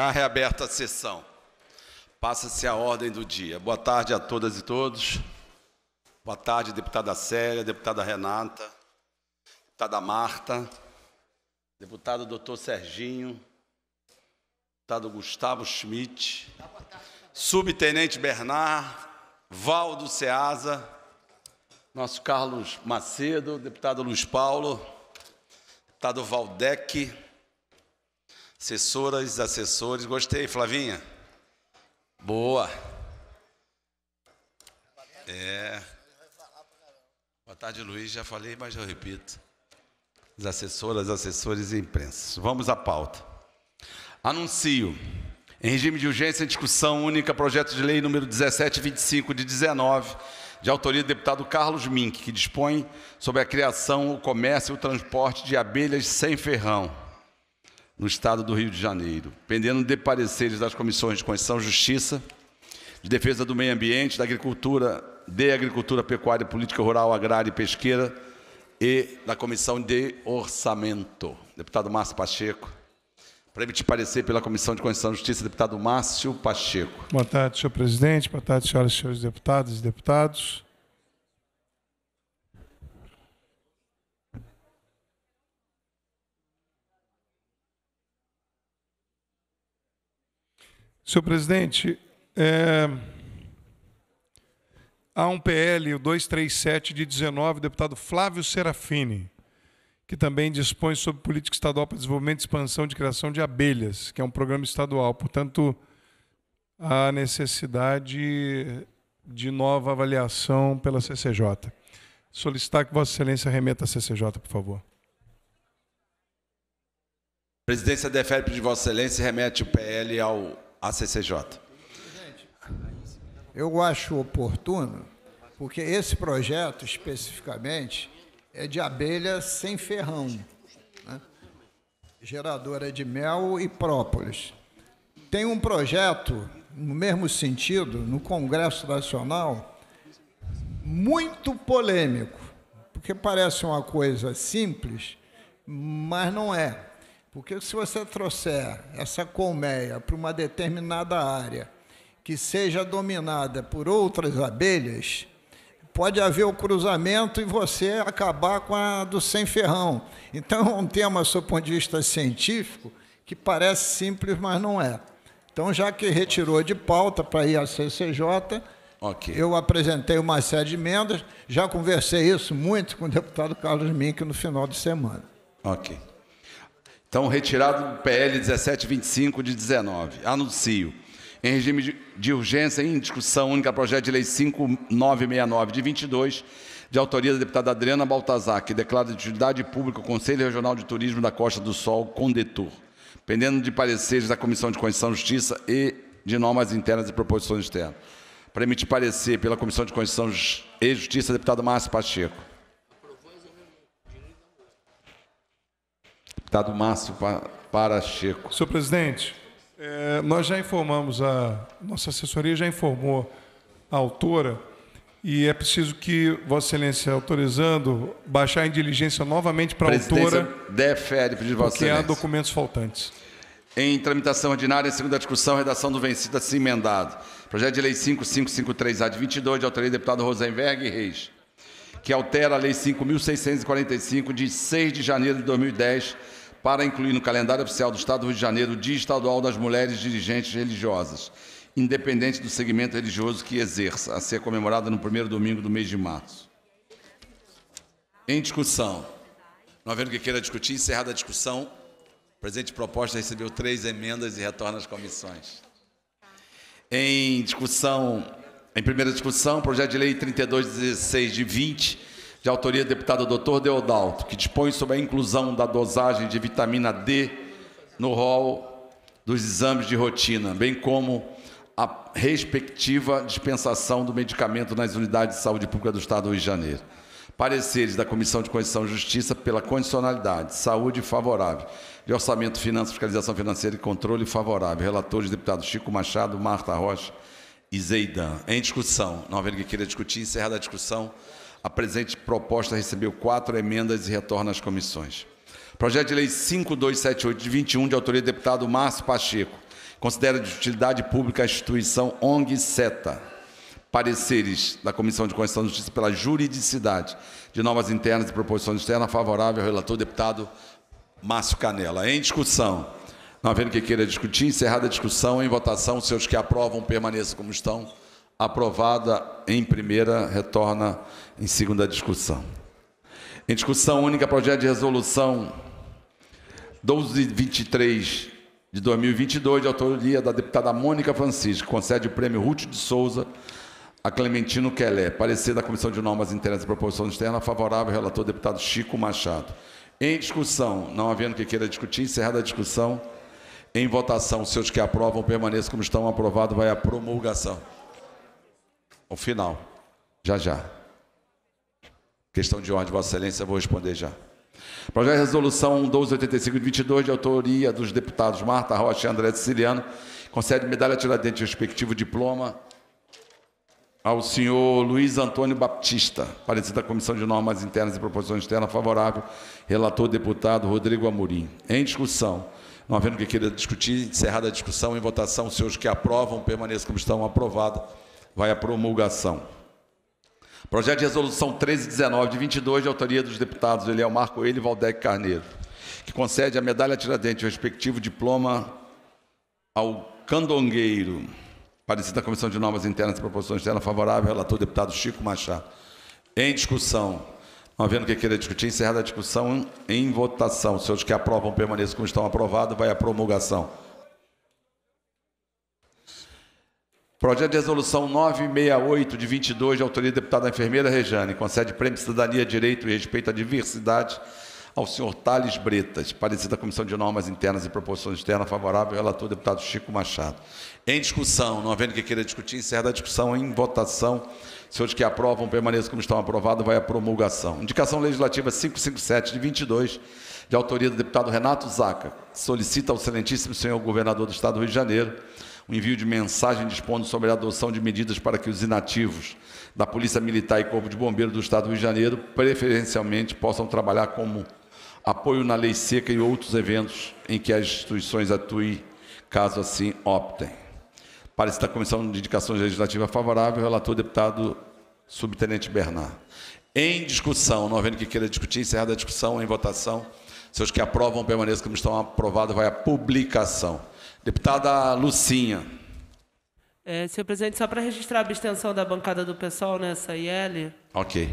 Está reaberta a sessão. Passa-se a ordem do dia. Boa tarde a todas e todos. Boa tarde, deputada Célia, deputada Renata, deputada Marta, deputado doutor Serginho, deputado Gustavo Schmidt, subtenente Bernard, Valdo Ceasa, nosso Carlos Macedo, deputado Luiz Paulo, deputado Valdec, assessoras, assessores. Gostei, Flavinha? Boa. É. Boa tarde, Luiz. Já falei, mas eu repito. As assessoras, assessores e imprensa. Vamos à pauta. Anuncio. Em regime de urgência, discussão única, projeto de lei número 1725 de 19, de autoria do deputado Carlos Mink, que dispõe sobre a criação, o comércio e o transporte de abelhas sem ferrão no estado do Rio de Janeiro, pendendo de pareceres das comissões de Constituição, e Justiça, de Defesa do Meio Ambiente, da Agricultura, de Agricultura, Pecuária, Política Rural, Agrária e Pesqueira e da Comissão de Orçamento. Deputado Márcio Pacheco. Para emitir parecer pela Comissão de Constituição e Justiça, deputado Márcio Pacheco. Boa tarde, senhor presidente. Boa tarde, senhoras e senhores deputados e deputados. Senhor presidente, é... há um PL, o 237 de 19, deputado Flávio Serafini, que também dispõe sobre política estadual para desenvolvimento e expansão de criação de abelhas, que é um programa estadual. Portanto, há necessidade de nova avaliação pela CCJ. Solicitar que Vossa Excelência remeta à CCJ, por favor. A presidência defere de Vossa Excelência remete o PL ao a CCJ. Eu acho oportuno, porque esse projeto especificamente é de abelha sem ferrão, né? geradora de mel e própolis. Tem um projeto no mesmo sentido no Congresso Nacional muito polêmico, porque parece uma coisa simples, mas não é. Porque se você trouxer essa colmeia para uma determinada área que seja dominada por outras abelhas, pode haver o cruzamento e você acabar com a do sem ferrão. Então, é um tema, o ponto de vista científico, que parece simples, mas não é. Então, já que retirou de pauta para ir à CCJ, okay. eu apresentei uma série de emendas, já conversei isso muito com o deputado Carlos Mink no final de semana. Ok. Então, retirado do PL 1725 de 19. Anuncio. Em regime de, urgência, em discussão única, projeto de lei 5969 de 22, de autoria da deputada Adriana Baltazar, que declara de utilidade pública o Conselho Regional de Turismo da Costa do Sol, Condetur, pendendo de pareceres da Comissão de Constituição e Justiça e de normas internas e proposições externas. Para emitir parecer pela Comissão de Constituição e Justiça, deputado Márcio Pacheco. Deputado Márcio Paracheco. Senhor presidente, é, nós já informamos, a nossa assessoria já informou a autora e é preciso que Vossa Excelência, autorizando, baixar em diligência novamente para a autora. Defere, pedido Vossa Excelência. Porque há documentos faltantes. Em tramitação ordinária, segunda discussão, redação do vencido assim emendado. Projeto de Lei 5553-A de 22, de autoria do deputado Rosenberg Reis, que altera a Lei 5.645, de 6 de janeiro de 2010, para incluir no calendário oficial do Estado do Rio de Janeiro o Dia Estadual das Mulheres Dirigentes Religiosas, independente do segmento religioso que exerça, a ser comemorada no primeiro domingo do mês de março. Em discussão, não havendo que queira discutir, encerrada a discussão, o presente proposta recebeu três emendas e retorna às comissões. Em discussão, em primeira discussão, projeto de lei 3216 de 20, de autoria do deputado Dr. Deodalto, que dispõe sobre a inclusão da dosagem de vitamina D no rol dos exames de rotina, bem como a respectiva dispensação do medicamento nas unidades de saúde pública do Estado do Rio de Janeiro. Pareceres da Comissão de Constituição e Justiça pela condicionalidade, saúde favorável, de orçamento, finanças, fiscalização financeira e controle favorável. Relatores, deputados Chico Machado, Marta Rocha e Zeidan. Em discussão, não havendo que queira discutir, encerrada a discussão. A presente proposta recebeu quatro emendas e retorna às comissões. Projeto de Lei 5278 de 21, de autoria do deputado Márcio Pacheco. Considera de utilidade pública a instituição ONG SETA. Pareceres da Comissão de Constituição e Justiça pela juridicidade de normas internas e proposições externas favorável ao relator deputado Márcio Canela. Em discussão. Não havendo que queira discutir, encerrada a discussão, em votação, os seus que aprovam permaneçam como estão aprovada em primeira, retorna em segunda discussão. Em discussão única, projeto de resolução 1223 de 2022, de autoria da deputada Mônica Francisco, concede o prêmio Ruth de Souza a Clementino Quelé. Parecer da Comissão de Normas Internas e Proposição Externa, favorável relator deputado Chico Machado. Em discussão, não havendo que queira discutir, encerrada a discussão. Em votação, se os que aprovam permaneçam como estão, aprovado vai à promulgação o final, já já. Questão de ordem, Vossa Excelência, vou responder já. Projeto de resolução 1285 de 22, de autoria dos deputados Marta Rocha e André Siciliano, concede medalha Tiradentes e respectivo diploma ao senhor Luiz Antônio Baptista, parecer da Comissão de Normas Internas e proposições Externa, favorável, relator deputado Rodrigo Amorim. Em discussão, não havendo que queira discutir, encerrada a discussão, em votação, os senhores que aprovam, permaneçam como estão, aprovada vai à promulgação. Projeto de resolução 1319 de 22, de autoria dos deputados Eliel Marco Ele e Valdec Carneiro, que concede a medalha Tiradentes, o respectivo diploma ao candongueiro. Parecido da Comissão de Normas Internas e Proporções Externa favorável, relator deputado Chico Machado. Em discussão. Não havendo que queira discutir, encerrada a discussão em votação. Os senhores que aprovam permaneçam como estão aprovados, vai à promulgação. Projeto de resolução 968 de 22, de autoria da deputada enfermeira Rejane, concede prêmio Cidadania, Direito e Respeito à Diversidade ao senhor Tales Bretas, parecido da Comissão de Normas Internas e Proporções Externas, favorável ao relator deputado Chico Machado. Em discussão, não havendo que queira discutir, encerra a discussão em votação. Senhores que aprovam, permaneçam como estão aprovados, vai à promulgação. Indicação legislativa 557 de 22, de autoria do deputado Renato Zaca, solicita ao excelentíssimo senhor governador do Estado do Rio de Janeiro o envio de mensagem dispondo sobre a adoção de medidas para que os inativos da Polícia Militar e Corpo de Bombeiros do Estado do Rio de Janeiro, preferencialmente, possam trabalhar como apoio na lei seca e outros eventos em que as instituições atuem, caso assim optem. Parece da Comissão de Indicações Legislativas favorável, relator deputado subtenente Bernard. Em discussão, não havendo que queira discutir, encerrada a discussão, em votação. Se os que aprovam permaneçam como estão aprovados, vai à publicação. Deputada Lucinha. É, senhor presidente, só para registrar a abstenção da bancada do pessoal nessa IL. Ok.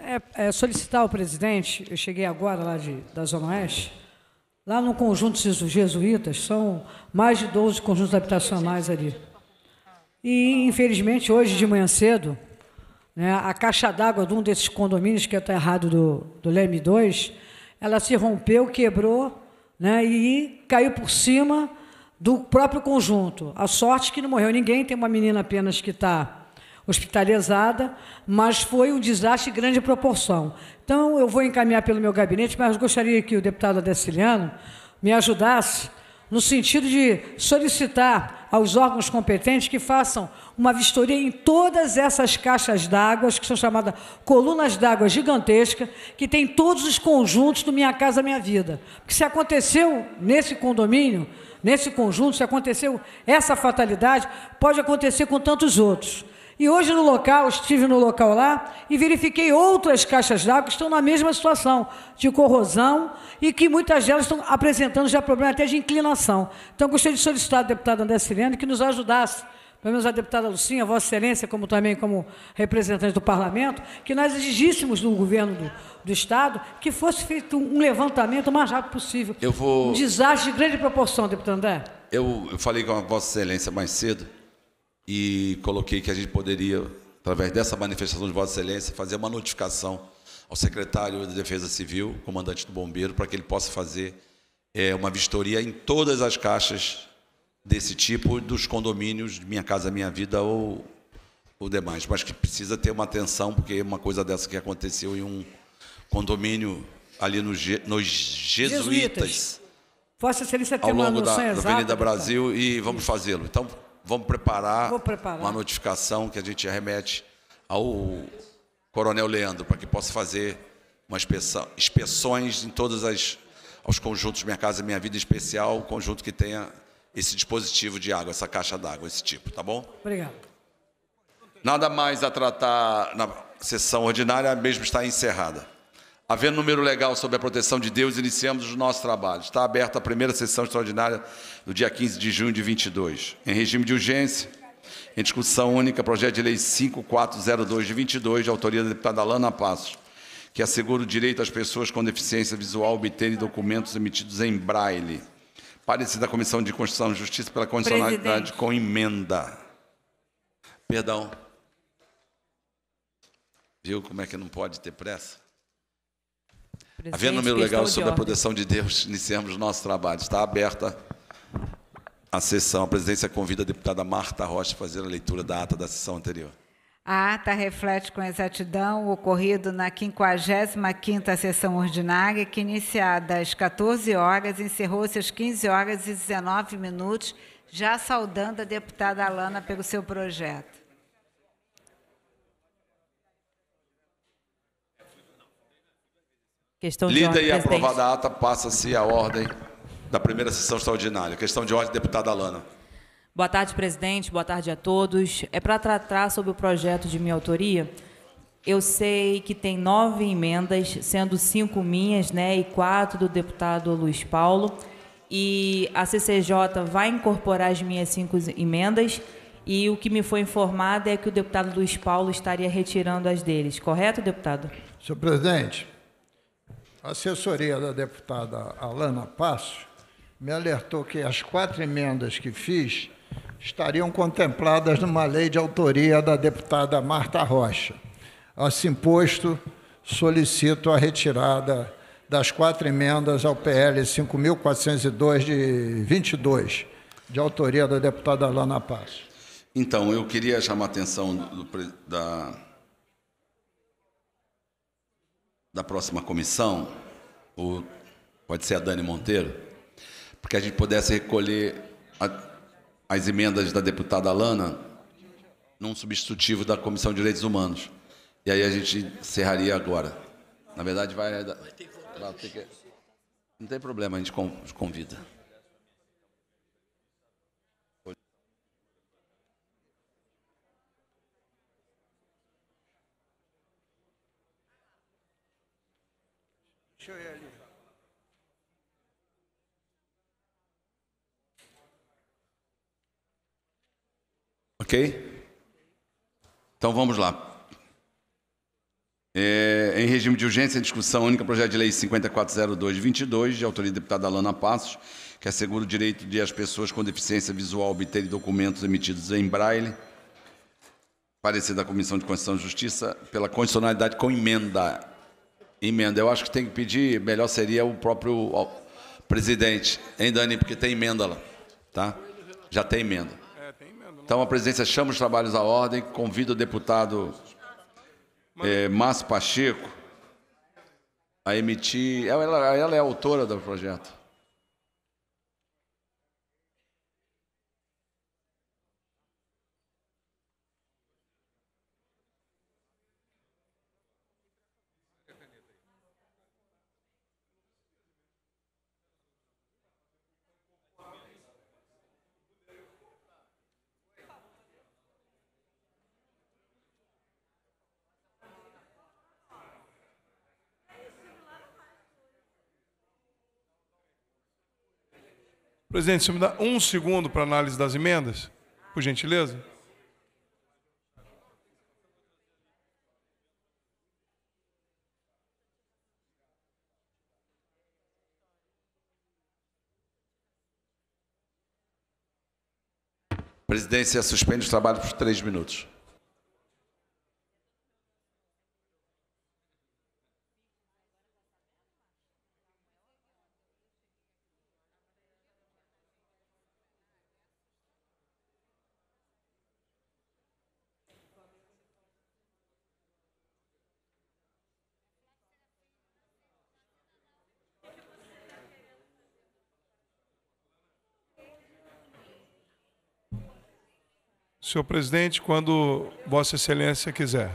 É, é, solicitar ao presidente, eu cheguei agora lá de, da Zona Oeste, lá no conjunto jesuítas, são mais de 12 conjuntos habitacionais ali. E, infelizmente, hoje de manhã cedo, né, a caixa d'água de um desses condomínios que está é errado do, do Leme 2, ela se rompeu, quebrou né, e caiu por cima do próprio conjunto. A sorte que não morreu ninguém, tem uma menina apenas que está hospitalizada, mas foi um desastre de grande proporção. Então, eu vou encaminhar pelo meu gabinete, mas gostaria que o deputado Adessiliano me ajudasse no sentido de solicitar aos órgãos competentes que façam uma vistoria em todas essas caixas d'água, que são chamadas colunas d'água gigantesca, que tem todos os conjuntos do Minha Casa Minha Vida. Porque se aconteceu nesse condomínio, nesse conjunto, se aconteceu essa fatalidade, pode acontecer com tantos outros. E hoje no local, estive no local lá e verifiquei outras caixas d'água que estão na mesma situação de corrosão e que muitas delas estão apresentando já problemas até de inclinação. Então, gostaria de solicitar ao deputado André Sirene que nos ajudasse pelo menos a deputada Lucinha, a Vossa Excelência, como também como representante do Parlamento, que nós exigíssemos do governo do, do Estado que fosse feito um levantamento o mais rápido possível. Eu vou... Um desastre de grande proporção, deputado André. Eu, eu falei com a Vossa Excelência mais cedo e coloquei que a gente poderia, através dessa manifestação de Vossa Excelência, fazer uma notificação ao secretário de Defesa Civil, comandante do Bombeiro, para que ele possa fazer é, uma vistoria em todas as caixas desse tipo dos condomínios Minha Casa Minha Vida ou, o demais, mas que precisa ter uma atenção, porque uma coisa dessa que aconteceu em um condomínio ali no, nos Jesuítas. Vossa Excelência tem ao longo da, da exata, Avenida tá Brasil e vamos fazê-lo. Então, vamos preparar, preparar, uma notificação que a gente remete ao Coronel Leandro para que possa fazer uma inspeção, inspeções em todos os conjuntos Minha Casa Minha Vida, em especial o conjunto que tenha esse dispositivo de água, essa caixa d'água, esse tipo, tá bom? Obrigado. Nada mais a tratar na sessão ordinária, mesmo está encerrada. Havendo número legal sobre a proteção de Deus, iniciamos os nossos trabalhos. Está aberta a primeira sessão extraordinária do dia 15 de junho de 22. Em regime de urgência, em discussão única, projeto de lei 5402 de 22, de autoria da deputada Alana Passos, que assegura o direito às pessoas com deficiência visual obterem documentos emitidos em braille parecer da Comissão de Constituição e Justiça pela condicionalidade Presidente. com emenda. Perdão. Viu como é que não pode ter pressa? Presidente, Havendo número legal sobre a proteção de Deus, iniciamos o nosso trabalho. Está aberta a sessão. A presidência convida a deputada Marta Rocha a fazer a leitura da ata da sessão anterior. A ata reflete com exatidão o ocorrido na 55ª sessão ordinária, que iniciada às 14 horas, encerrou-se às 15 horas e 19 minutos, já saudando a deputada Alana pelo seu projeto. Questão Lida ordem, e presidente. aprovada a ata, passa-se a ordem da primeira sessão extraordinária. Questão de ordem, deputada Alana. Boa tarde, presidente. Boa tarde a todos. É para tratar sobre o projeto de minha autoria. Eu sei que tem nove emendas, sendo cinco minhas, né, e quatro do deputado Luiz Paulo. E a CCJ vai incorporar as minhas cinco emendas. E o que me foi informado é que o deputado Luiz Paulo estaria retirando as deles. Correto, deputado? Senhor presidente, a assessoria da deputada Alana Passo me alertou que as quatro emendas que fiz estariam contempladas numa lei de autoria da deputada Marta Rocha. Assim posto, solicito a retirada das quatro emendas ao PL 5.402 de 22, de autoria da deputada Lana Passo. Então, eu queria chamar a atenção do, da, da próxima comissão, ou pode ser a Dani Monteiro, porque a gente pudesse recolher a, as emendas da deputada Lana num substitutivo da Comissão de Direitos Humanos. E aí a gente encerraria agora. Na verdade, vai. vai que... Não tem problema, a gente convida. Deixa eu Ok? Então vamos lá. É, em regime de urgência, discussão única, projeto de lei 5402/22, de autoria da deputada Alana Passos, que assegura o direito de as pessoas com deficiência visual obterem documentos emitidos em braille. Parecer da Comissão de Constituição e Justiça pela condicionalidade com emenda. Emenda. Eu acho que tem que pedir, melhor seria o próprio presidente, hein, Dani? Porque tem emenda lá. Tá? Já tem emenda. Então, a presidência chama os trabalhos à ordem, convida o deputado é, Márcio Pacheco a emitir. Ela, ela é a autora do projeto. Presidente, se me dá um segundo para análise das emendas, por gentileza. Presidência suspende os trabalhos por três minutos. Senhor presidente, quando Vossa Excelência quiser.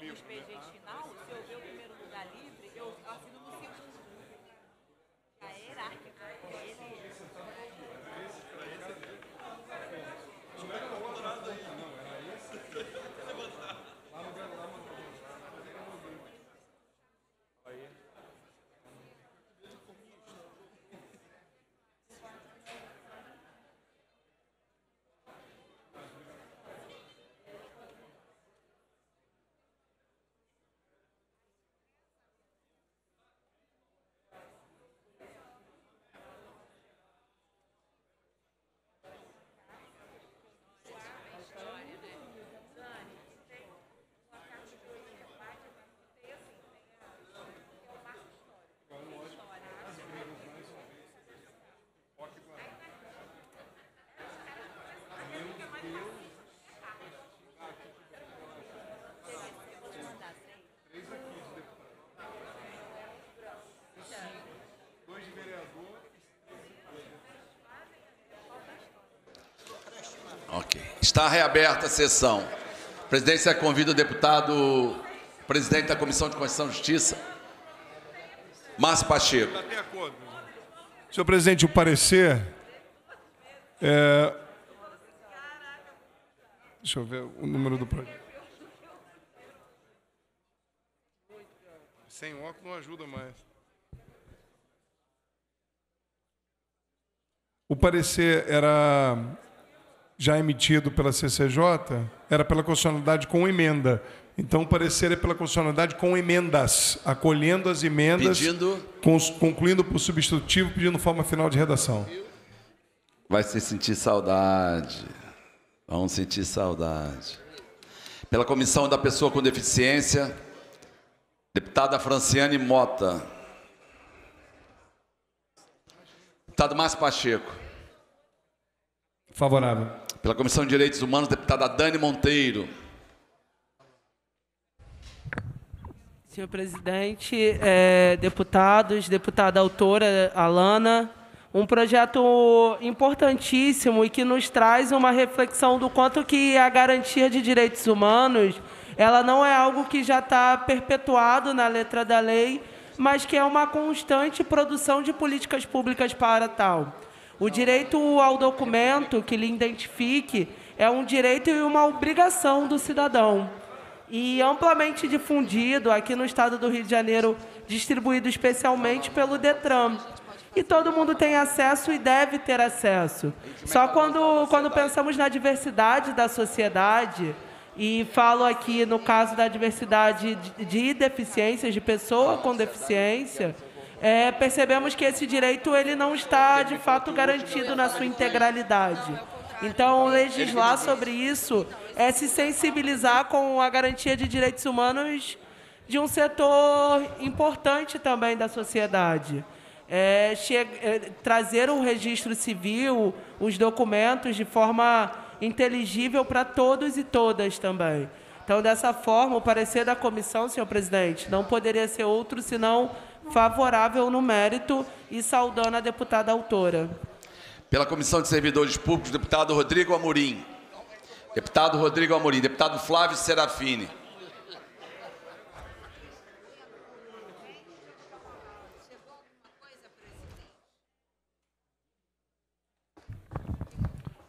livro. Os final, se eu ver o primeiro lugar livre, eu assino Ok. Está reaberta a sessão. A presidência convida o deputado, presidente da Comissão de Constituição e Justiça, Márcio Pacheco. Tá Senhor presidente, o parecer. É... Deixa eu ver o número do projeto. Sem óculos não ajuda mais. O parecer era já emitido pela CCJ era pela constitucionalidade com emenda. Então, o parecer é pela constitucionalidade com emendas, acolhendo as emendas, pedindo... concluindo por substitutivo, pedindo forma final de redação. Vai se sentir saudade. Vão sentir saudade. Pela Comissão da Pessoa com Deficiência, deputada Franciane Mota. Deputado Márcio Pacheco. Favorável. Pela Comissão de Direitos Humanos, deputada Dani Monteiro. Senhor presidente, é, deputados, deputada autora Alana, um projeto importantíssimo e que nos traz uma reflexão do quanto que a garantia de direitos humanos ela não é algo que já está perpetuado na letra da lei, mas que é uma constante produção de políticas públicas para tal. O direito ao documento que lhe identifique é um direito e uma obrigação do cidadão. E amplamente difundido aqui no estado do Rio de Janeiro, distribuído especialmente pelo Detran. E todo mundo tem acesso e deve ter acesso. Só quando, quando pensamos na diversidade da sociedade, e falo aqui no caso da diversidade de deficiências, de pessoa com deficiência é, percebemos que esse direito ele não está de fato garantido na sua integralidade. Então, legislar sobre isso é se sensibilizar com a garantia de direitos humanos de um setor importante também da sociedade. É, é, trazer o registro civil, os documentos de forma inteligível para todos e todas também. Então, dessa forma, o parecer da comissão, senhor presidente, não poderia ser outro senão favorável no mérito e saudando a deputada autora. Pela Comissão de Servidores Públicos, deputado Rodrigo Amorim. Deputado Rodrigo Amorim. Deputado Flávio Serafini.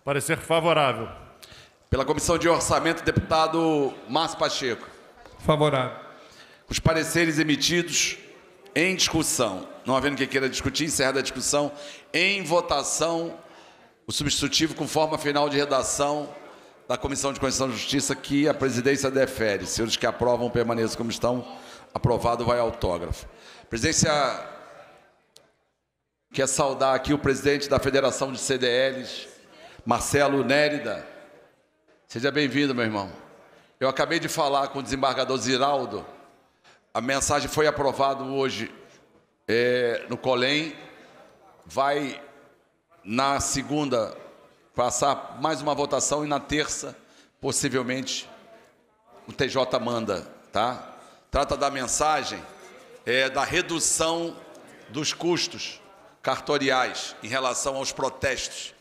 Parecer favorável. Pela Comissão de Orçamento, deputado Márcio Pacheco. Favorável. Os pareceres emitidos em discussão. Não havendo quem queira discutir, encerrada a discussão. Em votação, o substitutivo com forma final de redação da Comissão de Constituição e Justiça que a presidência defere. Se os que aprovam permaneçam como estão, aprovado vai autógrafo. presidência quer saudar aqui o presidente da Federação de CDLs, Marcelo Nérida. Seja bem-vindo, meu irmão. Eu acabei de falar com o desembargador Ziraldo a mensagem foi aprovada hoje é, no Colém. Vai, na segunda, passar mais uma votação e na terça, possivelmente, o TJ manda, tá? Trata da mensagem é, da redução dos custos cartoriais em relação aos protestos,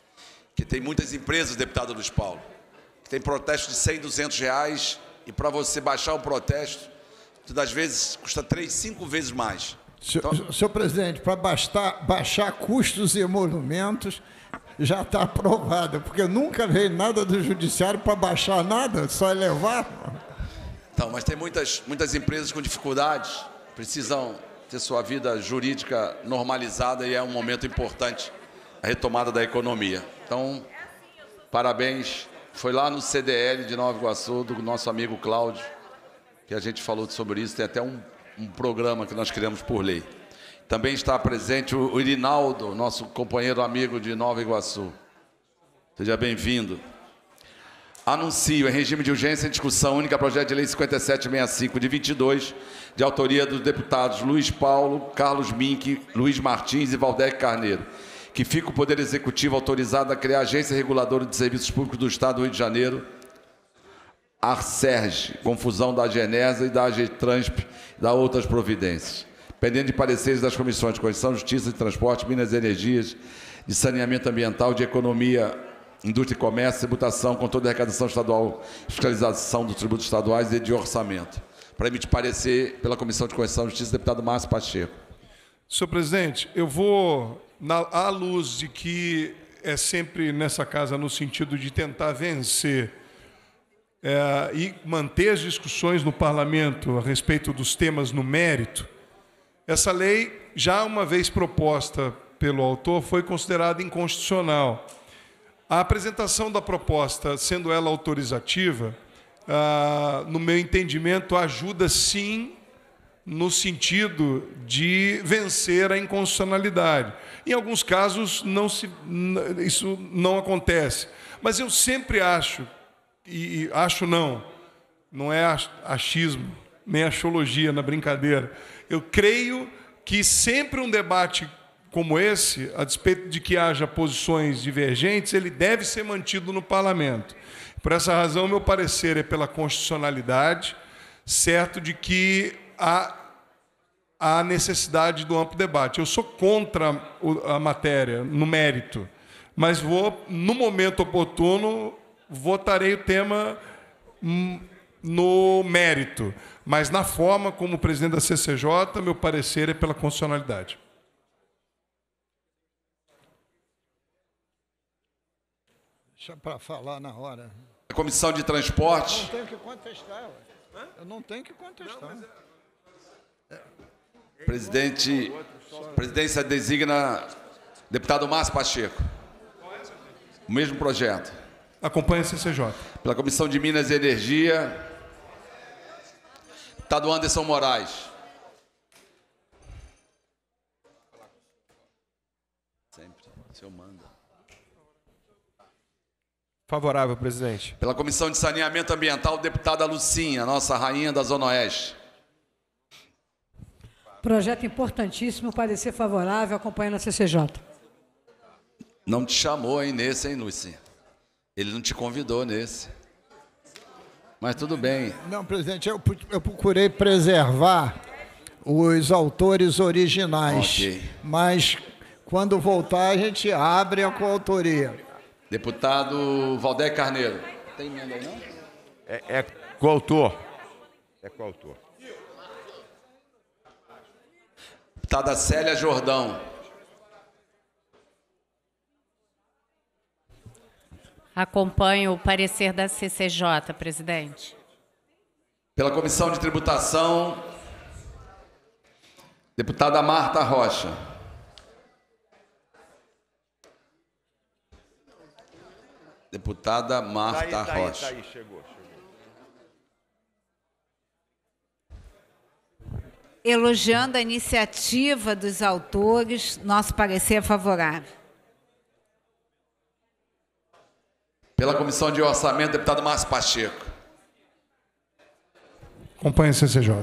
que tem muitas empresas, deputado Luiz Paulo, que tem protestos de 100, 200 reais, e para você baixar o protesto, às vezes custa três, cinco vezes mais. Senhor, então... senhor presidente, para baixar custos e emolumentos, já está aprovada, porque nunca veio nada do judiciário para baixar nada, só elevar. Então, mas tem muitas, muitas empresas com dificuldades, precisam ter sua vida jurídica normalizada e é um momento importante a retomada da economia. Então, parabéns. Foi lá no CDL de Nova Iguaçu, do nosso amigo Cláudio, que a gente falou sobre isso, tem até um, um programa que nós criamos por lei. Também está presente o, Irinaldo, nosso companheiro amigo de Nova Iguaçu. Seja bem-vindo. Anuncio em regime de urgência e discussão única projeto de lei 5765 de 22, de autoria dos deputados Luiz Paulo, Carlos Mink, Luiz Martins e Valdec Carneiro, que fica o Poder Executivo autorizado a criar a Agência Reguladora de Serviços Públicos do Estado do Rio de Janeiro ARSERG, confusão da Genesa e da AGETRANSP, da outras providências. Pendente de pareceres das comissões de Constituição, Justiça e Transporte, Minas e Energias, de Saneamento Ambiental, de Economia, Indústria e Comércio, Tributação, Controle da Arrecadação Estadual, Fiscalização dos Tributos Estaduais e de Orçamento. Para emitir parecer pela Comissão de Constituição, Justiça, deputado Márcio Pacheco. Senhor presidente, eu vou, na, à luz de que é sempre nessa casa no sentido de tentar vencer é, e manter as discussões no parlamento a respeito dos temas no mérito, essa lei, já uma vez proposta pelo autor, foi considerada inconstitucional. A apresentação da proposta, sendo ela autorizativa, ah, no meu entendimento, ajuda sim no sentido de vencer a inconstitucionalidade. Em alguns casos, não se, isso não acontece. Mas eu sempre acho e, acho não, não é achismo, nem axiologia na brincadeira. Eu creio que sempre um debate como esse, a despeito de que haja posições divergentes, ele deve ser mantido no parlamento. Por essa razão, meu parecer é pela constitucionalidade, certo de que há a necessidade do amplo debate. Eu sou contra a matéria no mérito, mas vou, no momento oportuno, votarei o tema hum, no mérito, mas na forma como presidente da CCJ, meu parecer é pela constitucionalidade. Deixa para falar na hora. A comissão de transporte. Eu não tenho que contestar. Eu não tenho que contestar. É- é- presidente, presidência designa deputado Márcio Pacheco. O mesmo projeto. Acompanhe a CCJ. Pela Comissão de Minas e Energia, está do Anderson Moraes. Sempre, o senhor manda. Favorável, presidente. Pela Comissão de Saneamento Ambiental, deputada Lucinha, nossa rainha da Zona Oeste. Projeto importantíssimo, parecer favorável, acompanhando a CCJ. Não te chamou, hein, nesse, hein, Lucinha? Ele não te convidou nesse. Mas tudo bem. Não, presidente, eu, eu procurei preservar os autores originais. Okay. Mas quando voltar, a gente abre a coautoria. Deputado Valdé Carneiro. Tem emenda aí, não? É, é coautor. É coautor. Deputada Célia Jordão. Acompanho o parecer da CCJ, presidente. Pela Comissão de Tributação, deputada Marta Rocha. Deputada Marta tá, tá aí, Rocha. tá aí, chegou, chegou. Elogiando a iniciativa dos autores, nosso parecer é favorável. Pela Comissão de Orçamento, deputado Márcio Pacheco. Acompanhe o CCJ.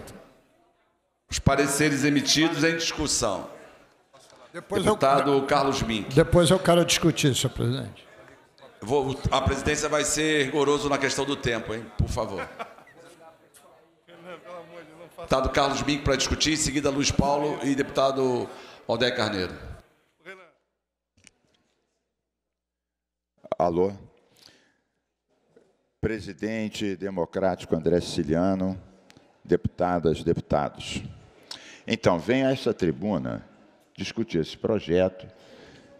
Os pareceres emitidos em discussão. Depois deputado eu, Carlos Mink. Depois eu quero discutir, senhor presidente. Vou, a presidência vai ser rigoroso na questão do tempo, hein? Por favor. deputado Carlos Mink para discutir, em seguida Luiz Paulo e deputado Aldeia Carneiro. Alô? presidente democrático André Siciliano, deputadas, deputados. Então, vem a esta tribuna discutir esse projeto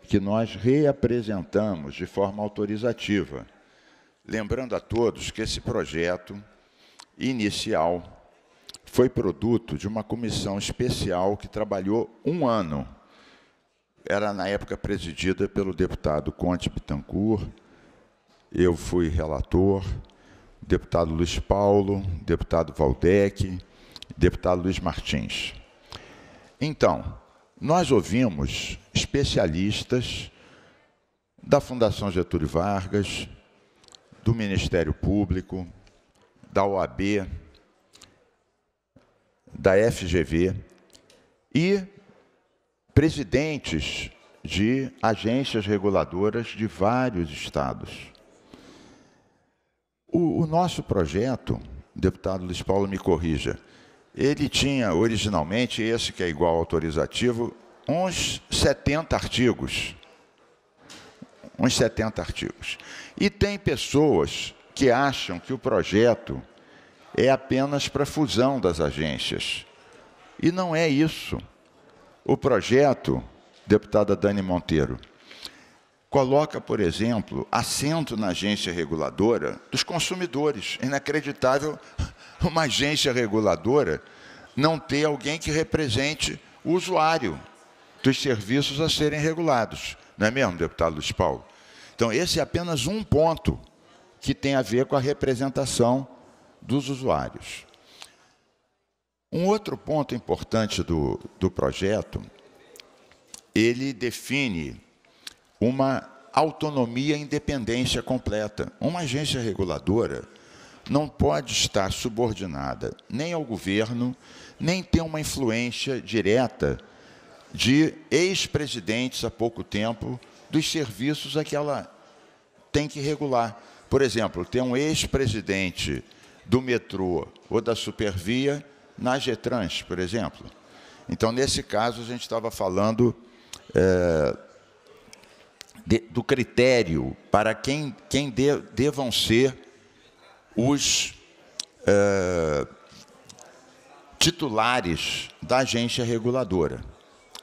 que nós reapresentamos de forma autorizativa. Lembrando a todos que esse projeto inicial foi produto de uma comissão especial que trabalhou um ano. Era, na época, presidida pelo deputado Conte Bittencourt, eu fui relator, deputado Luiz Paulo, deputado Valdec, deputado Luiz Martins. Então, nós ouvimos especialistas da Fundação Getúlio Vargas, do Ministério Público, da OAB, da FGV e presidentes de agências reguladoras de vários estados. O, o nosso projeto, deputado Luiz Paulo, me corrija, ele tinha originalmente, esse que é igual ao autorizativo, uns 70 artigos. Uns 70 artigos. E tem pessoas que acham que o projeto é apenas para fusão das agências. E não é isso. O projeto, deputada Dani Monteiro, coloca, por exemplo, assento na agência reguladora dos consumidores. É inacreditável uma agência reguladora não ter alguém que represente o usuário dos serviços a serem regulados. Não é mesmo, deputado Luiz Paulo? Então, esse é apenas um ponto que tem a ver com a representação dos usuários. Um outro ponto importante do, do projeto, ele define uma autonomia e independência completa. Uma agência reguladora não pode estar subordinada nem ao governo, nem ter uma influência direta de ex-presidentes há pouco tempo dos serviços a que ela tem que regular. Por exemplo, ter um ex-presidente do metrô ou da supervia na Getrans, por exemplo. Então, nesse caso, a gente estava falando. É, de, do critério para quem, quem de, devam ser os eh, titulares da agência reguladora.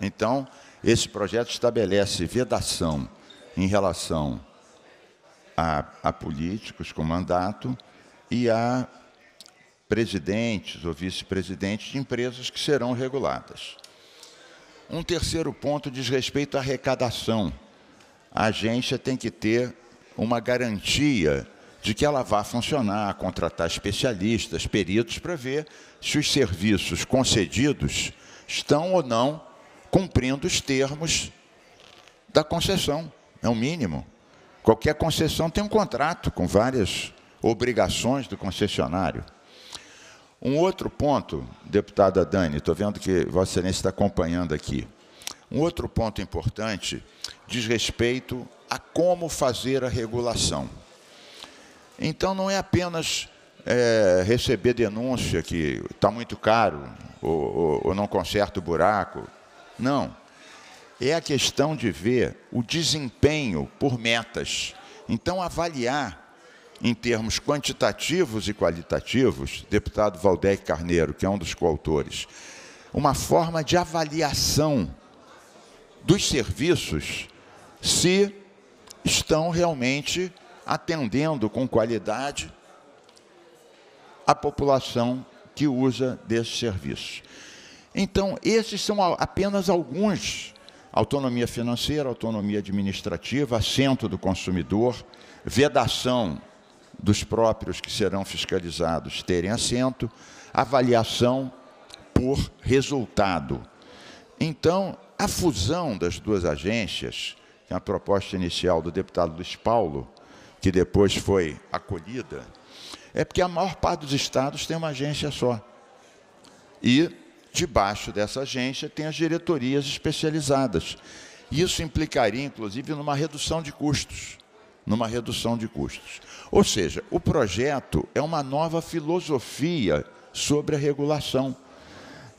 Então, esse projeto estabelece vedação em relação a, a políticos com mandato e a presidentes ou vice-presidentes de empresas que serão reguladas. Um terceiro ponto diz respeito à arrecadação a agência tem que ter uma garantia de que ela vá funcionar, contratar especialistas, peritos, para ver se os serviços concedidos estão ou não cumprindo os termos da concessão. É o mínimo. Qualquer concessão tem um contrato com várias obrigações do concessionário. Um outro ponto, deputada Dani, estou vendo que Vossa Excelência está acompanhando aqui. Um outro ponto importante diz respeito a como fazer a regulação. Então, não é apenas é, receber denúncia que está muito caro ou, ou, ou não conserta o buraco. Não. É a questão de ver o desempenho por metas. Então, avaliar em termos quantitativos e qualitativos, deputado Valdec Carneiro, que é um dos coautores, uma forma de avaliação dos serviços se estão realmente atendendo com qualidade a população que usa desses serviços. Então, esses são apenas alguns: autonomia financeira, autonomia administrativa, assento do consumidor, vedação dos próprios que serão fiscalizados terem assento, avaliação por resultado. Então, a fusão das duas agências, que é a proposta inicial do deputado Luiz Paulo, que depois foi acolhida, é porque a maior parte dos estados tem uma agência só. E debaixo dessa agência tem as diretorias especializadas. Isso implicaria, inclusive, numa redução de custos. Numa redução de custos. Ou seja, o projeto é uma nova filosofia sobre a regulação,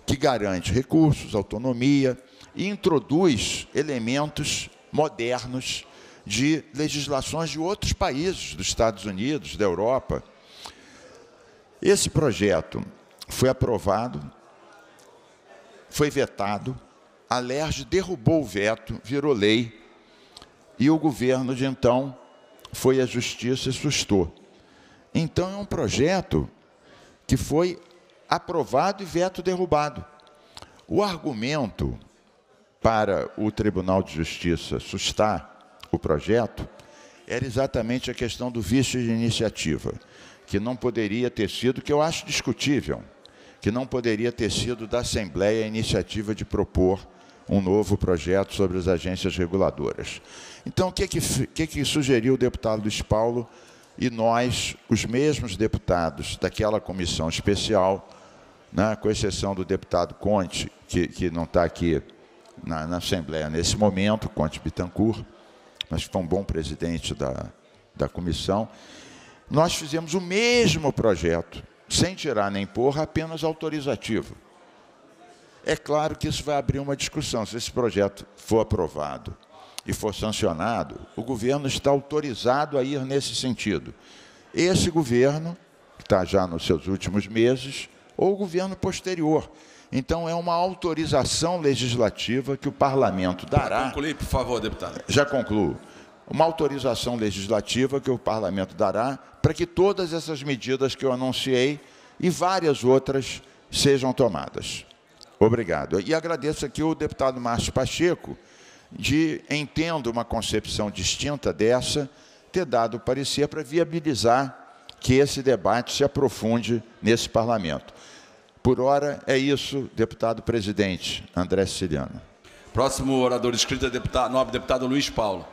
que garante recursos, autonomia, e introduz elementos modernos de legislações de outros países, dos Estados Unidos, da Europa. Esse projeto foi aprovado, foi vetado, a LERJ derrubou o veto, virou lei, e o governo de então foi à justiça e sustou. Então é um projeto que foi aprovado e veto derrubado. O argumento para o Tribunal de Justiça sustar o projeto era exatamente a questão do vício de iniciativa, que não poderia ter sido, que eu acho discutível, que não poderia ter sido da Assembleia a iniciativa de propor um novo projeto sobre as agências reguladoras. Então, o que, que, que, que sugeriu o deputado Luiz Paulo e nós, os mesmos deputados daquela comissão especial, né, com exceção do deputado Conte, que, que não está aqui na, na Assembleia nesse momento, Conte Bittencourt, mas foi um bom presidente da, da comissão. Nós fizemos o mesmo projeto, sem tirar nem porra, apenas autorizativo. É claro que isso vai abrir uma discussão. Se esse projeto for aprovado e for sancionado, o governo está autorizado a ir nesse sentido. Esse governo, que está já nos seus últimos meses, ou o governo posterior, então, é uma autorização legislativa que o parlamento dará. Para por favor, deputado. Já concluo. Uma autorização legislativa que o parlamento dará para que todas essas medidas que eu anunciei e várias outras sejam tomadas. Obrigado. E agradeço aqui o deputado Márcio Pacheco de, entendo uma concepção distinta dessa, ter dado parecer para viabilizar que esse debate se aprofunde nesse parlamento. Por hora é isso, deputado presidente André Siciliano. Próximo orador inscrito é deputado, nobre deputado Luiz Paulo.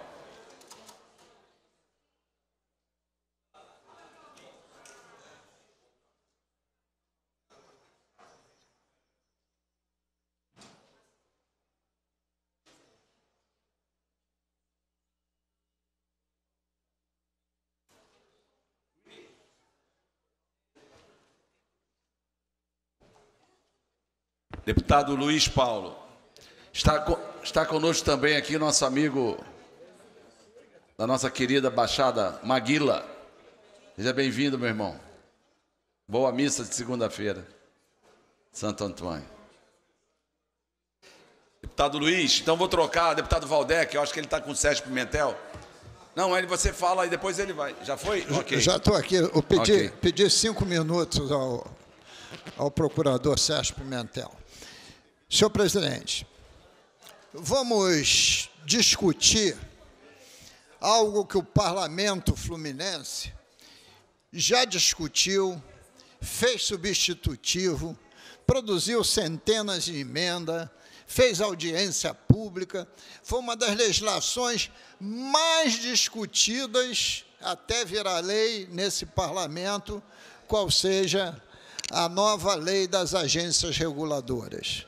Deputado Luiz Paulo. Está, está conosco também aqui nosso amigo da nossa querida Baixada Maguila. Seja bem-vindo, meu irmão. Boa missa de segunda-feira, Santo Antônio. Deputado Luiz, então vou trocar, deputado Valdec, eu acho que ele está com o Sérgio Pimentel. Não, ele você fala e depois ele vai. Já foi? Okay. Já estou aqui. Eu pedi, okay. pedi cinco minutos ao, ao procurador Sérgio Pimentel. Senhor presidente, vamos discutir algo que o parlamento fluminense já discutiu, fez substitutivo, produziu centenas de emendas, fez audiência pública, foi uma das legislações mais discutidas até virar lei nesse parlamento, qual seja a nova lei das agências reguladoras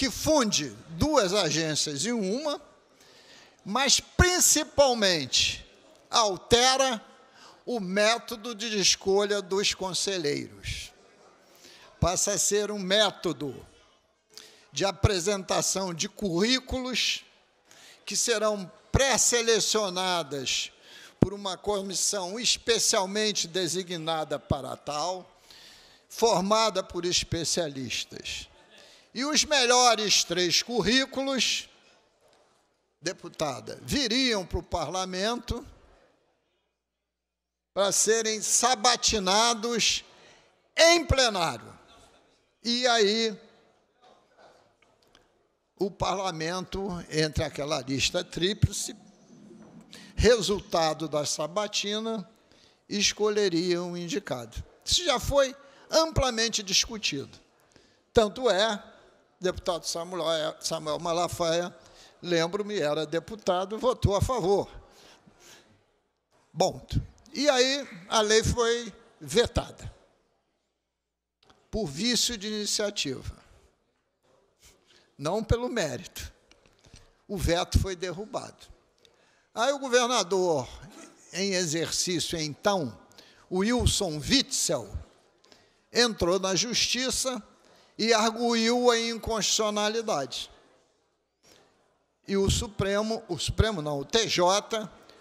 que funde duas agências em uma, mas principalmente altera o método de escolha dos conselheiros. Passa a ser um método de apresentação de currículos que serão pré-selecionadas por uma comissão especialmente designada para tal, formada por especialistas. E os melhores três currículos, deputada, viriam para o parlamento para serem sabatinados em plenário. E aí o parlamento, entre aquela lista tríplice, resultado da sabatina, escolheria um indicado. Isso já foi amplamente discutido. Tanto é deputado Samuel, é, Samuel Malafaia, lembro-me, era deputado, votou a favor. Bom, e aí a lei foi vetada por vício de iniciativa, não pelo mérito. O veto foi derrubado. Aí o governador em exercício então, Wilson Witzel, entrou na justiça e arguiu a inconstitucionalidade. E o Supremo, o Supremo não, o TJ,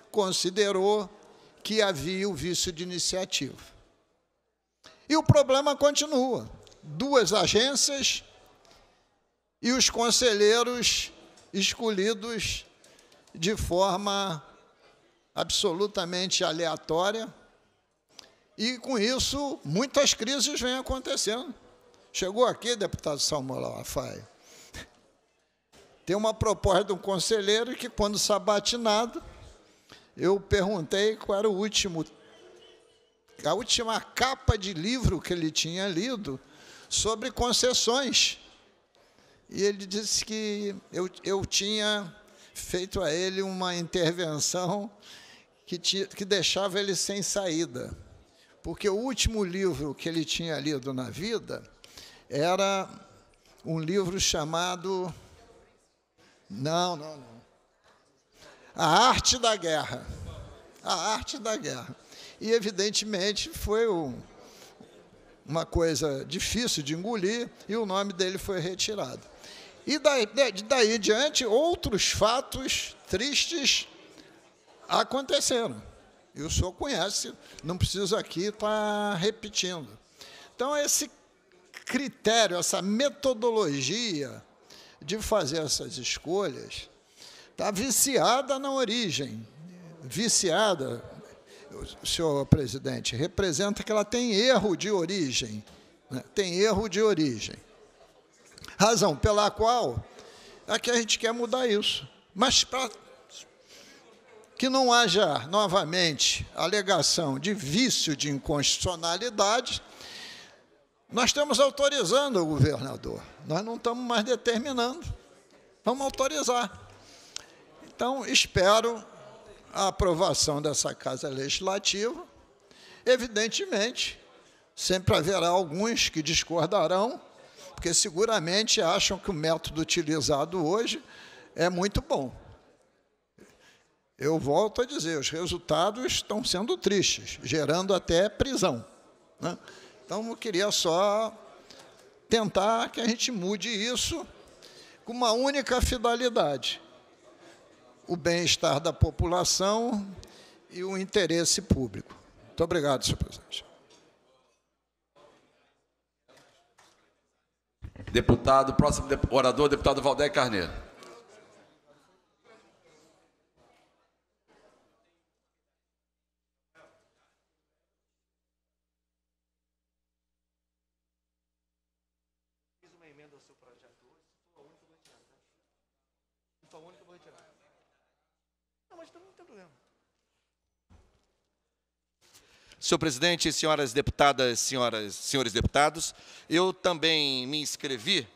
considerou que havia o vício de iniciativa. E o problema continua. Duas agências e os conselheiros escolhidos de forma absolutamente aleatória. E com isso, muitas crises vêm acontecendo. Chegou aqui, deputado Samuel Lafaia. Tem uma proposta de um conselheiro que, quando sabatinado, eu perguntei qual era o último, a última capa de livro que ele tinha lido sobre concessões. E ele disse que eu, eu tinha feito a ele uma intervenção que, tinha, que deixava ele sem saída. Porque o último livro que ele tinha lido na vida era um livro chamado. Não, não, não. A Arte da Guerra. A Arte da Guerra. E, evidentemente, foi um, uma coisa difícil de engolir e o nome dele foi retirado. E daí, né, daí diante, outros fatos tristes aconteceram. E o senhor conhece, não preciso aqui estar repetindo. Então, esse critério, essa metodologia de fazer essas escolhas está viciada na origem. Viciada, senhor presidente, representa que ela tem erro de origem. Né? Tem erro de origem. Razão pela qual é que a gente quer mudar isso. Mas para que não haja novamente alegação de vício de inconstitucionalidade, nós estamos autorizando o governador, nós não estamos mais determinando. Vamos autorizar. Então, espero a aprovação dessa Casa Legislativa. Evidentemente, sempre haverá alguns que discordarão, porque seguramente acham que o método utilizado hoje é muito bom. Eu volto a dizer, os resultados estão sendo tristes, gerando até prisão. Né? Então, eu queria só tentar que a gente mude isso com uma única fidelidade: o bem-estar da população e o interesse público. Muito obrigado, senhor presidente. Deputado, próximo orador, deputado Valdeir Carneiro. Senhor presidente, senhoras deputadas, senhoras, senhores deputados, eu também me inscrevi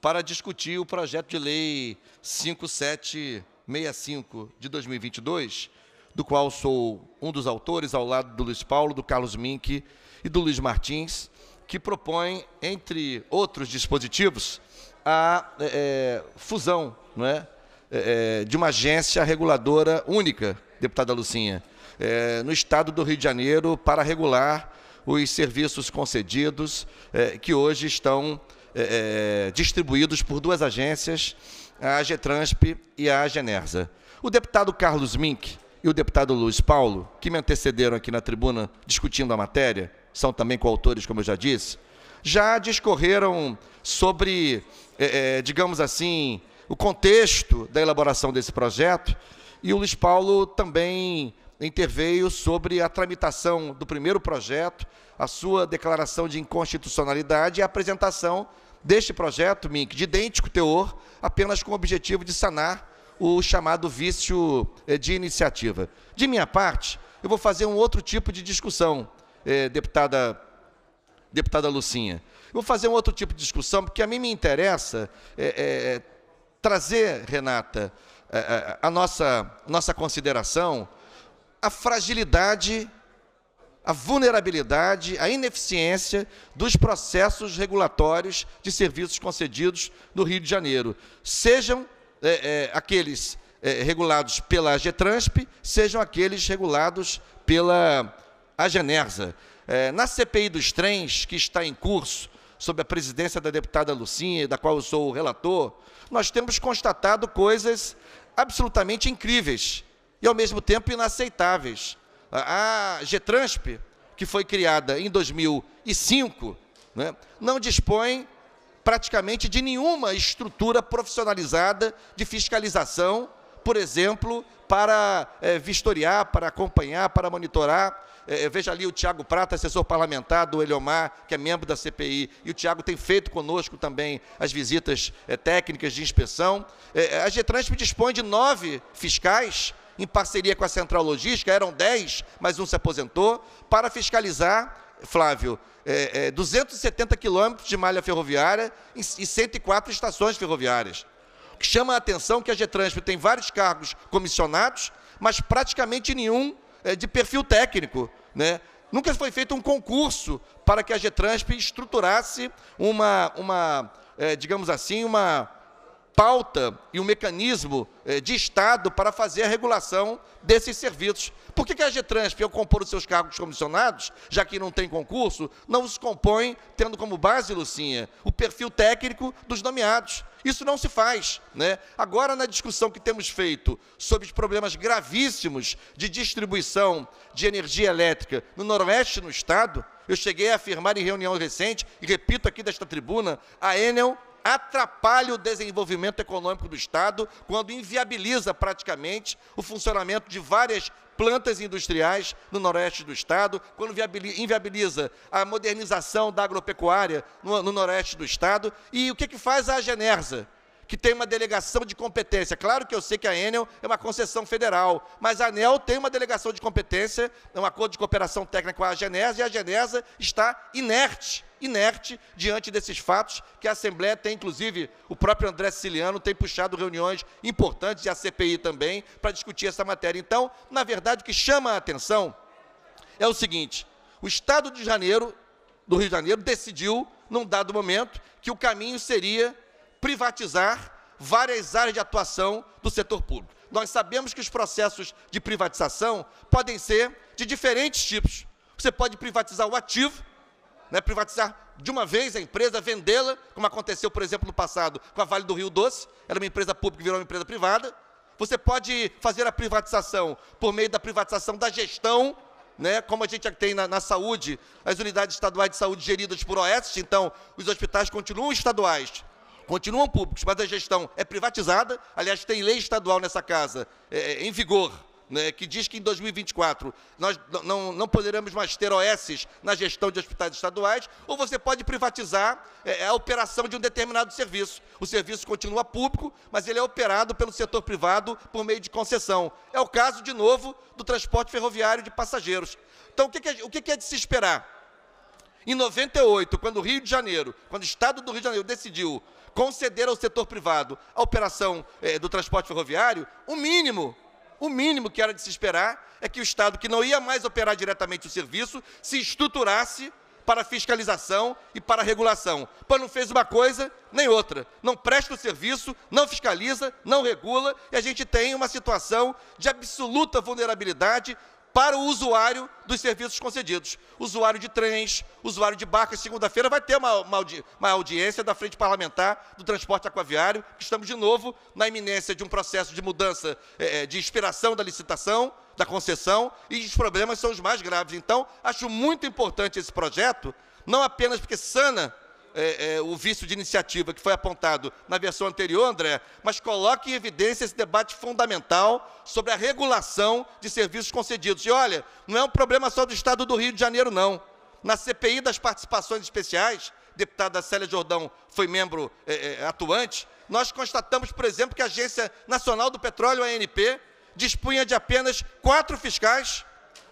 para discutir o projeto de lei 5765 de 2022, do qual sou um dos autores, ao lado do Luiz Paulo, do Carlos Mink e do Luiz Martins, que propõe, entre outros dispositivos, a é, é fusão não é? é? é de uma agência reguladora única, deputada Lucinha é, no estado do Rio de Janeiro para regular os serviços concedidos, é, que hoje estão é, é distribuídos por duas agências, a Agetransp e a Agenersa. O deputado Carlos Mink e o deputado Luiz Paulo, que me antecederam aqui na tribuna discutindo a matéria, são também coautores, como eu já disse, já discorreram sobre, é, é digamos assim, o contexto da elaboração desse projeto. E o Luiz Paulo também interveio sobre a tramitação do primeiro projeto, a sua declaração de inconstitucionalidade e a apresentação deste projeto, Mink de idêntico teor, apenas com o objetivo de sanar o chamado vício eh, de iniciativa. De minha parte, eu vou fazer um outro tipo de discussão, eh, deputada, deputada Lucinha. Eu vou fazer um outro tipo de discussão, porque a mim me interessa eh, trazer, Renata, a nossa, nossa consideração a fragilidade, a vulnerabilidade, a ineficiência dos processos regulatórios de serviços concedidos no Rio de Janeiro, sejam é, é, aqueles é, regulados pela Getransp, sejam aqueles regulados pela Agenersa. É, na CPI dos trens, que está em curso, sob a presidência da deputada Lucinha, da qual eu sou o relator, nós temos constatado coisas absolutamente incríveis e, ao mesmo tempo, inaceitáveis. A Getransp, que foi criada em 2005, né, não dispõe praticamente de nenhuma estrutura profissionalizada de fiscalização, por exemplo, para é, vistoriar, para acompanhar, para monitorar. É, veja ali o Tiago Prata, assessor parlamentar do Eliomar, que é membro da CPI, e o Tiago tem feito conosco também as visitas é, técnicas de inspeção. a Getransp dispõe de nove fiscais em parceria com a Central Logística, eram 10, mas um se aposentou, para fiscalizar, Flávio, é, é, 270 quilômetros de malha ferroviária e 104 estações ferroviárias. O que chama a atenção é que a Getransp tem vários cargos comissionados, mas praticamente nenhum é, de perfil técnico. Né? Nunca foi feito um concurso para que a Getransp estruturasse uma, uma é, digamos assim, uma, pauta e um mecanismo eh, de Estado para fazer a regulação desses serviços. Por que a Getransp, ao compor os seus cargos comissionados, já que não tem concurso, não os compõe tendo como base, Lucinha, o perfil técnico dos nomeados? Isso não se faz. Né? Agora, na discussão que temos feito sobre os problemas gravíssimos de distribuição de energia elétrica no Noroeste no Estado, eu cheguei a afirmar em reunião recente, e repito aqui desta tribuna, a Enel atrapalha o desenvolvimento econômico do Estado, quando inviabiliza praticamente o funcionamento de várias plantas industriais no noroeste do Estado, quando inviabiliza a modernização da agropecuária no, no noroeste do Estado. E o que, que faz a Genersa? que tem uma delegação de competência. Claro que eu sei que a Enel é uma concessão federal, mas a Anel tem uma delegação de competência, É um acordo de cooperação técnica com a Genesa, e a Genesa está inerte, inerte diante desses fatos que a Assembleia tem, inclusive, o próprio André Siciliano tem puxado reuniões importantes, e a CPI também, para discutir essa matéria. Então, na verdade, o que chama a atenção é o seguinte, o Estado de Janeiro, do Rio de Janeiro, decidiu, num dado momento, que o caminho seria privatizar várias áreas de atuação do setor público. Nós sabemos que os processos de privatização podem ser de diferentes tipos. Você pode privatizar o ativo, né, privatizar de uma vez a empresa, vendê-la, como aconteceu, por exemplo, no passado com a Vale do Rio Doce, era uma empresa pública e virou uma empresa privada. Você pode fazer a privatização por meio da privatização da gestão, né, como a gente tem na, na saúde, as unidades estaduais de saúde geridas por OES, então os hospitais continuam estaduais, continuam públicos, mas a gestão é privatizada. Aliás, tem lei estadual nessa casa é, é em vigor. Né, que diz que em 2024 nós não, não poderemos mais ter OSs na gestão de hospitais estaduais, ou você pode privatizar é, é, a operação de um determinado serviço. O serviço continua público, mas ele é operado pelo setor privado por meio de concessão. É o caso, de novo, do transporte ferroviário de passageiros. Então, o que, é, o que é de se esperar? Em 98, quando o Rio de Janeiro, quando o Estado do Rio de Janeiro decidiu conceder ao setor privado a operação eh, do transporte ferroviário, o mínimo, o mínimo que era de se esperar é que o Estado, que não ia mais operar diretamente o serviço, se estruturasse para fiscalização e para regulação. Pois não fez uma coisa nem outra. Não presta o serviço, não fiscaliza, não regula, e a gente tem uma situação de absoluta vulnerabilidade para o usuário dos serviços concedidos. Usuário de trens, usuário de barcas. Segunda-feira vai ter uma, uma, audi uma, audiência da Frente Parlamentar do Transporte Aquaviário, que estamos de novo na iminência de um processo de mudança, é, é de expiração da licitação, da concessão, e os problemas são os mais graves. Então, acho muito importante esse projeto, não apenas porque sana é, é, o vício de iniciativa que foi apontado na versão anterior, André, mas coloque em evidência esse debate fundamental sobre a regulação de serviços concedidos. E olha, não é um problema só do Estado do Rio de Janeiro, não. Na CPI das participações especiais, deputada Célia Jordão foi membro é, é, atuante, nós constatamos, por exemplo, que a Agência Nacional do Petróleo, a ANP, dispunha de apenas quatro fiscais,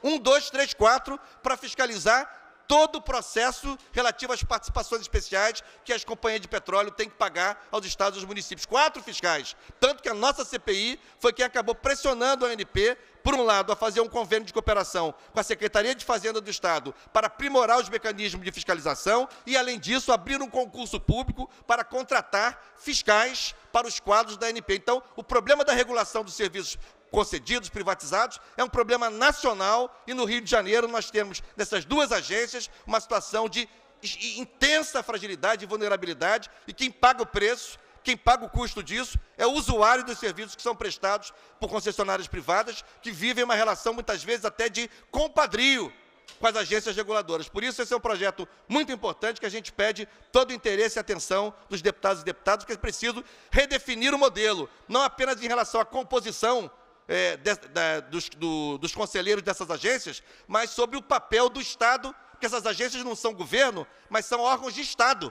um, dois, três, quatro, para fiscalizar todo o processo relativo às participações especiais que as companhias de petróleo têm que pagar aos estados e aos municípios. Quatro fiscais. Tanto que a nossa CPI foi quem acabou pressionando a ANP, por um lado, a fazer um convênio de cooperação com a Secretaria de Fazenda do Estado para aprimorar os mecanismos de fiscalização e, além disso, abrir um concurso público para contratar fiscais para os quadros da ANP. Então, o problema da regulação dos serviços concedidos, privatizados, é um problema nacional e no Rio de Janeiro nós temos, nessas duas agências, uma situação de intensa fragilidade e vulnerabilidade e quem paga o preço, quem paga o custo disso é o usuário dos serviços que são prestados por concessionárias privadas que vivem uma relação, muitas vezes, até de compadrio com as agências reguladoras. Por isso, esse é um projeto muito importante que a gente pede todo o interesse e atenção dos deputados e deputadas, porque é preciso redefinir o modelo, não apenas em relação à composição é, de, da, dos, do, dos conselheiros dessas agências, mas sobre o papel do Estado, porque essas agências não são governo, mas são órgãos de Estado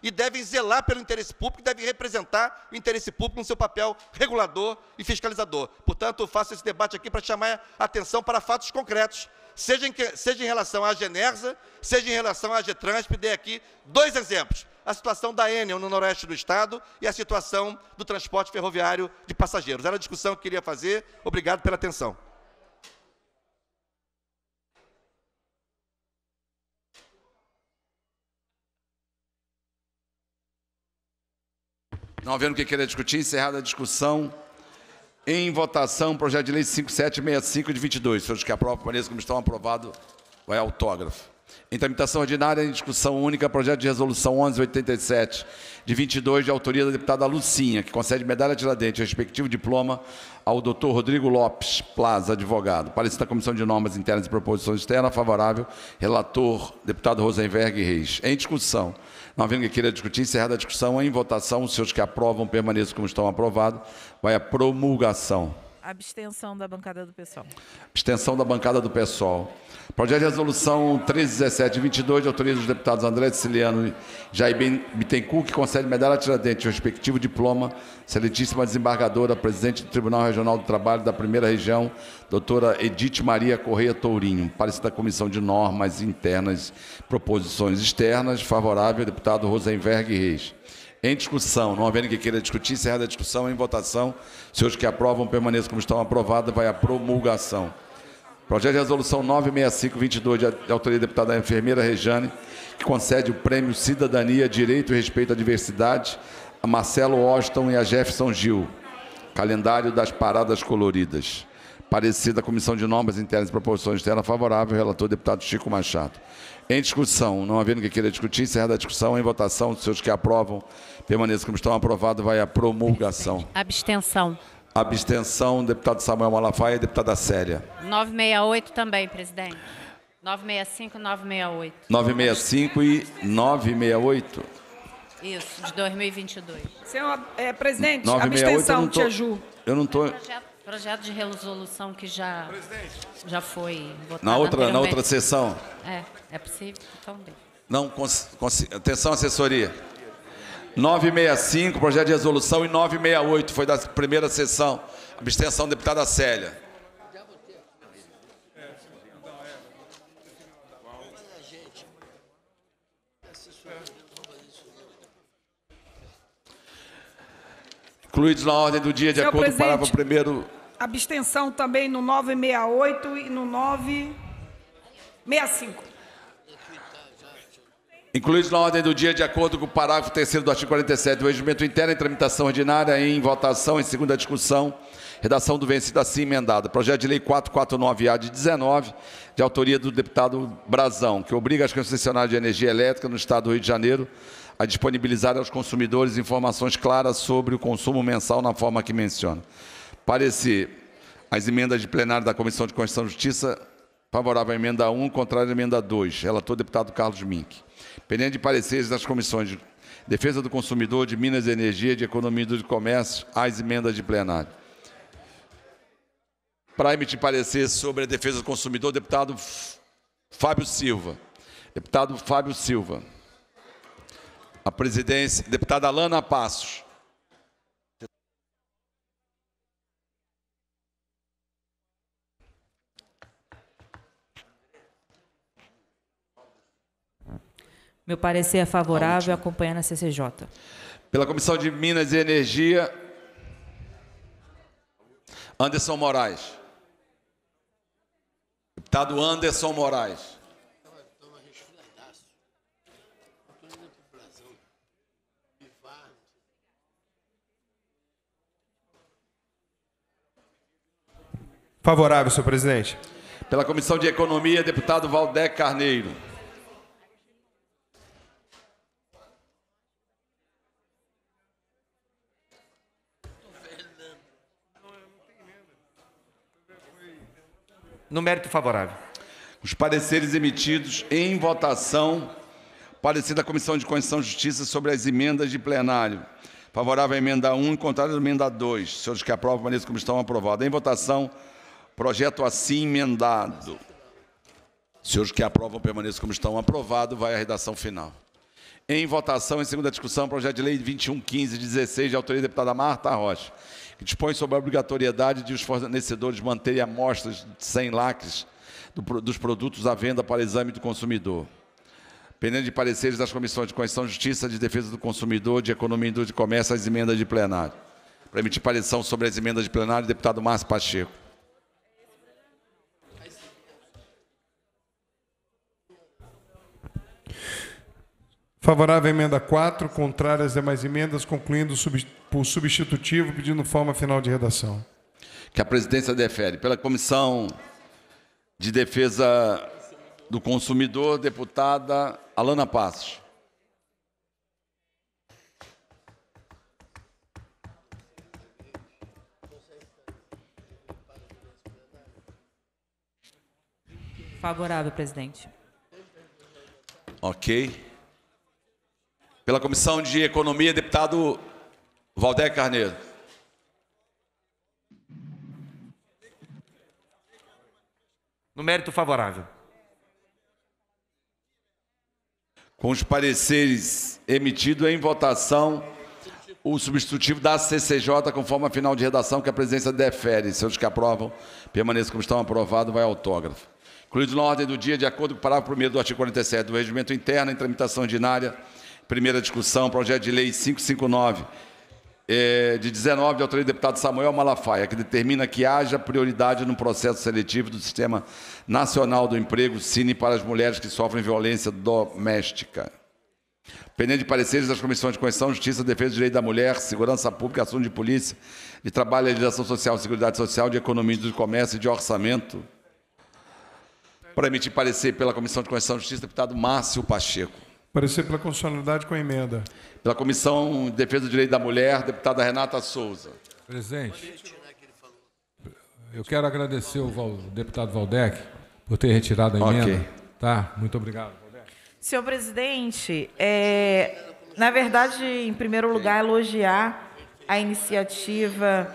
e devem zelar pelo interesse público, devem representar o interesse público no seu papel regulador e fiscalizador. Portanto, faço esse debate aqui para chamar a atenção para fatos concretos seja em, seja em relação à Genersa, seja em relação à Getransp, dei aqui dois exemplos. A situação da Enel no noroeste do estado e a situação do transporte ferroviário de passageiros. Era a discussão que eu queria fazer. Obrigado pela atenção. Não havendo o que queira discutir, encerrada a discussão. Em votação, projeto de lei 5765 de 22. Senhores que aprovam, permaneçam como estão, aprovado. Vai autógrafo. Em tramitação ordinária, em discussão única, projeto de resolução 1187 de 22, de autoria da deputada Lucinha, que concede medalha de Tiradentes e respectivo diploma ao doutor Rodrigo Lopes Plaza, advogado. Parecer da Comissão de Normas Internas e Proposições Externas, favorável, relator, deputado Rosenberg Reis. Em discussão, não havendo quem queira discutir, encerrada a discussão, em votação, os senhores que aprovam permaneçam como estão aprovados. Vai a promulgação. Abstenção da bancada do pessoal. Abstenção da bancada do pessoal. Projeto de resolução de autoriza os deputados André Siciliano e Jair Bittencourt, que concede medalha a Tiradentes, o respectivo diploma, excelentíssima desembargadora, presidente do Tribunal Regional do Trabalho da Primeira Região, doutora Edith Maria Correia Tourinho, parecer da Comissão de Normas Internas, Proposições Externas, favorável deputado Rosenberg Reis. Em discussão, não havendo que queira discutir, encerrada a discussão, em votação, se os que aprovam permaneçam como estão aprovados, vai à promulgação. Projeto de resolução 96522, de autoria da deputada enfermeira Rejane, que concede o prêmio Cidadania, Direito e Respeito à Diversidade a Marcelo Austin e a Jefferson Gil. Calendário das paradas coloridas. Parecida a Comissão de Normas Internas e Proporções Externas favorável, relator deputado Chico Machado. Em discussão, não havendo que queira discutir, encerrada a discussão, em votação, os seus que aprovam, permaneçam como estão, aprovado, vai à promulgação. Abstenção. Abstenção, deputado Samuel Malafaia e deputada Célia. 968 também, presidente. 965 968. 965 e 968. Isso, de 2022. Senhor é, presidente, 968, abstenção, eu tia Ju. Eu não estou... Projeto de resolução que já, já foi votado. Na outra, na outra sessão? É, é possível? Então, bem. Não, cons, cons, atenção, assessoria. 965, projeto de resolução, e 968, foi da primeira sessão. Abstenção, deputada Célia. Incluídos na ordem do dia, de Senhor acordo com o parágrafo primeiro. Abstenção também no 968 e no 965. Incluídos na ordem do dia, de acordo com o parágrafo 3 do artigo 47 do Regimento Interno, em tramitação ordinária, em votação, em segunda discussão, redação do vencido assim emendada. Projeto de Lei 449-A de 19, de autoria do deputado Brazão, que obriga as concessionárias de energia elétrica no Estado do Rio de Janeiro a disponibilizar aos consumidores informações claras sobre o consumo mensal na forma que menciona. Parecer as emendas de plenário da Comissão de Constituição e Justiça, favorável à emenda 1, contrário à emenda 2. Relator, deputado Carlos Mink pendente de pareceres das comissões de Defesa do Consumidor, de Minas e Energia, de Economia e do Comércio, às emendas de plenário. Para emitir parecer sobre a defesa do consumidor, deputado Fábio Silva. Deputado Fábio Silva. A presidência, deputada Alana Passos. Meu parecer é favorável, acompanha na CCJ. Pela Comissão de Minas e Energia, Anderson Moraes. Deputado Anderson Moraes. Favorável, senhor presidente. Pela Comissão de Economia, deputado Valdec Carneiro. No mérito favorável. Os pareceres emitidos em votação. Parecer da Comissão de Constituição e Justiça sobre as emendas de plenário. Favorável à emenda 1 e contrário à emenda 2. Senhores que aprovam, permaneçam como estão aprovado. Em votação, projeto assim emendado. Senhores que aprovam, permaneçam como estão aprovado. Vai à redação final. Em votação, em segunda discussão, projeto de lei 2115, 16, de autoria da deputada Marta Rocha que dispõe sobre a obrigatoriedade de os fornecedores manterem amostras sem lacres do, dos produtos à venda para exame do consumidor. Pendendo de pareceres das comissões de Constituição, Justiça, de Defesa do Consumidor, de Economia, Indústria de Comércio, as emendas de plenário. Para emitir pareção sobre as emendas de plenário, deputado Márcio Pacheco. Favorável à emenda 4, contrárias às demais emendas, concluindo por substitutivo, pedindo forma final de redação. Que a presidência defere pela Comissão de Defesa do Consumidor, deputada Alana Passos. Favorável, presidente. Ok. Pela Comissão de Economia, deputado Valdeir Carneiro. No mérito favorável. Com os pareceres emitidos em votação, o substitutivo da CCJ, conforme a final de redação que a presidência defere. Se os que aprovam, permaneçam como estão aprovados, vai autógrafo incluído na ordem do dia, de acordo com o parágrafo 1 do artigo 47 do Regimento Interno, em tramitação ordinária, primeira discussão, projeto de lei 559, é, de 19, de autoria do deputado Samuel Malafaia, que determina que haja prioridade no processo seletivo do Sistema Nacional do Emprego, sine para as mulheres que sofrem violência doméstica. Pendente de pareceres das Comissões de Constituição, Justiça, Defesa dos Direitos da Mulher, Segurança Pública, Assunto de Polícia, de Trabalho, Legislação Social, Seguridade Social, de Economia, do Comércio e de Orçamento. Para emitir parecer pela Comissão de Constituição e Justiça, deputado Márcio Pacheco. Parecer pela constitucionalidade com a emenda. Pela Comissão de Defesa do Direito da Mulher, deputada Renata Souza. Presidente, eu quero agradecer o deputado Valdec por ter retirado a emenda. Okay. Tá, muito obrigado. Senhor presidente, é, na verdade, em primeiro lugar, elogiar a iniciativa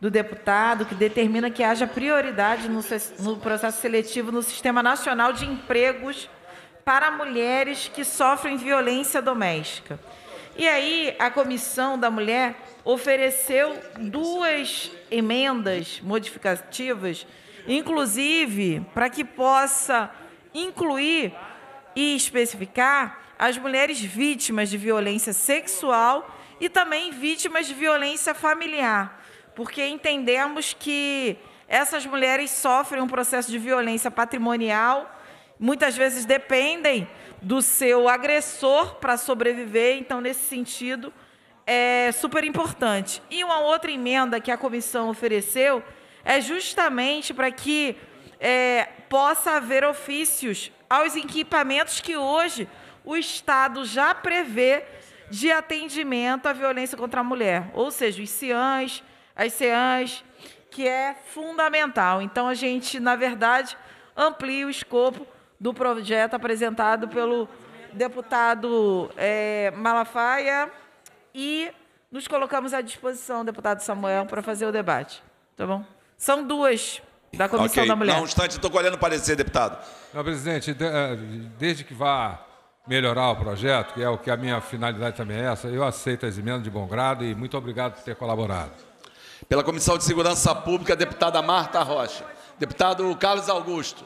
do deputado que determina que haja prioridade no, no processo seletivo no Sistema Nacional de Empregos para mulheres que sofrem violência doméstica. E aí, a Comissão da Mulher ofereceu duas emendas modificativas, inclusive para que possa incluir e especificar as mulheres vítimas de violência sexual e também vítimas de violência familiar, porque entendemos que essas mulheres sofrem um processo de violência patrimonial muitas vezes dependem do seu agressor para sobreviver, então, nesse sentido, é super importante. E uma outra emenda que a comissão ofereceu é justamente para que é, possa haver ofícios aos equipamentos que hoje o Estado já prevê de atendimento à violência contra a mulher, ou seja, os CIANs, as CEANs, que é fundamental. Então, a gente, na verdade, amplia o escopo do projeto apresentado pelo deputado é, Malafaia e nos colocamos à disposição, deputado Samuel, para fazer o debate. Tá bom? São duas da Comissão okay. da Mulher. Não, um instante, estou colhendo o parecer, deputado. Não, presidente, eh, desde que vá melhorar o projeto, que é o que a minha finalidade também é essa, eu aceito as emendas de bom grado e muito obrigado por ter colaborado. Pela Comissão de Segurança Pública, deputada Marta Rocha. Deputado Carlos Augusto.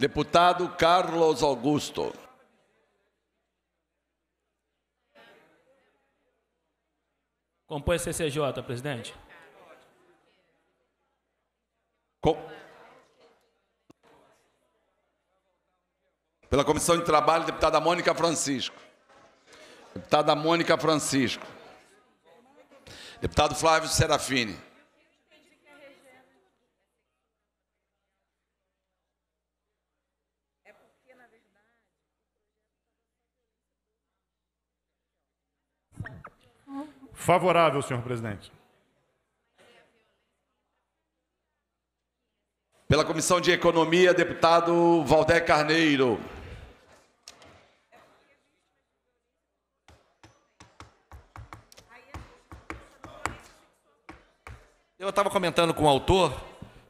Deputado Carlos Augusto. Compõe a CCJ, presidente. Com... Pela Comissão de Trabalho, deputada Mônica Francisco. Deputada Mônica Francisco. Deputado Flávio Serafini. Favorável, senhor presidente. Pela Comissão de Economia, deputado Valdé Carneiro. Eu estava comentando com o autor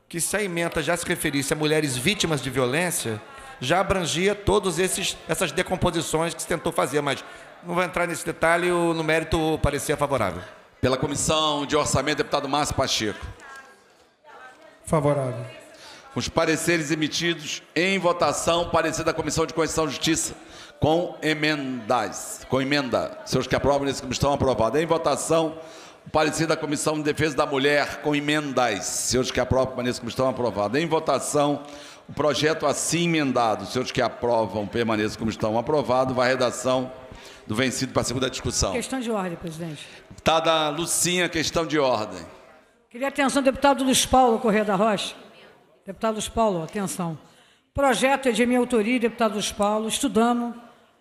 que se a emenda já se referisse a mulheres vítimas de violência, já abrangia todas essas decomposições que se tentou fazer, mas não vou entrar nesse detalhe, o mérito, parecia favorável. Pela Comissão de Orçamento, deputado Márcio Pacheco. Favorável. Os pareceres emitidos em votação, parecer da Comissão de Constituição e Justiça, com emendas. Com emenda. senhores que aprovam, nesse como estão aprovados. Em votação, o parecer da Comissão de Defesa da Mulher, com emendas. Senhores que aprovam, permaneçam como estão aprovados. Em votação, o projeto assim emendado. senhores que aprovam, permaneçam como estão aprovado. Vai à redação do vencido para a segunda discussão. Questão de ordem, presidente. Deputada tá da Lucinha, questão de ordem. Queria atenção, deputado Luiz Paulo Correia da Rocha. Deputado Luiz Paulo, atenção. Projeto é de minha autoria, deputado Luiz Paulo. Estudamos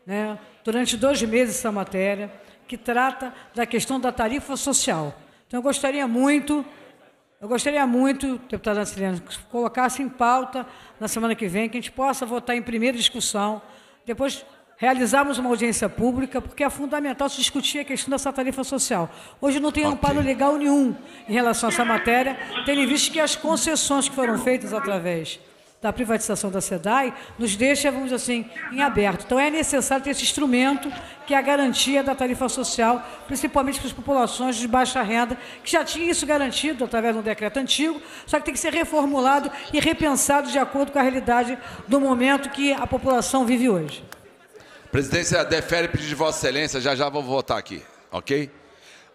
né, durante dois meses essa matéria, que trata da questão da tarifa social. Então, eu gostaria muito, eu gostaria muito, deputada Silena, que colocasse em pauta na semana que vem, que a gente possa votar em primeira discussão, depois Realizamos uma audiência pública, porque é fundamental se discutir a questão dessa tarifa social. Hoje não tem okay. amparo legal nenhum em relação a essa matéria, tendo em vista que as concessões que foram feitas através da privatização da SEDAI nos deixa, vamos dizer assim, em aberto. Então é necessário ter esse instrumento que é a garantia da tarifa social, principalmente para as populações de baixa renda, que já tinha isso garantido através de um decreto antigo, só que tem que ser reformulado e repensado de acordo com a realidade do momento que a população vive hoje. Presidência defere pedido de Vossa Excelência, já já vou votar aqui, ok?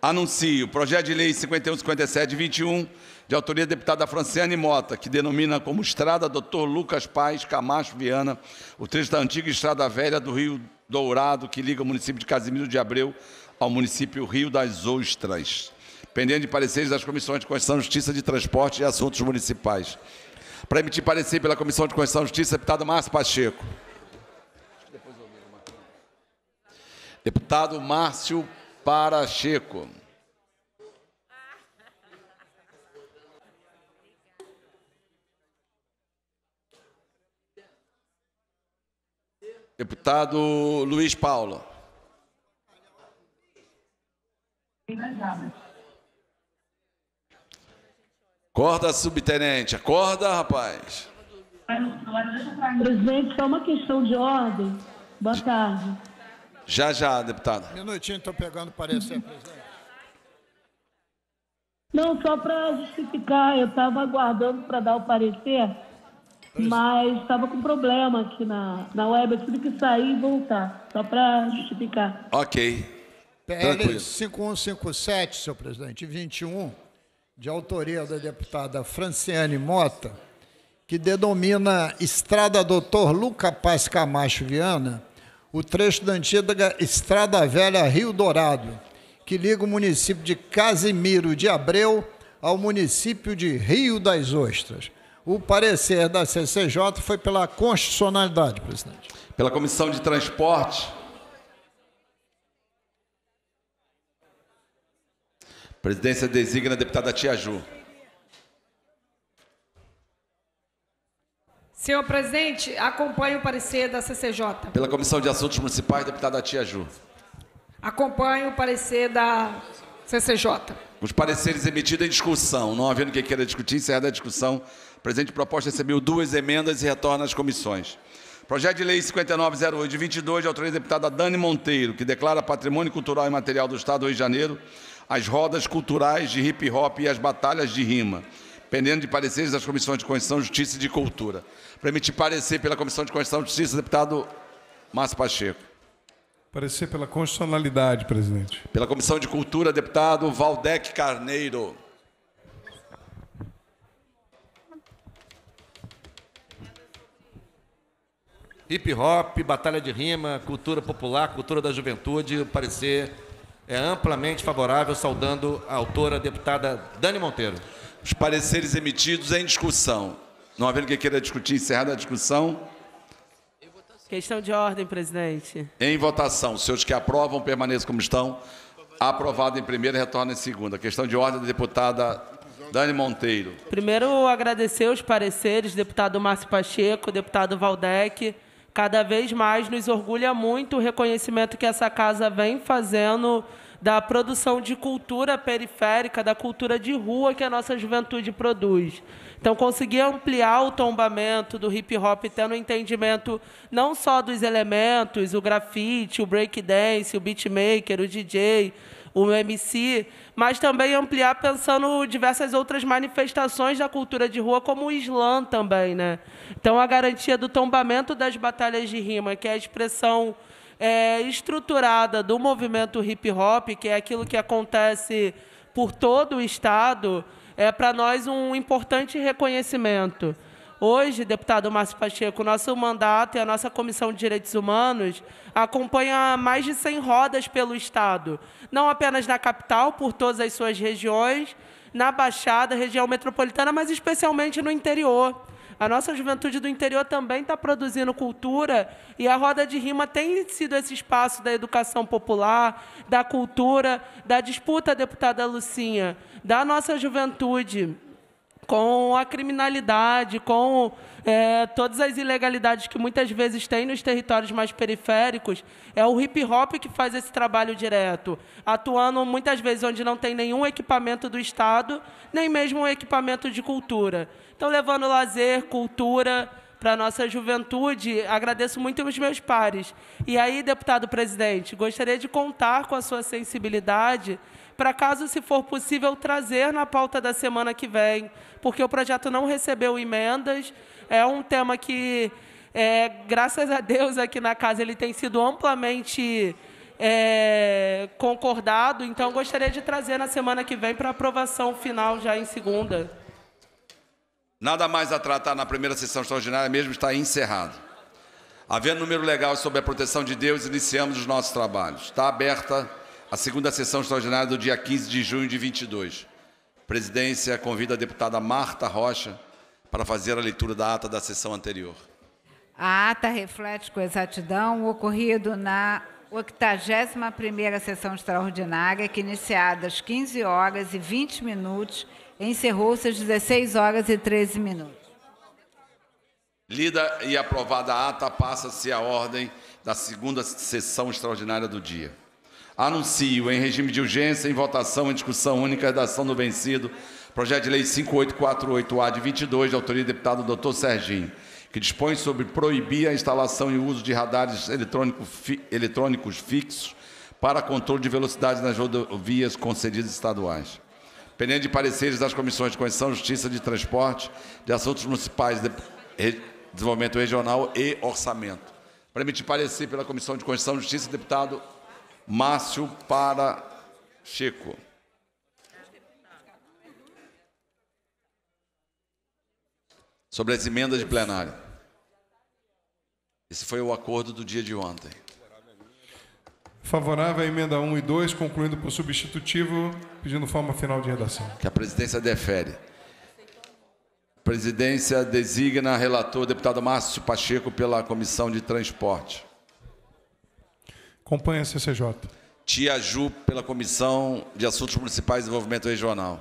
Anuncio o projeto de lei 5157 21 de autoria da deputada Franciane Mota, que denomina como Estrada Dr. Lucas Paz Camacho Viana, o trecho da antiga Estrada Velha do Rio Dourado, que liga o município de Casimiro de Abreu ao município Rio das Ostras. Pendente de pareceres das comissões de Constituição, Justiça de Transporte e Assuntos Municipais. Para emitir parecer pela Comissão de Constituição e Justiça, deputado Márcio Pacheco. Deputado Márcio Paracheco. Deputado Luiz Paulo. Acorda, subtenente, acorda, rapaz. Presidente, só uma questão de ordem. Boa tarde. Já, já, deputado. Um minutinho, estou pegando parecer, presidente. Não, só para justificar, eu estava aguardando para dar o parecer, mas estava com problema aqui na, na web, eu tive que sair e voltar, só para justificar. Ok. PL 5157, senhor presidente, 21, de autoria da deputada Franciane Mota, que denomina Estrada Doutor Luca Paz Camacho Viana, o trecho da antiga Estrada Velha Rio Dourado, que liga o município de Casimiro de Abreu ao município de Rio das Ostras. O parecer da CCJ foi pela constitucionalidade, presidente. Pela Comissão de Transporte. presidência designa a deputada Tia Ju. Senhor presidente, acompanho o parecer da CCJ. Pela Comissão de Assuntos Municipais, deputada Tia Ju. Acompanho o parecer da CCJ. Os pareceres emitidos em discussão. Não havendo quem queira discutir, encerrada a discussão. O presente proposta recebeu duas emendas e retorna às comissões. Projeto de Lei 5908 de 22, de autoria da deputada Dani Monteiro, que declara patrimônio cultural e material do Estado do Rio de Janeiro as rodas culturais de hip-hop e as batalhas de rima pendendo de pareceres das comissões de Constituição, Justiça e de Cultura. Para emitir parecer pela Comissão de Constituição e Justiça, deputado Márcio Pacheco. Parecer pela constitucionalidade, presidente. Pela Comissão de Cultura, deputado Valdec Carneiro. Hip hop, batalha de rima, cultura popular, cultura da juventude, o parecer é amplamente favorável, saudando a autora, a deputada Dani Monteiro. Os pareceres emitidos em discussão. Não havendo quem queira discutir, encerrada a discussão. Questão de ordem, presidente. Em votação. senhores os que aprovam permaneçam como estão. Aprovado em primeira, retorna em segunda. Questão de ordem da deputada Dani Monteiro. Primeiro, agradecer os pareceres, deputado Márcio Pacheco, deputado Valdec. Cada vez mais nos orgulha muito o reconhecimento que essa casa vem fazendo da produção de cultura periférica, da cultura de rua que a nossa juventude produz. Então, conseguir ampliar o tombamento do hip hop, tendo entendimento não só dos elementos, o grafite, o breakdance, o beatmaker, o DJ, o MC, mas também ampliar pensando diversas outras manifestações da cultura de rua, como o slam também, né? Então a garantia do tombamento das batalhas de rima, que é a expressão é, estruturada do movimento hip hop, que é aquilo que acontece por todo o estado, é para nós um importante reconhecimento. Hoje, deputado Márcio Pacheco, nosso mandato e a nossa Comissão de Direitos Humanos acompanha mais de 100 rodas pelo Estado, não apenas na capital, por todas as suas regiões, na Baixada, região metropolitana, mas especialmente no interior. A nossa juventude do interior também está produzindo cultura e a roda de rima tem sido esse espaço da educação popular, da cultura, da disputa, deputada Lucinha, da nossa juventude com a criminalidade, com é, todas as ilegalidades que muitas vezes tem nos territórios mais periféricos, é o hip hop que faz esse trabalho direto, atuando muitas vezes onde não tem nenhum equipamento do Estado, nem mesmo um equipamento de cultura. Então, levando lazer, cultura para a nossa juventude, agradeço muito os meus pares. E aí, deputado presidente, gostaria de contar com a sua sensibilidade para caso se for possível trazer na pauta da semana que vem, porque o projeto não recebeu emendas, é um tema que, é, graças a Deus, aqui na casa ele tem sido amplamente é, concordado, então gostaria de trazer na semana que vem para aprovação final já em segunda. Nada mais a tratar na primeira sessão extraordinária, mesmo está encerrado. Havendo número legal sobre a proteção de Deus, iniciamos os nossos trabalhos. Está aberta a segunda sessão extraordinária do dia 15 de junho de 22. A presidência convida a deputada Marta Rocha para fazer a leitura da ata da sessão anterior. A ata reflete com exatidão o ocorrido na 81ª sessão extraordinária, que iniciada às 15 horas e 20 minutos, encerrou-se às 16 horas e 13 minutos. Lida e aprovada a ata, passa-se a ordem da segunda sessão extraordinária do dia. Anuncio, em regime de urgência, em votação, em discussão única, redação do vencido, projeto de lei 5848-A de 22, de autoria do deputado doutor Serginho, que dispõe sobre proibir a instalação e uso de radares eletrônico fi, eletrônicos fixos para controle de velocidade nas rodovias concedidas estaduais. Pendente de pareceres das comissões de Constituição, Justiça de Transporte, de Assuntos Municipais, de Desenvolvimento Regional e Orçamento. Para emitir parecer pela Comissão de Constituição, e Justiça, deputado Márcio para Chico. Sobre as emendas de plenário. Esse foi o acordo do dia de ontem. Favorável à emenda 1 e 2, concluindo por substitutivo, pedindo forma final de redação. Que a presidência defere. A presidência designa relator, deputado Márcio Pacheco, pela Comissão de Transporte. Acompanha a CCJ. Tia Ju, pela Comissão de Assuntos Municipais e Desenvolvimento Regional.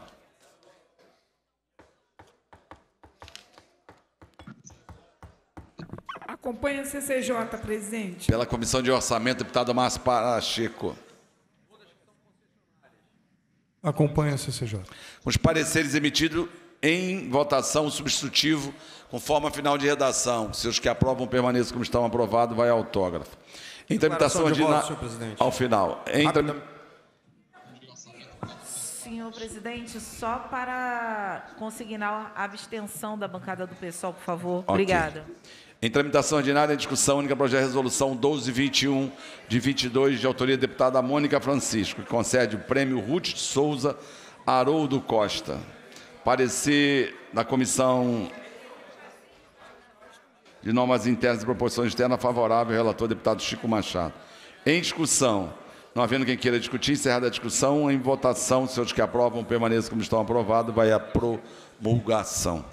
Acompanha a CCJ, presidente. Pela Comissão de Orçamento, deputado Márcio Paracheco. Acompanha a CCJ. Com os pareceres emitidos em votação, substitutivo, com forma final de redação. Se os que aprovam permaneçam como estão aprovados, vai autógrafo. Em tramitação de voto, senhor presidente. Ao final. Em tram... Senhor presidente, só para consignar a abstenção da bancada do pessoal, por favor. Okay. Obrigada. Em tramitação ordinária, em discussão única, projeto de resolução 1221 de 22, de autoria da deputada Mônica Francisco, que concede o prêmio Ruth de Souza Haroldo Costa. Parecer da comissão de normas internas e proporções externas favorável, relator deputado Chico Machado. Em discussão, não havendo quem queira discutir, encerrada a discussão, em votação, senhores que aprovam, permaneçam como estão aprovados, vai à promulgação.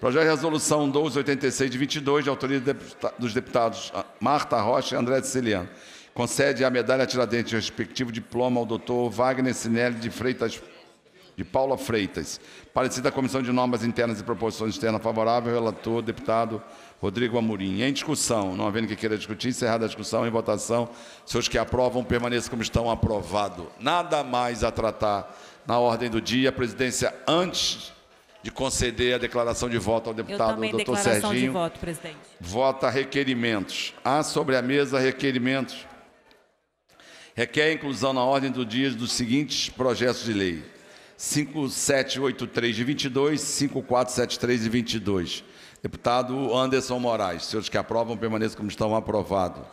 Projeto de resolução 1286 de 22, de autoria dos deputados Marta Rocha e André Siciliano. Concede a medalha Tiradentes, respectivo diploma ao doutor Wagner Sinelli de Freitas de Paula Freitas. Parecida da Comissão de Normas Internas e Proporções Externas favorável, relator, deputado Rodrigo Amorim. Em discussão, não havendo que queira discutir, encerrada a discussão, em votação, Senhores que aprovam permaneçam como estão, aprovado. Nada mais a tratar na ordem do dia. A presidência, antes de conceder a declaração de voto ao deputado Eu também, doutor declaração Serginho. De voto, presidente. Vota requerimentos. Há sobre a mesa requerimentos. Requer inclusão na ordem do dia dos seguintes projetos de lei: 5783 de 22, 5473 de 22. Deputado Anderson Moraes, senhores que aprovam, permaneçam como estão aprovado.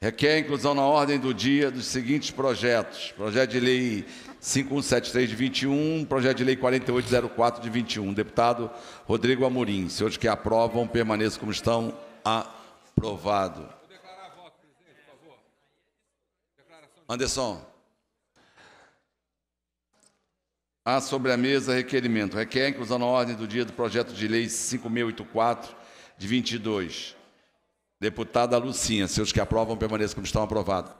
Requer a inclusão na ordem do dia dos seguintes projetos. Projeto de lei 5173 de 21, projeto de lei 4804 de 21. Deputado Rodrigo Amorim, senhores que aprovam, permaneçam como estão aprovado. Anderson. Há sobre a mesa requerimento. Requer inclusão na ordem do dia do projeto de lei 5.084, de 22. Deputada Lucinha, seus que aprovam permaneçam como estão aprovados.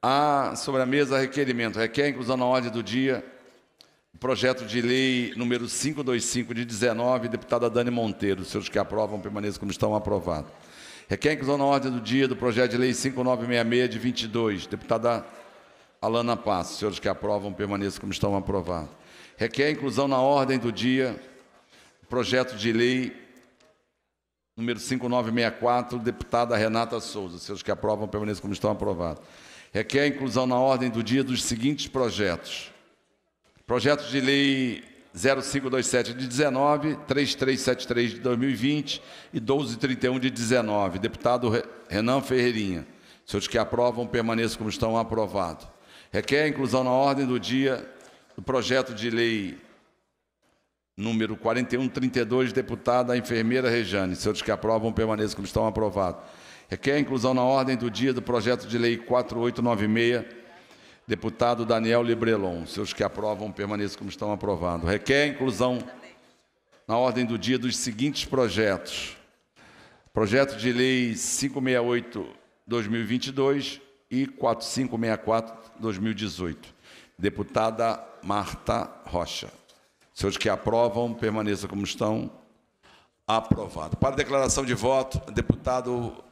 Há sobre a mesa requerimento. Requer inclusão na ordem do dia o projeto de lei número 525 de 19, deputada Dani Monteiro. Seus que aprovam permaneçam como estão aprovados. Requer inclusão na ordem do dia do projeto de lei 5966 de 22. Deputada Alana Passo. Senhores que aprovam, permaneçam como estão aprovados. Requer inclusão na ordem do dia do projeto de lei número 5964, deputada Renata Souza. Senhores que aprovam, permaneçam como estão aprovados. Requer inclusão na ordem do dia dos seguintes projetos. Projeto de lei 0527 de 19, 3373 de 2020 e 1231 de 19. Deputado Renan Ferreirinha. Se os que aprovam permaneçam como estão aprovado. Requer a inclusão na ordem do dia do projeto de lei número 4132, deputada enfermeira Rejane. Se os que aprovam permaneçam como estão aprovado. Requer a inclusão na ordem do dia do projeto de lei 4896 Deputado Daniel Librelon. Se os que aprovam permaneçam como estão aprovados. Requer inclusão na ordem do dia dos seguintes projetos. Projeto de Lei 568-2022 e 4564-2018. Deputada Marta Rocha. Se os que aprovam permaneçam como estão. Aprovado. Para a declaração de voto, deputado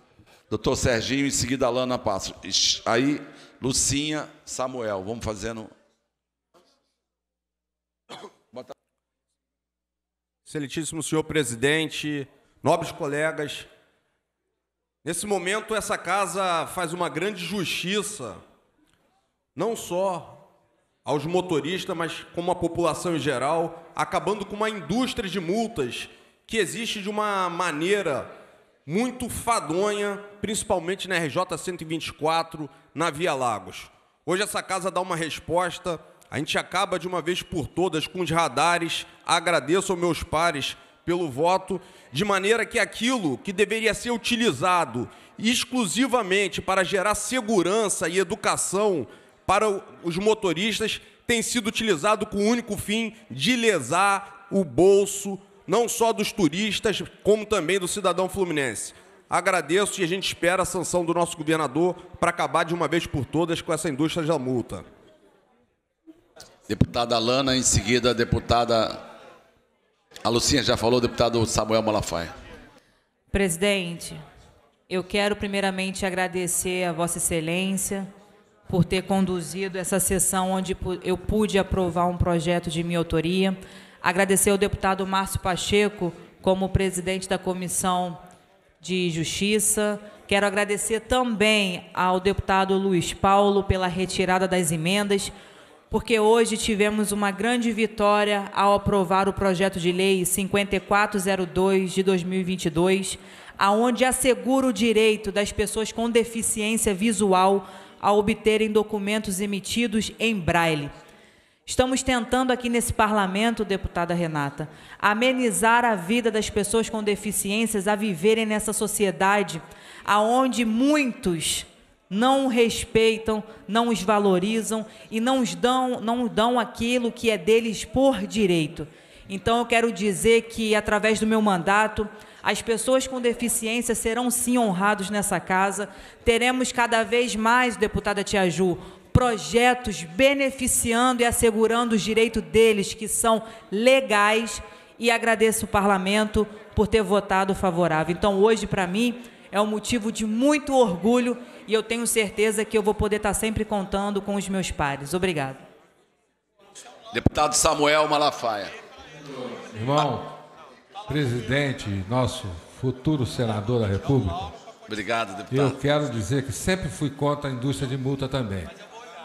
doutor Serginho, em seguida, Alana Passos. Aí, Lucinha, Samuel, vamos fazendo. Excelentíssimo senhor presidente, nobres colegas, nesse momento essa casa faz uma grande justiça, não só aos motoristas, mas como à população em geral, acabando com uma indústria de multas que existe de uma maneira muito fadonha, principalmente na RJ 124, na Via Lagos. Hoje essa casa dá uma resposta. A gente acaba de uma vez por todas com os radares. Agradeço aos meus pares pelo voto, de maneira que aquilo que deveria ser utilizado exclusivamente para gerar segurança e educação para os motoristas tem sido utilizado com o único fim de lesar o bolso não só dos turistas, como também do cidadão fluminense. Agradeço e a gente espera a sanção do nosso governador para acabar de uma vez por todas com essa indústria da multa. Deputada Alana, em seguida, a deputada. A Lucinha já falou, deputado Samuel Malafaia. Presidente, eu quero primeiramente agradecer a Vossa Excelência por ter conduzido essa sessão onde eu pude aprovar um projeto de minha autoria. Agradecer ao deputado Márcio Pacheco, como presidente da comissão de Justiça. Quero agradecer também ao deputado Luiz Paulo pela retirada das emendas, porque hoje tivemos uma grande vitória ao aprovar o projeto de lei 5402 de 2022, aonde assegura o direito das pessoas com deficiência visual a obterem documentos emitidos em braille. Estamos tentando aqui nesse parlamento, deputada Renata, amenizar a vida das pessoas com deficiências a viverem nessa sociedade aonde muitos não respeitam, não os valorizam e não os dão, não dão aquilo que é deles por direito. Então eu quero dizer que através do meu mandato, as pessoas com deficiência serão sim honrados nessa casa. Teremos cada vez mais, deputada Tia Ju, projetos beneficiando e assegurando os direitos deles, que são legais, e agradeço o parlamento por ter votado favorável. Então, hoje, para mim, é um motivo de muito orgulho e eu tenho certeza que eu vou poder estar tá sempre contando com os meus pares. Obrigado. Deputado Samuel Malafaia. Irmão, presidente, nosso futuro senador da República. Obrigado, deputado. Eu quero dizer que sempre fui contra a indústria de multa também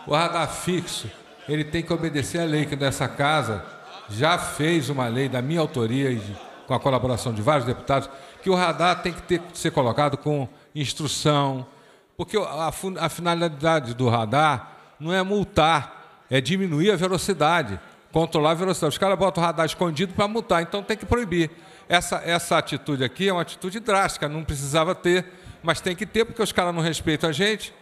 o radar fixo, ele tem que obedecer à lei que nessa casa já fez uma lei da minha autoria e de, com a colaboração de vários deputados que o radar tem que ter, ser colocado com instrução, porque a, a finalidade do radar não é multar, é diminuir a velocidade, controlar a velocidade. Os caras botam o radar escondido para multar, então tem que proibir. Essa, essa atitude aqui é uma atitude drástica, não precisava ter, mas tem que ter porque os caras não respeitam a gente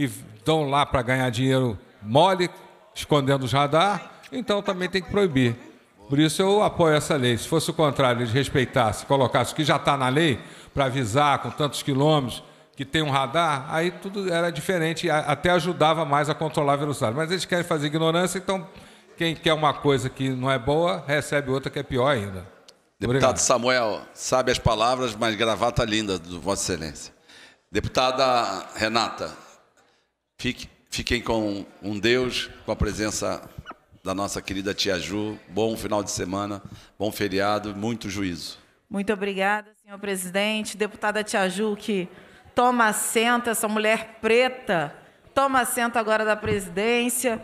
e estão lá para ganhar dinheiro mole, escondendo os radar, então também tem que proibir. Por isso eu apoio essa lei. Se fosse o contrário, eles respeitassem, colocassem o que já está na lei, para avisar com tantos quilômetros que tem um radar, aí tudo era diferente, até ajudava mais a controlar a velocidade. Mas eles querem fazer ignorância, então quem quer uma coisa que não é boa, recebe outra que é pior ainda. Deputado Obrigado. Samuel, sabe as palavras, mas gravata linda do Vossa Excelência. Deputada Renata, Fique, fiquem com um Deus, com a presença da nossa querida Tia Ju. Bom final de semana, bom feriado, muito juízo. Muito obrigada, senhor presidente. Deputada Tia Ju, que toma assento, essa mulher preta, toma assento agora da presidência.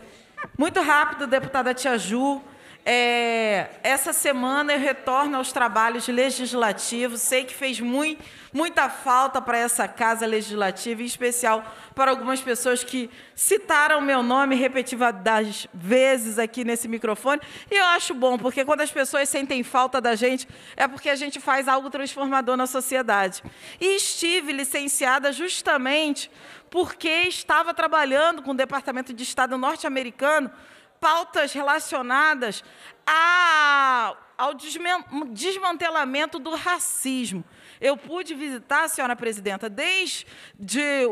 Muito rápido, deputada Tia Ju. É, essa semana eu retorno aos trabalhos legislativos. Sei que fez muito, muita falta para essa casa legislativa, em especial para algumas pessoas que citaram meu nome repetidas vezes aqui nesse microfone. E eu acho bom, porque quando as pessoas sentem falta da gente, é porque a gente faz algo transformador na sociedade. E estive licenciada justamente porque estava trabalhando com o Departamento de Estado norte-americano pautas relacionadas a, ao desmantelamento do racismo. Eu pude visitar, senhora presidenta, desde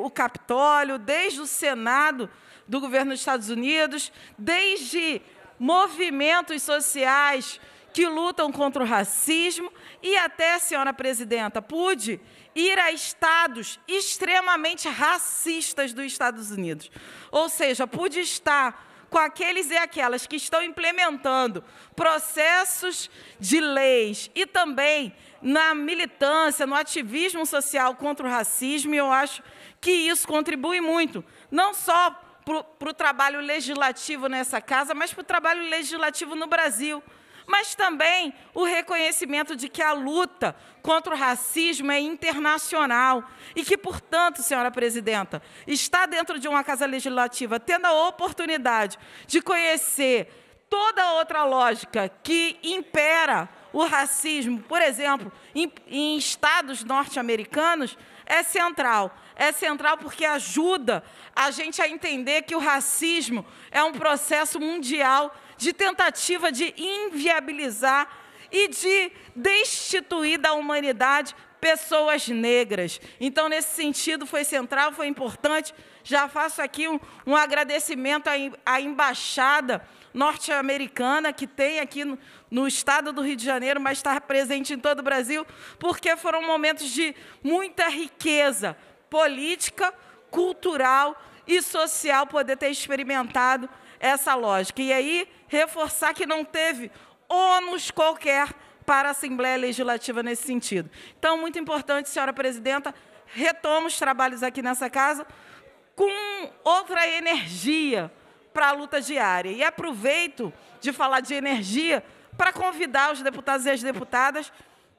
o Capitólio, desde o Senado do governo dos Estados Unidos, desde movimentos sociais que lutam contra o racismo e até, senhora presidenta, pude ir a estados extremamente racistas dos Estados Unidos. Ou seja, pude estar com aqueles e aquelas que estão implementando processos de leis e também na militância, no ativismo social contra o racismo, e eu acho que isso contribui muito, não só para o trabalho legislativo nessa casa, mas para o trabalho legislativo no Brasil mas também o reconhecimento de que a luta contra o racismo é internacional e que, portanto, senhora presidenta, está dentro de uma casa legislativa tendo a oportunidade de conhecer toda outra lógica que impera o racismo, por exemplo, em, em estados norte-americanos, é central. É central porque ajuda a gente a entender que o racismo é um processo mundial de tentativa de inviabilizar e de destituir da humanidade pessoas negras. Então, nesse sentido, foi central, foi importante. Já faço aqui um, um agradecimento à, embaixada norte-americana que tem aqui no, no estado do Rio de Janeiro, mas está presente em todo o Brasil, porque foram momentos de muita riqueza política, cultural e social poder ter experimentado essa lógica. E aí, reforçar que não teve ônus qualquer para a Assembleia Legislativa nesse sentido. Então, muito importante, senhora presidenta, retomo os trabalhos aqui nessa casa com outra energia para a luta diária. E aproveito de falar de energia para convidar os deputados e as deputadas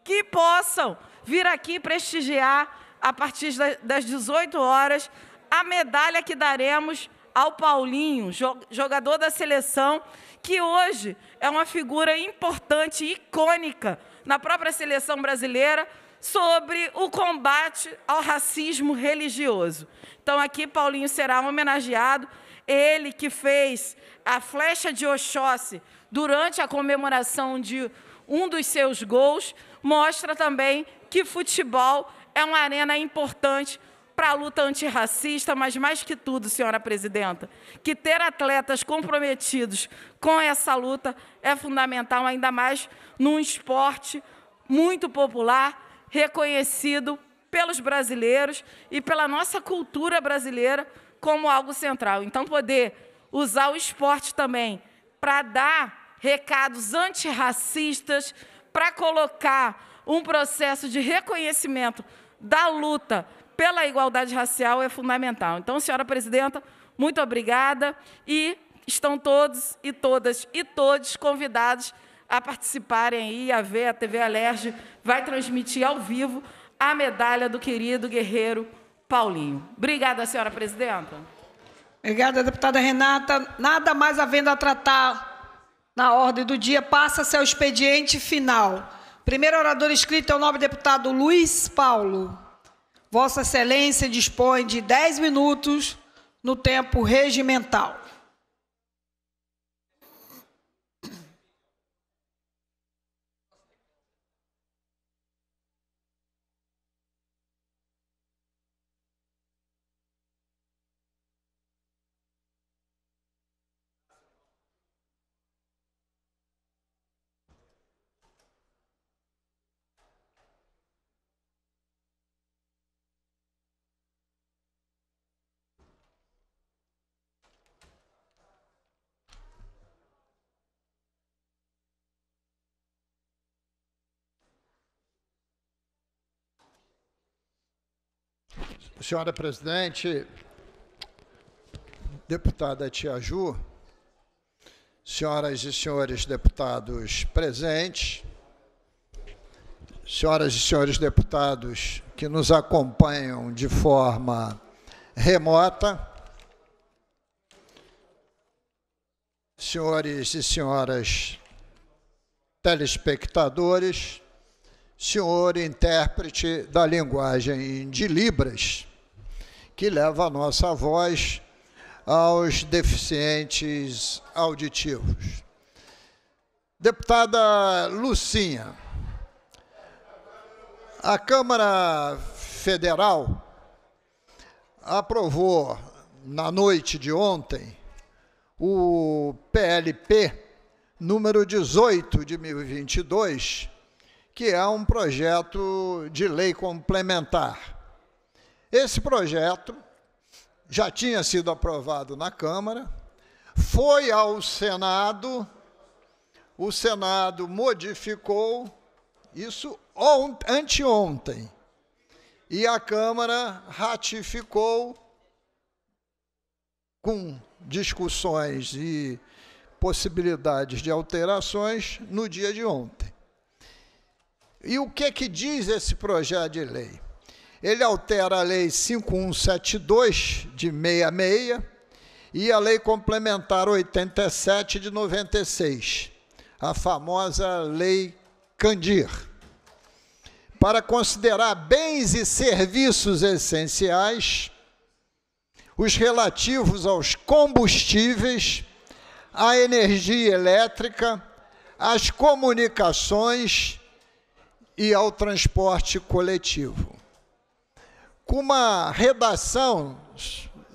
que possam vir aqui prestigiar, a partir das 18 horas, a medalha que daremos ao Paulinho, jogador da seleção, que hoje é uma figura importante, icônica na própria seleção brasileira sobre o combate ao racismo religioso. Então aqui Paulinho será homenageado, ele que fez a flecha de Oxóssi durante a comemoração de um dos seus gols, mostra também que futebol é uma arena importante para a luta antirracista, mas mais que tudo, senhora presidenta, que ter atletas comprometidos com essa luta é fundamental, ainda mais num esporte muito popular, reconhecido pelos brasileiros e pela nossa cultura brasileira como algo central. Então, poder usar o esporte também para dar recados antirracistas, para colocar um processo de reconhecimento da luta pela igualdade racial é fundamental. Então, senhora presidenta, muito obrigada e estão todos e todas e todos convidados a participarem aí, a ver, a TV Alerj vai transmitir ao vivo a medalha do querido guerreiro Paulinho. Obrigada, senhora presidenta. Obrigada, deputada Renata. Nada mais havendo a tratar na ordem do dia, passa-se ao expediente final. Primeiro orador escrito é o nobre deputado Luiz Paulo. Vossa Excelência dispõe de 10 minutos no tempo regimental. Senhora presidente, deputada Tia Ju, senhoras e senhores deputados presentes, senhoras e senhores deputados que nos acompanham de forma remota, senhores e senhoras telespectadores, senhor intérprete da linguagem de Libras, que leva a nossa voz aos deficientes auditivos. Deputada Lucinha, a Câmara Federal aprovou na noite de ontem o PLP número 18 de 2022 que é um projeto de lei complementar. Esse projeto já tinha sido aprovado na Câmara, foi ao Senado, o Senado modificou isso anteontem, e a Câmara ratificou com discussões e possibilidades de alterações no dia de ontem. E o que que diz esse projeto de lei? Ele altera a lei 5172 de 66 e a lei complementar 87 de 96, a famosa lei Candir. Para considerar bens e serviços essenciais, os relativos aos combustíveis, à energia elétrica, às comunicações, e ao transporte coletivo. Com uma redação,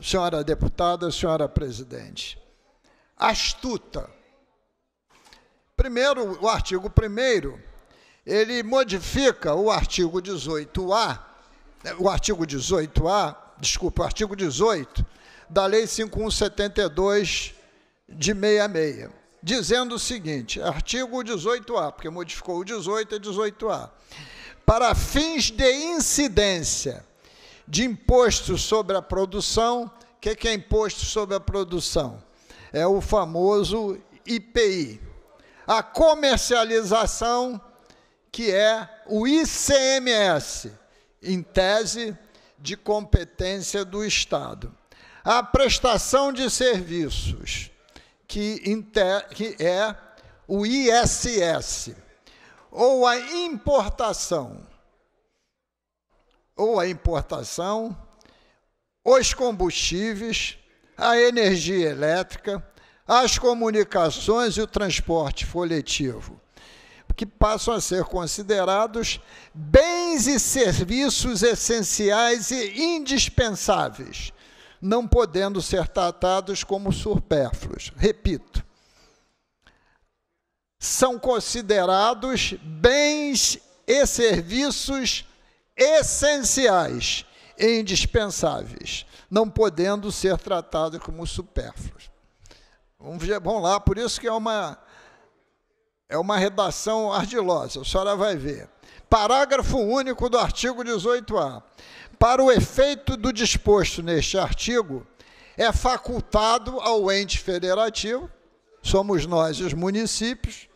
senhora deputada, senhora presidente, astuta. Primeiro, o artigo 1 ele modifica o artigo 18A, o artigo 18A, desculpa, o artigo 18 da Lei 5172 de 66 dizendo o seguinte: artigo 18A, porque modificou o 18 e 18A. Para fins de incidência de imposto sobre a produção, o que, que é imposto sobre a produção? É o famoso IPI. A comercialização, que é o ICMS, em tese de competência do Estado. A prestação de serviços, que, inter, que é o ISS, ou a importação, ou a importação, os combustíveis, a energia elétrica, as comunicações e o transporte coletivo, que passam a ser considerados bens e serviços essenciais e indispensáveis não podendo ser tratados como supérfluos. Repito, são considerados bens e serviços essenciais e indispensáveis, não podendo ser tratados como supérfluos. Vamos, ver, lá, por isso que é uma, é uma redação ardilosa, a senhora vai ver. Parágrafo único do artigo 18A para o efeito do disposto neste artigo, é facultado ao ente federativo, somos nós os municípios,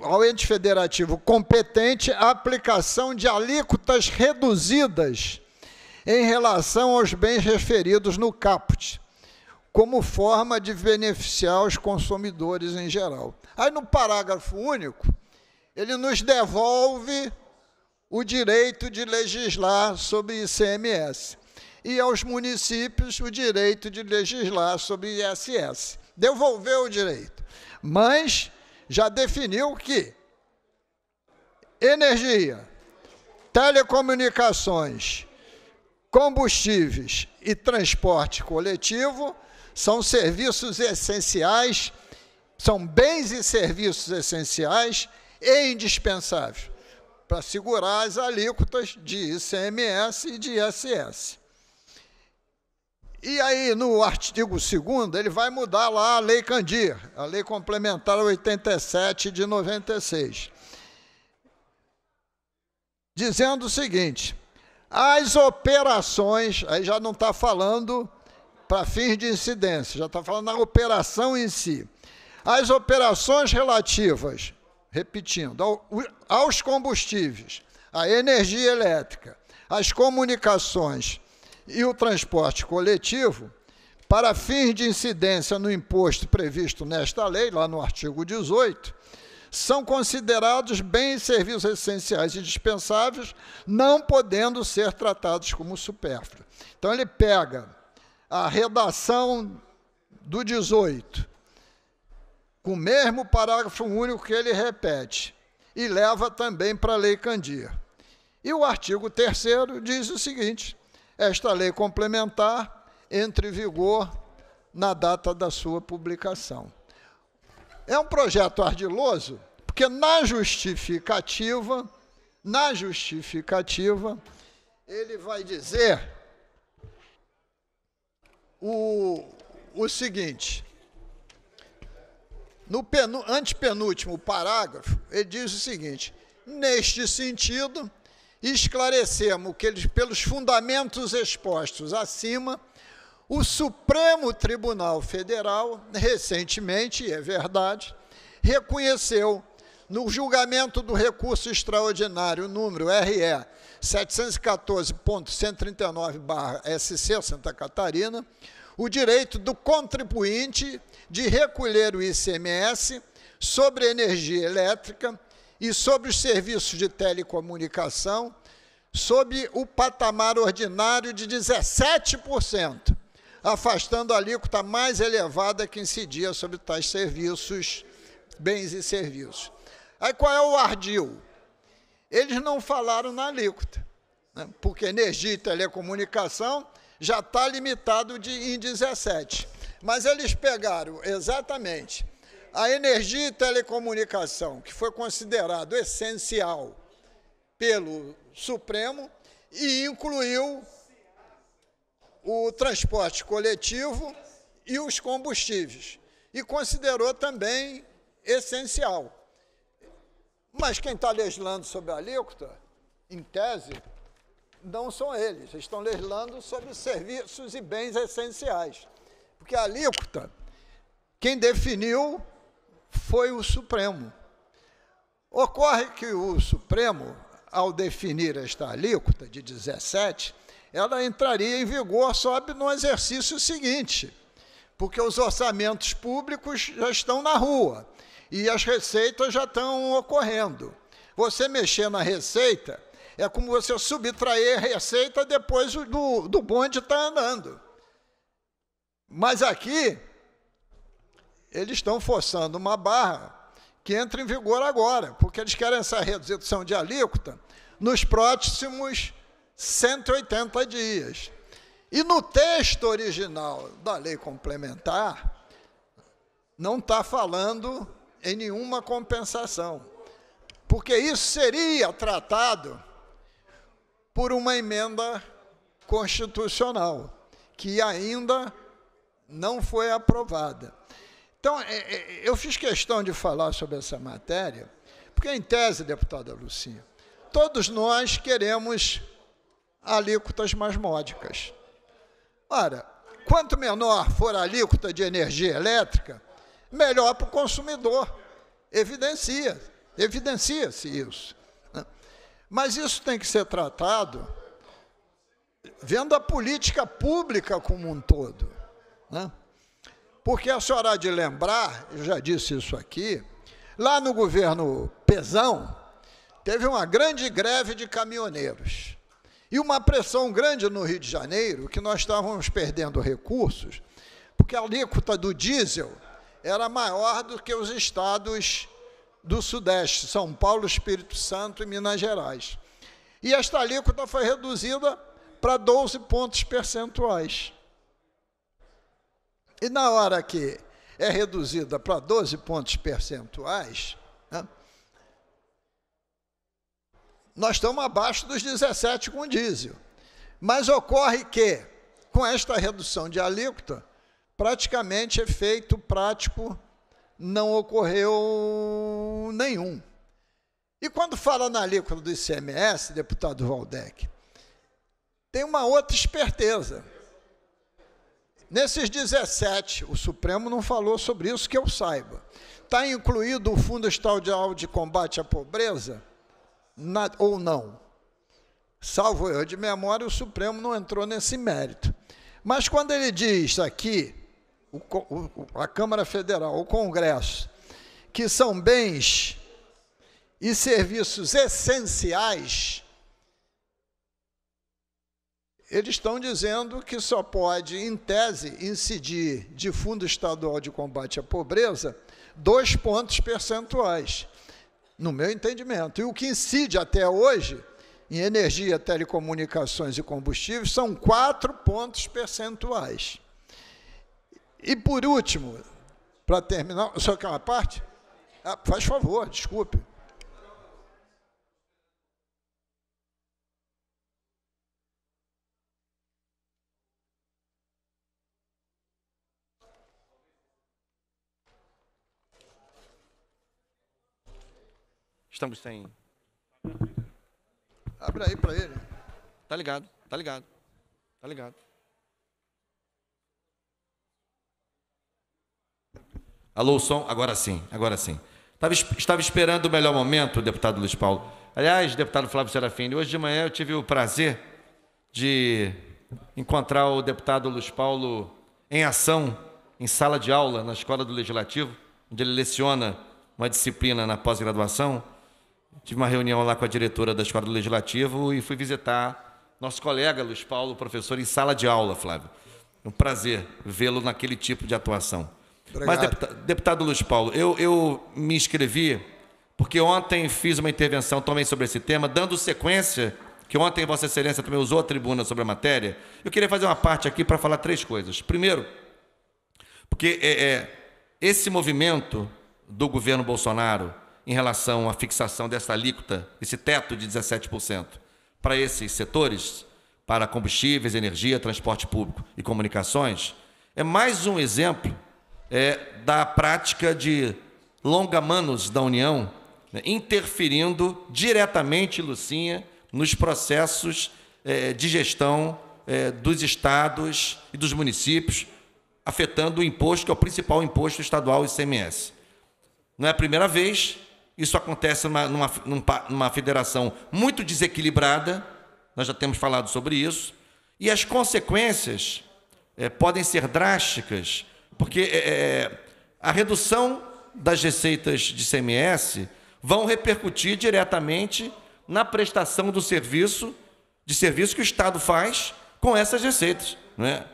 ao ente federativo competente a aplicação de alíquotas reduzidas em relação aos bens referidos no caput, como forma de beneficiar os consumidores em geral. Aí, no parágrafo único, ele nos devolve o direito de legislar sobre ICMS e aos municípios o direito de legislar sobre ISS. Devolveu o direito, mas já definiu que energia, telecomunicações, combustíveis e transporte coletivo são serviços essenciais, são bens e serviços essenciais e indispensáveis para segurar as alíquotas de ICMS e de ISS. E aí, no artigo 2 ele vai mudar lá a Lei Candir, a Lei Complementar 87 de 96, dizendo o seguinte: as operações, aí já não está falando para fins de incidência, já está falando na operação em si. As operações relativas repetindo, aos combustíveis, à energia elétrica, às comunicações e o transporte coletivo, para fins de incidência no imposto previsto nesta lei, lá no artigo 18, são considerados bens e serviços essenciais e dispensáveis, não podendo ser tratados como supérfluos. Então, ele pega a redação do 18 com o mesmo parágrafo único que ele repete, e leva também para a Lei Candir. E o artigo 3 diz o seguinte: esta lei complementar entre em vigor na data da sua publicação. É um projeto ardiloso, porque na justificativa, na justificativa, ele vai dizer o, o seguinte: no penu, antepenúltimo parágrafo, ele diz o seguinte: neste sentido, esclarecemos que, eles, pelos fundamentos expostos acima, o Supremo Tribunal Federal, recentemente, e é verdade, reconheceu, no julgamento do recurso extraordinário número RE 714.139-SC Santa Catarina, o direito do contribuinte de recolher o ICMS sobre energia elétrica e sobre os serviços de telecomunicação, sob o patamar ordinário de 17%, afastando a alíquota mais elevada que incidia sobre tais serviços, bens e serviços. Aí qual é o ardil? Eles não falaram na alíquota, né? porque energia e telecomunicação já está limitado de, em 17%. Mas eles pegaram exatamente a energia e telecomunicação, que foi considerado essencial pelo Supremo, e incluiu o transporte coletivo e os combustíveis. E considerou também essencial. Mas quem está legislando sobre a alíquota, em tese, não são eles. Estão legislando sobre serviços e bens essenciais. Porque a alíquota, quem definiu foi o Supremo. Ocorre que o Supremo, ao definir esta alíquota de 17, ela entraria em vigor só no exercício seguinte, porque os orçamentos públicos já estão na rua e as receitas já estão ocorrendo. Você mexer na receita é como você subtrair a receita depois do, do bonde estar tá andando. Mas aqui, eles estão forçando uma barra que entra em vigor agora, porque eles querem essa redução de alíquota nos próximos 180 dias. E no texto original da lei complementar, não está falando em nenhuma compensação, porque isso seria tratado por uma emenda constitucional, que ainda não foi aprovada. Então, é, é, eu fiz questão de falar sobre essa matéria, porque, em tese, deputada Lucinha, todos nós queremos alíquotas mais módicas. Ora, quanto menor for a alíquota de energia elétrica, melhor para o consumidor. Evidencia, evidencia-se isso. Né? Mas isso tem que ser tratado vendo a política pública como um todo. Né? Porque a senhora há de lembrar, eu já disse isso aqui, lá no governo Pesão, teve uma grande greve de caminhoneiros. E uma pressão grande no Rio de Janeiro, que nós estávamos perdendo recursos, porque a alíquota do diesel era maior do que os estados do Sudeste, São Paulo, Espírito Santo e Minas Gerais. E esta alíquota foi reduzida para 12 pontos percentuais. E na hora que é reduzida para 12 pontos percentuais, né, nós estamos abaixo dos 17 com diesel. Mas ocorre que, com esta redução de alíquota, praticamente efeito é prático não ocorreu nenhum. E quando fala na alíquota do ICMS, deputado Valdec, tem uma outra esperteza. Nesses 17, o Supremo não falou sobre isso que eu saiba. Está incluído o Fundo Estadual de Combate à Pobreza Na, ou não? Salvo eu de memória, o Supremo não entrou nesse mérito. Mas quando ele diz aqui, o, o, a Câmara Federal, o Congresso, que são bens e serviços essenciais, eles estão dizendo que só pode, em tese, incidir de Fundo Estadual de Combate à Pobreza dois pontos percentuais, no meu entendimento. E o que incide até hoje em energia, telecomunicações e combustíveis são quatro pontos percentuais. E por último, para terminar, só que uma parte, ah, faz favor, desculpe. Estamos sem. Abre aí para ele. Tá ligado, tá ligado. Tá ligado. Alô, o som? Agora sim, agora sim. Estava, estava esperando o melhor momento, deputado Luiz Paulo. Aliás, deputado Flávio Serafini, hoje de manhã eu tive o prazer de encontrar o deputado Luiz Paulo em ação, em sala de aula, na Escola do Legislativo, onde ele leciona uma disciplina na pós-graduação. Tive uma reunião lá com a diretora da Escola do Legislativo e fui visitar nosso colega Luiz Paulo, professor, em sala de aula, Flávio. um prazer vê-lo naquele tipo de atuação. Obrigado. Mas, deputado, deputado Luiz Paulo, eu, eu me inscrevi porque ontem fiz uma intervenção também sobre esse tema, dando sequência, que ontem Vossa Excelência também usou a tribuna sobre a matéria. Eu queria fazer uma parte aqui para falar três coisas. Primeiro, porque é, é, esse movimento do governo Bolsonaro em relação à fixação dessa alíquota, esse teto de 17%, para esses setores, para combustíveis, energia, transporte público e comunicações, é mais um exemplo é, da prática de longa-manos da União né, interferindo diretamente, Lucinha, nos processos é, de gestão é, dos estados e dos municípios, afetando o imposto, que é o principal imposto estadual, o ICMS. Não é a primeira vez isso acontece numa, numa, numa federação muito desequilibrada, nós já temos falado sobre isso, e as consequências é, podem ser drásticas, porque é, é a redução das receitas de CMS vão repercutir diretamente na prestação do serviço, de serviço que o Estado faz com essas receitas. Né?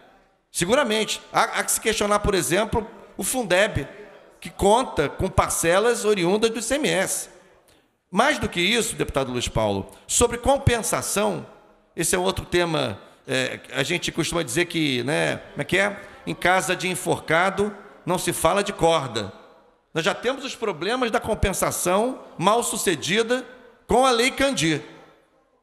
Seguramente. Há, há que se questionar, por exemplo, o Fundeb, que conta com parcelas oriundas do ICMS. Mais do que isso, deputado Luiz Paulo, sobre compensação, esse é outro tema. É, a gente costuma dizer que, né, como é que é? Em casa de enforcado não se fala de corda. Nós já temos os problemas da compensação mal sucedida com a Lei Candir.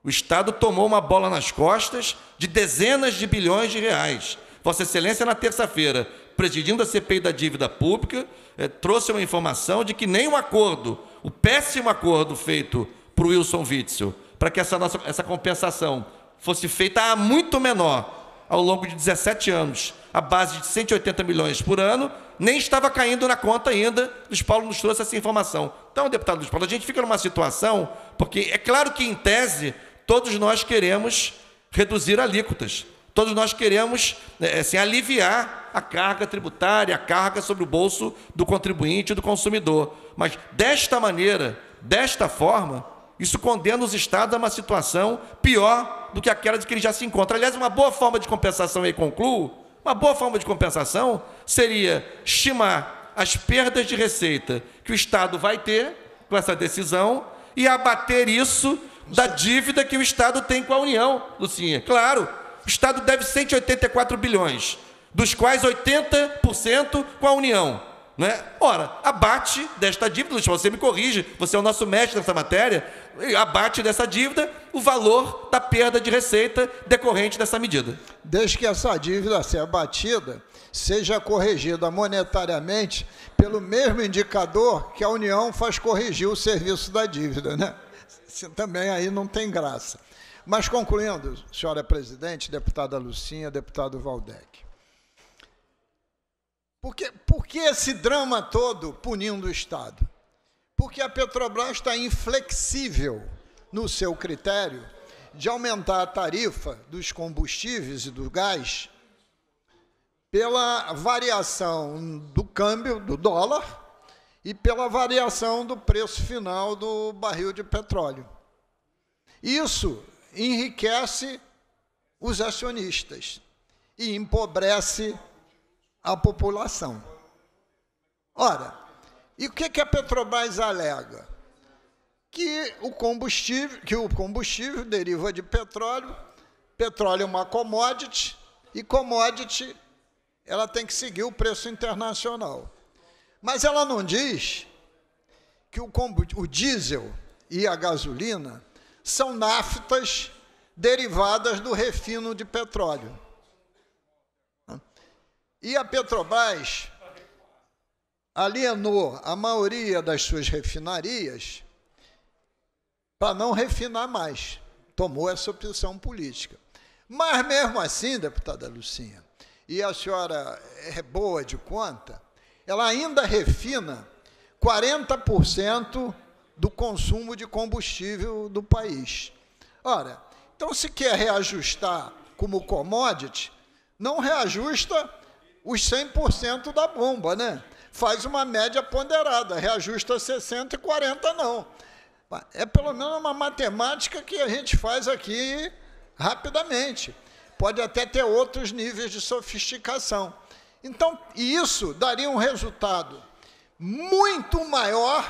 O Estado tomou uma bola nas costas de dezenas de bilhões de reais. Vossa Excelência, na terça-feira, presidindo a CPI da dívida pública, é, trouxe uma informação de que nem o acordo, o péssimo acordo feito para o Wilson Witzel, para que essa, nossa, essa compensação fosse feita a muito menor, ao longo de 17 anos, a base de 180 milhões por ano, nem estava caindo na conta ainda. Luiz Paulo nos trouxe essa informação. Então, deputado Luiz Paulo, a gente fica numa situação, porque é claro que, em tese, todos nós queremos reduzir alíquotas. Todos nós queremos né, é, assim, aliviar a carga tributária, a carga sobre o bolso do contribuinte e do consumidor. Mas desta maneira, desta forma, isso condena os estados a uma situação pior do que aquela de que ele já se encontra. Aliás, uma boa forma de compensação, e concluo, uma boa forma de compensação seria estimar as perdas de receita que o Estado vai ter com essa decisão e abater isso da dívida que o Estado tem com a União, Lucinha. Claro, o Estado deve 184 bilhões, dos quais 80% com a União. Né? Ora, abate desta dívida, Luiz, você me corrige, você é o nosso mestre nessa matéria, abate dessa dívida o valor da perda de receita decorrente dessa medida. Desde que essa dívida seja abatida, seja corrigida monetariamente pelo mesmo indicador que a União faz corrigir o serviço da dívida, né? Também aí não tem graça. Mas concluindo, senhora é presidente, deputada Lucinha, deputado Valdec. Por que, por que esse drama todo punindo o Estado? Porque a Petrobras está inflexível no seu critério de aumentar a tarifa dos combustíveis e do gás pela variação do câmbio, do dólar, e pela variação do preço final do barril de petróleo. Isso enriquece os acionistas e empobrece a população. Ora, e o que, a Petrobras alega? Que o combustível, que o combustível deriva de petróleo, petróleo é uma commodity e commodity ela tem que seguir o preço internacional. Mas ela não diz que o, o diesel e a gasolina são naftas derivadas do refino de petróleo. E a Petrobras alienou a maioria das suas refinarias para não refinar mais. Tomou essa opção política. Mas mesmo assim, deputada Lucinha, e a senhora é boa de conta, ela ainda refina 40% do consumo de combustível do país. Ora, então se quer reajustar como commodity, não reajusta os 100% da bomba, né? Faz uma média ponderada, reajusta 60 e 40 não. É pelo menos uma matemática que a gente faz aqui rapidamente. Pode até ter outros níveis de sofisticação. Então, isso daria um resultado muito maior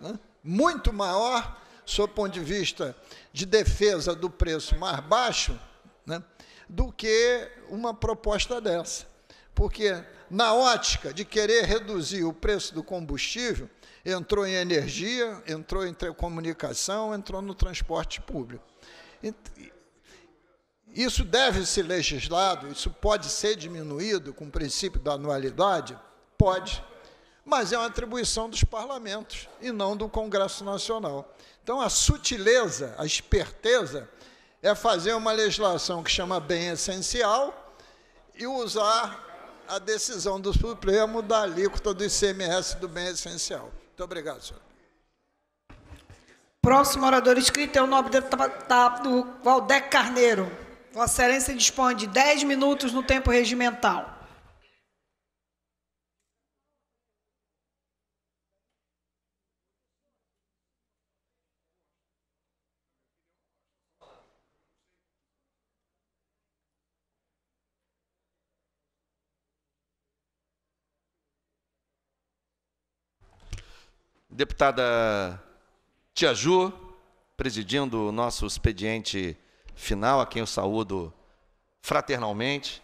né? muito maior, sob o ponto de vista de defesa do preço mais baixo, né, do que uma proposta dessa. Porque, na ótica de querer reduzir o preço do combustível, entrou em energia, entrou em comunicação, entrou no transporte público. Isso deve ser legislado, isso pode ser diminuído com o princípio da anualidade? Pode mas é uma atribuição dos parlamentos e não do Congresso Nacional. Então, a sutileza, a esperteza, é fazer uma legislação que chama bem essencial e usar a decisão do Supremo da alíquota do ICMS do bem essencial. Muito obrigado, senhor. Próximo orador inscrito é o nome deputado Valdec Carneiro. Vossa Excelência dispõe de 10 minutos no tempo regimental. Deputada Tia Ju, presidindo o nosso expediente final, a quem eu saúdo fraternalmente.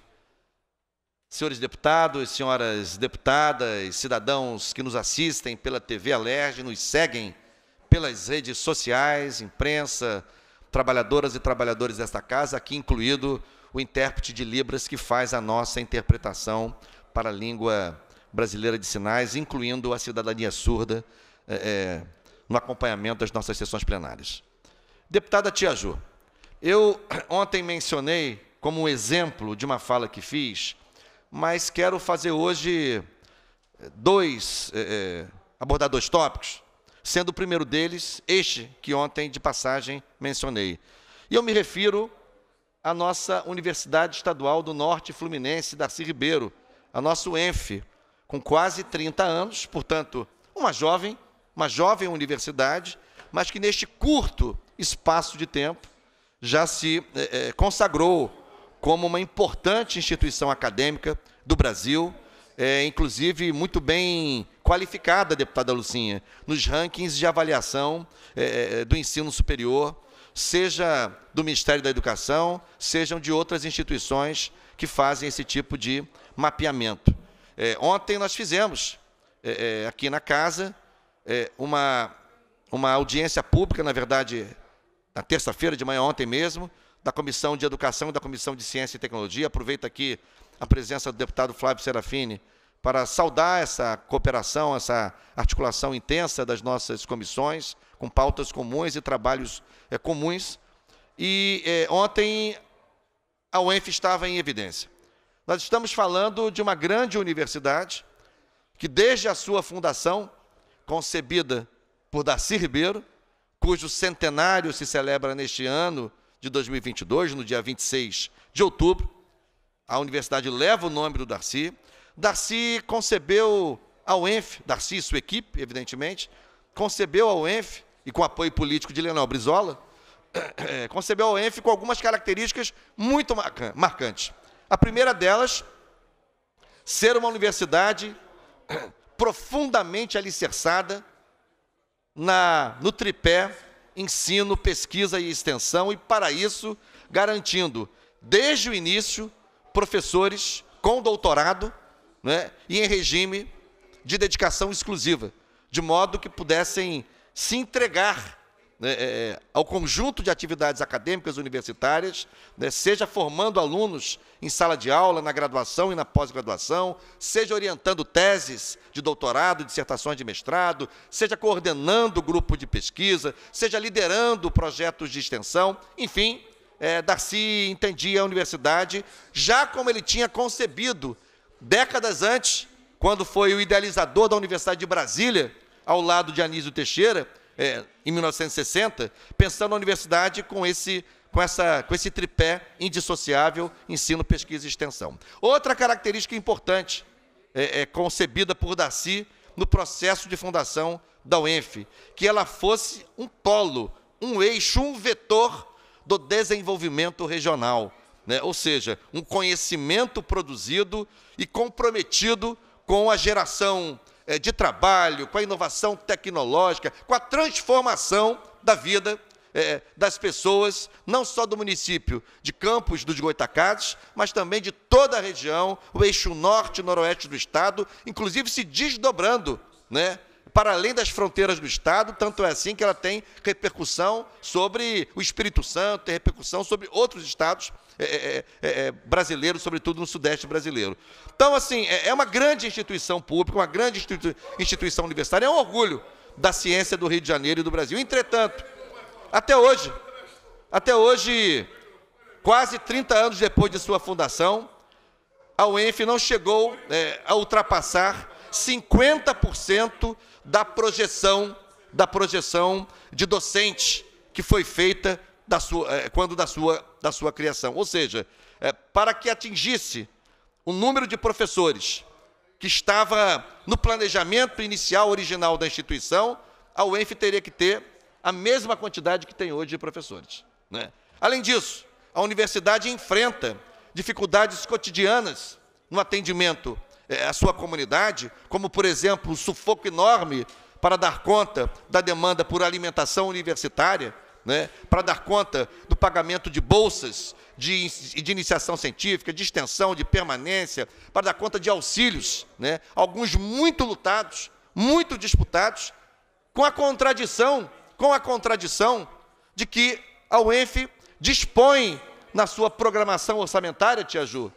Senhores deputados, senhoras deputadas, cidadãos que nos assistem pela TV Alerj, nos seguem pelas redes sociais, imprensa, trabalhadoras e trabalhadores desta casa, aqui incluído o intérprete de Libras que faz a nossa interpretação para a língua brasileira de sinais, incluindo a cidadania surda é, é, no acompanhamento das nossas sessões plenárias. Deputada Tia Ju, eu ontem mencionei como um exemplo de uma fala que fiz, mas quero fazer hoje eh, dois, é, abordar dois tópicos, sendo o primeiro deles este que ontem, de passagem, mencionei. E eu me refiro à nossa Universidade Estadual do Norte Fluminense, Darcy Ribeiro, a nosso ENF, com quase 30 anos, portanto, uma jovem uma jovem universidade, mas que neste curto espaço de tempo já se é, é, consagrou como uma importante instituição acadêmica do Brasil, é, inclusive muito bem qualificada, deputada Lucinha, nos rankings de avaliação é, é do ensino superior, seja do Ministério da Educação, sejam de outras instituições que fazem esse tipo de mapeamento. É, ontem nós fizemos, aqui na casa, é, uma, uma audiência pública, na verdade, na terça-feira de manhã, ontem mesmo, da Comissão de Educação e da Comissão de Ciência e Tecnologia. Aproveito aqui a presença do deputado Flávio Serafini para saudar essa cooperação, essa articulação intensa das nossas comissões, com pautas comuns e trabalhos é, comuns. E é, ontem a UENF estava em evidência. Nós estamos falando de uma grande universidade que, desde a sua fundação, concebida por Darcy Ribeiro, cujo centenário se celebra neste ano de 2022, no dia 26 de outubro. A universidade leva o nome do Darcy. Darcy concebeu a UENF, Darcy e sua equipe, evidentemente, concebeu a UENF, e com apoio político de Leonel Brizola, concebeu a UENF com algumas características muito marcantes. A primeira delas, ser uma universidade profundamente alicerçada na, no tripé ensino, pesquisa e extensão, e para isso garantindo, desde o início, professores com doutorado né, e em regime de dedicação exclusiva, de modo que pudessem se entregar né, é, é, ao conjunto de atividades acadêmicas universitárias, né, seja formando alunos em sala de aula, na graduação e na pós-graduação, seja orientando teses de doutorado, dissertações de mestrado, seja coordenando grupo de pesquisa, seja liderando projetos de extensão, enfim, é, Darcy entendia a universidade já como ele tinha concebido décadas antes, quando foi o idealizador da Universidade de Brasília, ao lado de Anísio Teixeira, é, em 1960, pensando na universidade com esse, com, essa, com esse tripé indissociável, ensino, pesquisa e extensão. Outra característica importante, é, é concebida por Darcy no processo de fundação da UENF, que ela fosse um polo, um eixo, um vetor do desenvolvimento regional, né? ou seja, um conhecimento produzido e comprometido com a geração é, de trabalho, com a inovação tecnológica, com a transformação da vida é, das pessoas, não só do município de Campos dos Goitacazes, mas também de toda a região, o eixo norte e noroeste do estado, inclusive se desdobrando né, para além das fronteiras do Estado, tanto é assim que ela tem repercussão sobre o Espírito Santo, tem repercussão sobre outros estados é, é, é, é, é brasileiros, sobretudo no Sudeste brasileiro. Então, assim, é, é uma grande instituição pública, uma grande institu instituição universitária, é um orgulho da ciência do Rio de Janeiro e do Brasil. Entretanto, até hoje, até hoje, quase 30 anos depois de sua fundação, a UENF não chegou a ultrapassar 50% da projeção da projeção de docente que foi feita da sua, eh, quando da sua, da sua criação. Ou seja, é, para que atingisse o número de professores que estava no planejamento inicial original da instituição, a UENF teria que ter a mesma quantidade que tem hoje de professores. Né? Além disso, a universidade enfrenta dificuldades cotidianas no atendimento eh, a sua comunidade, como, por exemplo, o sufoco enorme para dar conta da demanda por alimentação universitária, né, para dar conta do pagamento de bolsas de, de, iniciação científica, de extensão, de permanência, para dar conta de auxílios, né, alguns muito lutados, muito disputados, com a contradição, com a contradição de que a UENF dispõe na sua programação orçamentária, Tia Ju,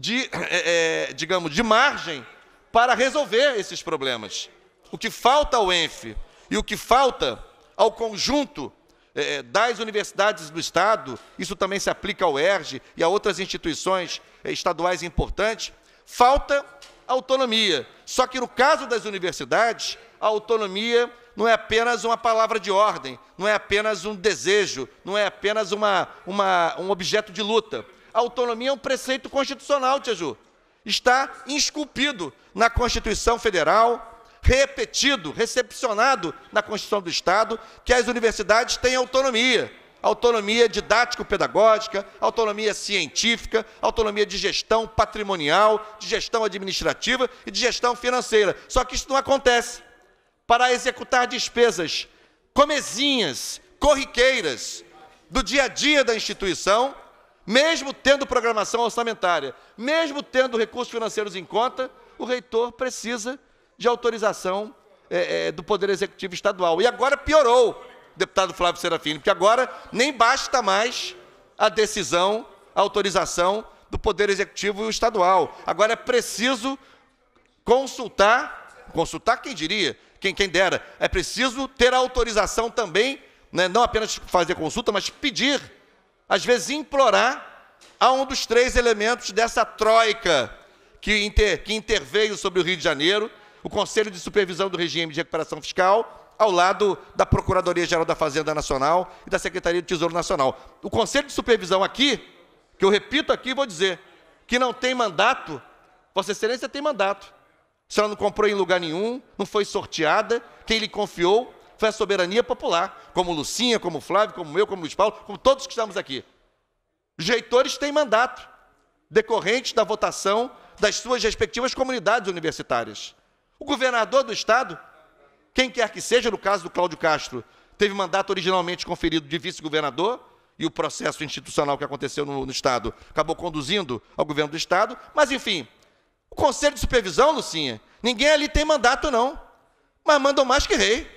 de, é, digamos, de margem para resolver esses problemas. O que falta ao ENF e o que falta ao conjunto é, das universidades do Estado, isso também se aplica ao ERJ e a outras instituições estaduais importantes, falta autonomia. Só que no caso das universidades, a autonomia não é apenas uma palavra de ordem, não é apenas um desejo, não é apenas uma, uma um objeto de luta a autonomia é um preceito constitucional, Tia Ju. Está esculpido na Constituição Federal, repetido, recepcionado na Constituição do Estado, que as universidades têm autonomia. Autonomia didático-pedagógica, autonomia científica, autonomia de gestão patrimonial, de gestão administrativa e de gestão financeira. Só que isso não acontece. Para executar despesas comezinhas, corriqueiras, do dia a dia da instituição, mesmo tendo programação orçamentária, mesmo tendo recursos financeiros em conta, o reitor precisa de autorização é, é, do Poder Executivo Estadual. E agora piorou, deputado Flávio Serafini, porque agora nem basta mais a decisão, a autorização do Poder Executivo Estadual. Agora é preciso consultar, consultar quem diria, quem, quem dera, é preciso ter a autorização também, né, não apenas fazer consulta, mas pedir às vezes, implorar a um dos três elementos dessa troika que, inter, que interveio sobre o Rio de Janeiro, o Conselho de Supervisão do Regime de Recuperação Fiscal, ao lado da Procuradoria-Geral da Fazenda Nacional e da Secretaria do Tesouro Nacional. O Conselho de Supervisão aqui, que eu repito aqui e vou dizer, que não tem mandato, Vossa Excelência tem mandato. A senhora não comprou em lugar nenhum, não foi sorteada, quem lhe confiou foi a soberania popular, como Lucinha, como Flávio, como eu, como Luiz Paulo, como todos que estamos aqui. Os reitores têm mandato, decorrente da votação das suas respectivas comunidades universitárias. O governador do Estado, quem quer que seja, no caso do Cláudio Castro, teve mandato originalmente conferido de vice-governador, e o processo institucional que aconteceu no, no, Estado acabou conduzindo ao governo do Estado. Mas, enfim, o Conselho de Supervisão, Lucinha, ninguém ali tem mandato, não. Mas mandam mais que rei.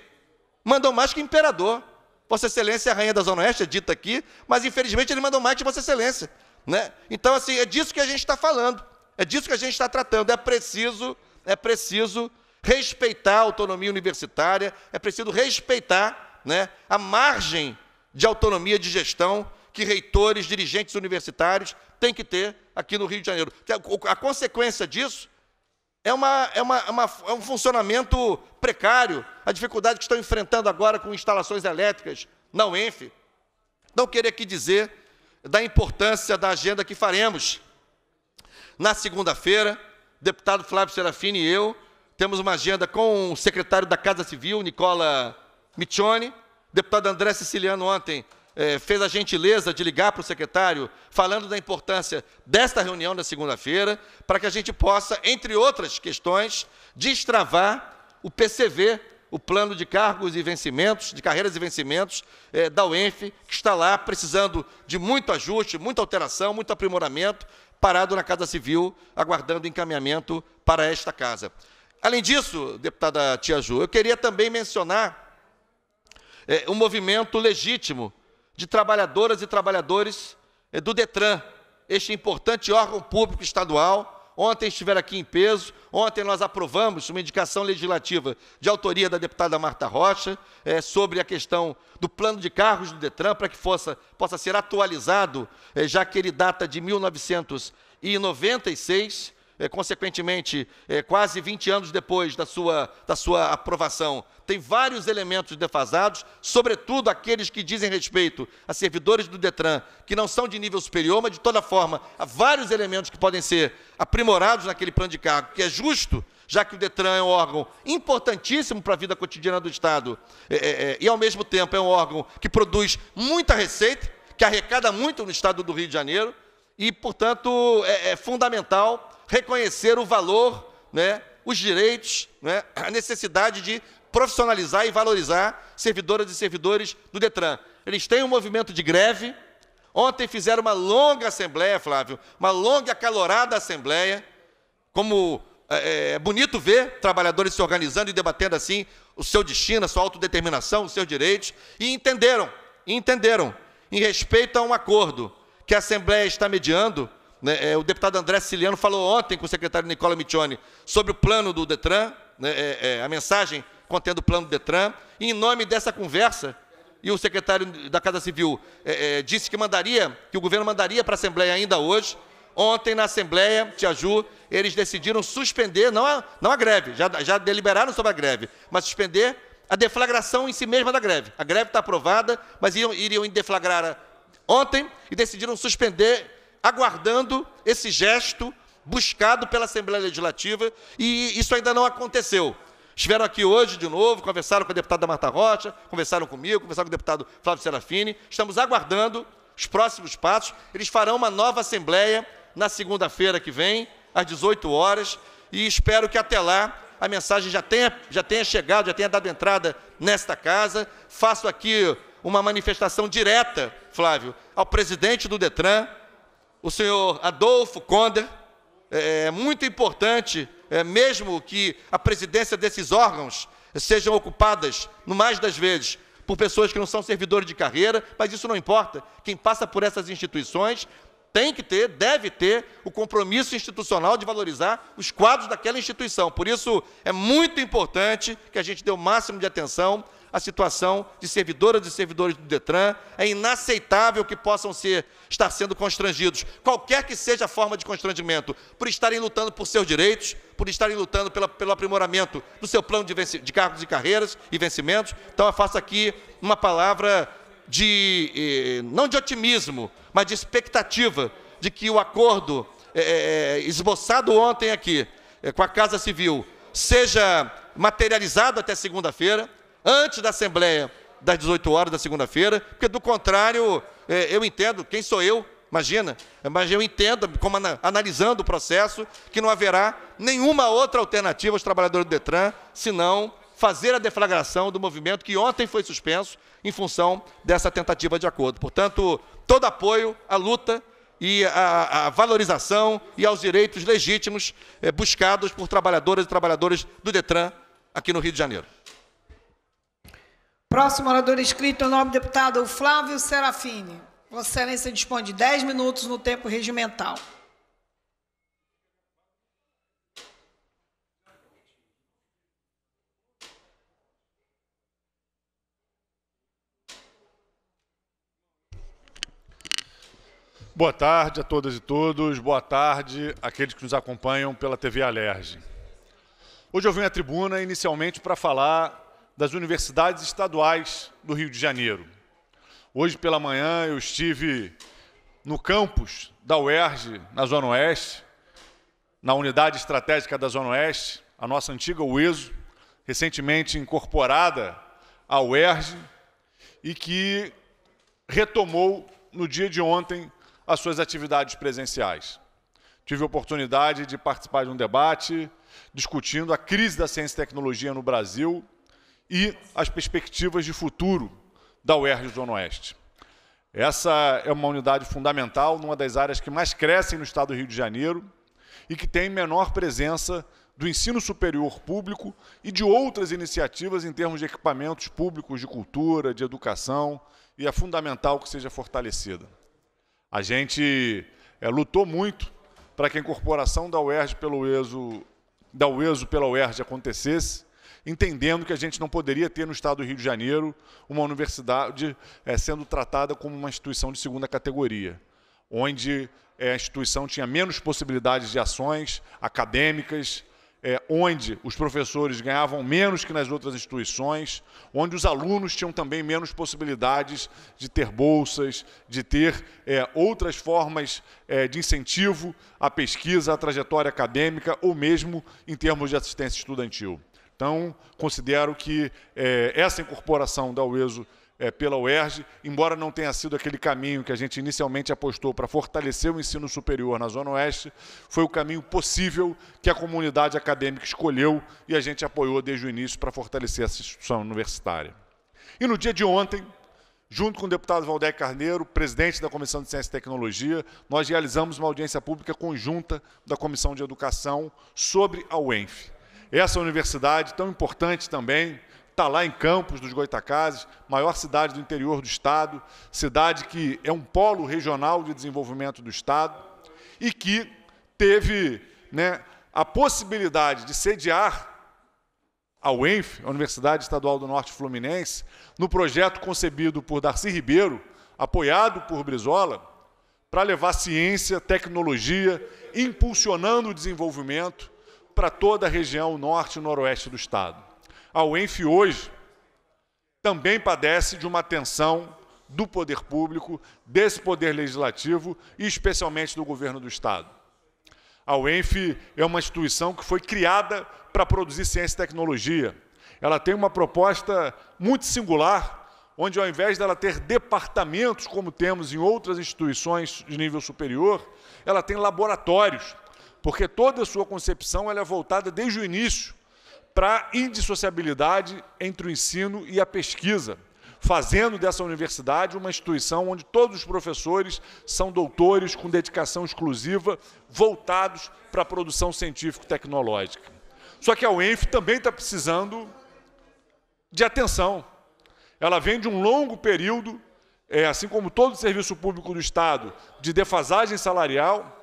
Mandou mais que o imperador. Vossa Excelência é a rainha da Zona Oeste, é dita aqui, mas infelizmente ele mandou mais que Vossa Excelência. Né? Então, assim, é disso que a gente está falando, é disso que a gente está tratando. É preciso, é preciso respeitar a autonomia universitária, é preciso respeitar né, a margem de autonomia de gestão que reitores, dirigentes universitários têm que ter aqui no Rio de Janeiro. A consequência disso é, uma, é, uma, é uma, é um funcionamento precário. A dificuldade que estão enfrentando agora com instalações elétricas na UENF. Não queria aqui dizer da importância da agenda que faremos. Na segunda-feira, deputado Flávio Serafini e eu temos uma agenda com o secretário da Casa Civil, Nicola Michoni, deputado André Siciliano ontem eh, fez a gentileza de ligar para o secretário, falando da importância desta reunião da segunda-feira, para que a gente possa, entre outras questões, destravar o PCV, o plano de cargos e vencimentos, de carreiras e vencimentos eh, da UENF, que está lá precisando de muito ajuste, muita alteração, muito aprimoramento, parado na Casa Civil, aguardando encaminhamento para esta casa. Além disso, deputada Tia Ju, eu queria também mencionar é, um movimento legítimo de trabalhadoras e trabalhadores eh, do Detran, este importante órgão público estadual. Ontem estiveram aqui em peso, ontem nós aprovamos uma indicação legislativa de autoria da deputada Marta Rocha é, sobre a questão do plano de carros do Detran, para que fosse, possa ser atualizado, é, já que ele data de 1996 é, consequentemente, é, quase 20 anos depois da sua, da sua aprovação, tem vários elementos defasados, sobretudo aqueles que dizem respeito a servidores do Detran, que não são de nível superior, mas de toda forma, há vários elementos que podem ser aprimorados naquele plano de cargo, que é justo, já que o Detran é um órgão importantíssimo para a vida cotidiana do Estado, é, é, é e ao mesmo tempo é um órgão que produz muita receita, que arrecada muito no Estado do Rio de Janeiro, e, portanto, é, é fundamental reconhecer o valor, né, os direitos, né, a necessidade de profissionalizar e valorizar servidoras e servidores do Detran. Eles têm um movimento de greve. Ontem fizeram uma longa assembleia, Flávio, uma longa e acalorada assembleia. Como é, é, é, bonito ver trabalhadores se organizando e debatendo assim o seu destino, a sua autodeterminação, os seus direitos. E entenderam, entenderam, em respeito a um acordo que a Assembleia está mediando, né, é, o deputado André Ciliano falou ontem com o secretário Nicola Michoni sobre o plano do Detran, né, é, é, a mensagem contendo o plano do Detran, e em nome dessa conversa, e o secretário da Casa Civil disse que mandaria, que o governo mandaria para a Assembleia ainda hoje. Ontem, na Assembleia, Tiaju, eles decidiram suspender, não a, não a greve, já, já deliberaram sobre a greve, mas suspender a deflagração em si mesma da greve. A greve está aprovada, mas iriam, iriam deflagrar ontem e decidiram suspender aguardando esse gesto buscado pela Assembleia Legislativa e isso ainda não aconteceu. Estiveram aqui hoje de novo, conversaram com a deputada Marta Rocha, conversaram comigo, conversaram com o deputado Flávio Serafini. Estamos aguardando os próximos passos. Eles farão uma nova assembleia na segunda-feira que vem, às 18 horas, e espero que até lá a mensagem já tenha, já tenha chegado, já tenha dado entrada nesta casa. Faço aqui uma manifestação direta, Flávio, ao presidente do Detran, o senhor Adolfo Conder, é, é muito importante, é, mesmo que a presidência desses órgãos sejam ocupadas, no mais das vezes, por pessoas que não são servidores de carreira, mas isso não importa. Quem passa por essas instituições tem que ter, deve ter, o compromisso institucional de valorizar os quadros daquela instituição. Por isso, é muito importante que a gente dê o máximo de atenção a situação de servidoras e servidores do Detran. É inaceitável que possam ser, estar sendo constrangidos, qualquer que seja a forma de constrangimento, por estarem lutando por seus direitos, por estarem lutando pela, pelo aprimoramento do seu plano de, de cargos e carreiras e vencimentos. Então, eu faço aqui uma palavra de, eh, não de otimismo, mas de expectativa de que o acordo eh, eh, esboçado ontem aqui com a Casa Civil seja materializado até segunda-feira, antes da Assembleia das 18 horas da segunda-feira, porque do contrário, é, eu entendo, quem sou eu? Imagina, mas eu entendo, como analisando o processo, que não haverá nenhuma outra alternativa aos trabalhadores do Detran, senão fazer a deflagração do movimento que ontem foi suspenso em função dessa tentativa de acordo. Portanto, todo apoio à luta e à, à valorização e aos direitos legítimos é, buscados por trabalhadoras e trabalhadores do Detran aqui no Rio de Janeiro. Próximo orador inscrito, é o nome do deputado Flávio Serafini. Vossa Excelência dispõe de 10 minutos no tempo regimental. Boa tarde a todas e todos, boa tarde àqueles que nos acompanham pela TV Alerj. Hoje eu venho à tribuna inicialmente para falar das universidades estaduais do Rio de Janeiro. Hoje pela manhã eu estive no campus da UERJ, na Zona Oeste, na unidade estratégica da Zona Oeste, a nossa antiga UESO, recentemente incorporada à UERJ e que retomou no dia de ontem as suas atividades presenciais. Tive a oportunidade de participar de um debate discutindo a crise da ciência e tecnologia no Brasil e as perspectivas de futuro da UERJ Zona Oeste. Essa é uma unidade fundamental numa das áreas que mais crescem no estado do Rio de Janeiro e que tem menor presença do ensino superior público e de outras iniciativas em termos de equipamentos públicos de cultura, de educação, e é fundamental que seja fortalecida. A gente é, lutou muito para que a incorporação da UERJ pelo ESO, da UESO pela UERJ acontecesse, entendendo que a gente não poderia ter no estado do Rio de Janeiro uma universidade é, sendo tratada como uma instituição de segunda categoria, onde é, a instituição tinha menos possibilidades de ações acadêmicas, é, onde os professores ganhavam menos que nas outras instituições, onde os alunos tinham também menos possibilidades de ter bolsas, de ter é, outras formas é, de incentivo à pesquisa, à trajetória acadêmica ou mesmo em termos de assistência estudantil. Então, considero que é, essa incorporação da UESO é, pela UERJ, embora não tenha sido aquele caminho que a gente inicialmente apostou para fortalecer o ensino superior na Zona Oeste, foi o caminho possível que a comunidade acadêmica escolheu e a gente apoiou desde o início para fortalecer essa instituição universitária. E no dia de ontem, junto com o deputado Valdec Carneiro, presidente da Comissão de Ciência e Tecnologia, nós realizamos uma audiência pública conjunta da Comissão de Educação sobre a UENF. Essa universidade, tão importante também, está lá em Campos dos Goitacazes, maior cidade do interior do estado, cidade que é um polo regional de desenvolvimento do estado e que teve né, a possibilidade de sediar a UENF, a Universidade Estadual do Norte Fluminense, no projeto concebido por Darcy Ribeiro, apoiado por Brizola, para levar ciência, tecnologia, impulsionando o desenvolvimento para toda a região norte e noroeste do estado. A UENF hoje também padece de uma atenção do poder público, desse poder legislativo e especialmente do governo do estado. A UENF é uma instituição que foi criada para produzir ciência e tecnologia. Ela tem uma proposta muito singular onde ao invés dela ter departamentos como temos em outras instituições de nível superior, ela tem laboratórios porque toda a sua concepção ela é voltada desde o início para a indissociabilidade entre o ensino e a pesquisa, fazendo dessa universidade uma instituição onde todos os professores são doutores com dedicação exclusiva, voltados para a produção científico-tecnológica. Só que a UENF também está precisando de atenção. Ela vem de um longo período, é, assim como todo o serviço público do Estado, de defasagem salarial,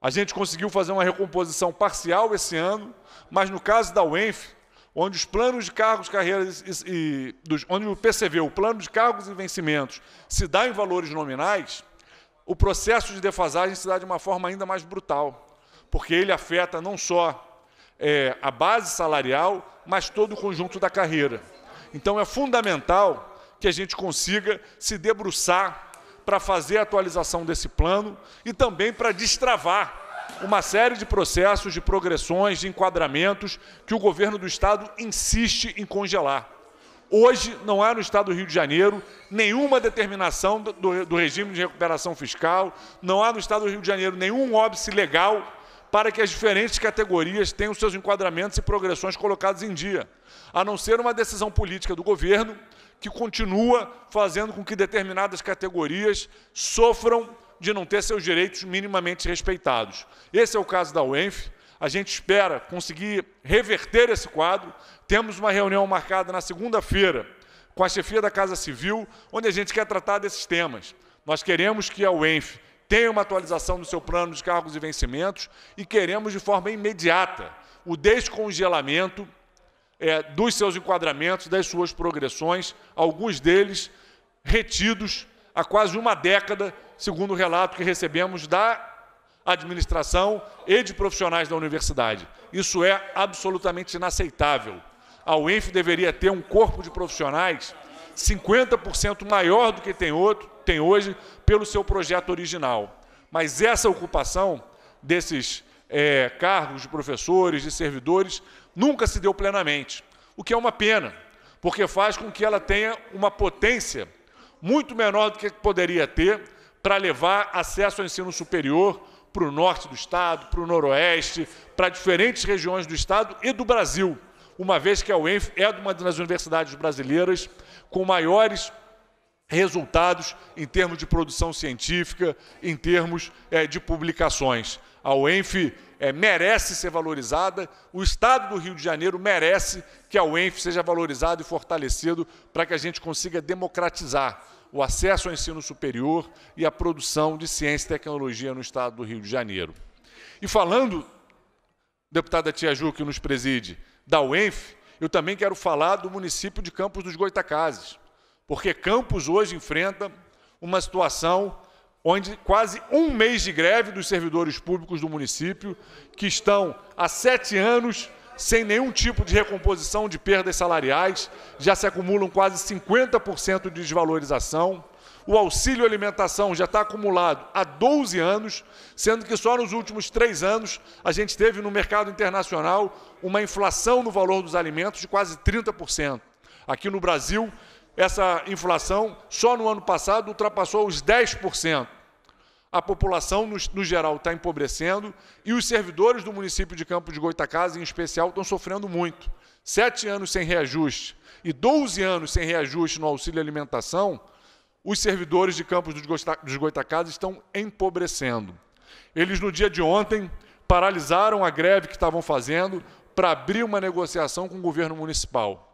a gente conseguiu fazer uma recomposição parcial esse ano, mas no caso da UENF, onde os planos de cargos, carreiras e, dos, onde o PCV, o plano de cargos e vencimentos, se dá em valores nominais, o processo de defasagem se dá de uma forma ainda mais brutal, porque ele afeta não só é, a base salarial, mas todo o conjunto da carreira. Então é fundamental que a gente consiga se debruçar para fazer a atualização desse plano e também para destravar uma série de processos, de progressões, de enquadramentos que o governo do Estado insiste em congelar. Hoje, não há no Estado do Rio de Janeiro nenhuma determinação do, do regime de recuperação fiscal, não há no Estado do Rio de Janeiro nenhum óbice legal para que as diferentes categorias tenham seus enquadramentos e progressões colocados em dia, a não ser uma decisão política do governo que continua fazendo com que determinadas categorias sofram de não ter seus direitos minimamente respeitados. Esse é o caso da UENF. A gente espera conseguir reverter esse quadro. Temos uma reunião marcada na segunda-feira com a chefia da Casa Civil, onde a gente quer tratar desses temas. Nós queremos que a UENF tenha uma atualização do seu plano de cargos e vencimentos e queremos, de forma imediata, o descongelamento é, dos seus enquadramentos, das suas progressões, alguns deles retidos há quase uma década, segundo o relato que recebemos da administração e de profissionais da universidade. Isso é absolutamente inaceitável. A UENF deveria ter um corpo de profissionais 50% maior do que tem, outro, tem hoje pelo seu projeto original. Mas essa ocupação desses é, cargos de professores, de servidores, nunca se deu plenamente, o que é uma pena, porque faz com que ela tenha uma potência muito menor do que poderia ter para levar acesso ao ensino superior para o norte do Estado, para o noroeste, para diferentes regiões do Estado e do Brasil, uma vez que a UENF é uma das universidades brasileiras com maiores resultados em termos de produção científica, em termos é, de publicações. A UENF é, merece ser valorizada, o Estado do Rio de Janeiro merece que a UENF seja valorizado e fortalecido para que a gente consiga democratizar o acesso ao ensino superior e a produção de ciência e tecnologia no Estado do Rio de Janeiro. E falando, deputada Tia Ju, que nos preside, da UENF, eu também quero falar do município de Campos dos Goitacazes, porque Campos hoje enfrenta uma situação onde quase um mês de greve dos servidores públicos do município, que estão há sete anos sem nenhum tipo de recomposição de perdas salariais, já se acumulam quase 50% de desvalorização. O auxílio alimentação já está acumulado há 12 anos, sendo que só nos últimos três anos a gente teve no mercado internacional uma inflação no valor dos alimentos de quase 30%. Aqui no Brasil, essa inflação só no ano passado ultrapassou os 10% a população, no, no geral, está empobrecendo e os servidores do município de Campo de Goitacazes, em especial, estão sofrendo muito. Sete anos sem reajuste e 12 anos sem reajuste no auxílio alimentação, os servidores de Campos dos Goitacazes estão empobrecendo. Eles, no dia de ontem, paralisaram a greve que estavam fazendo para abrir uma negociação com o governo municipal.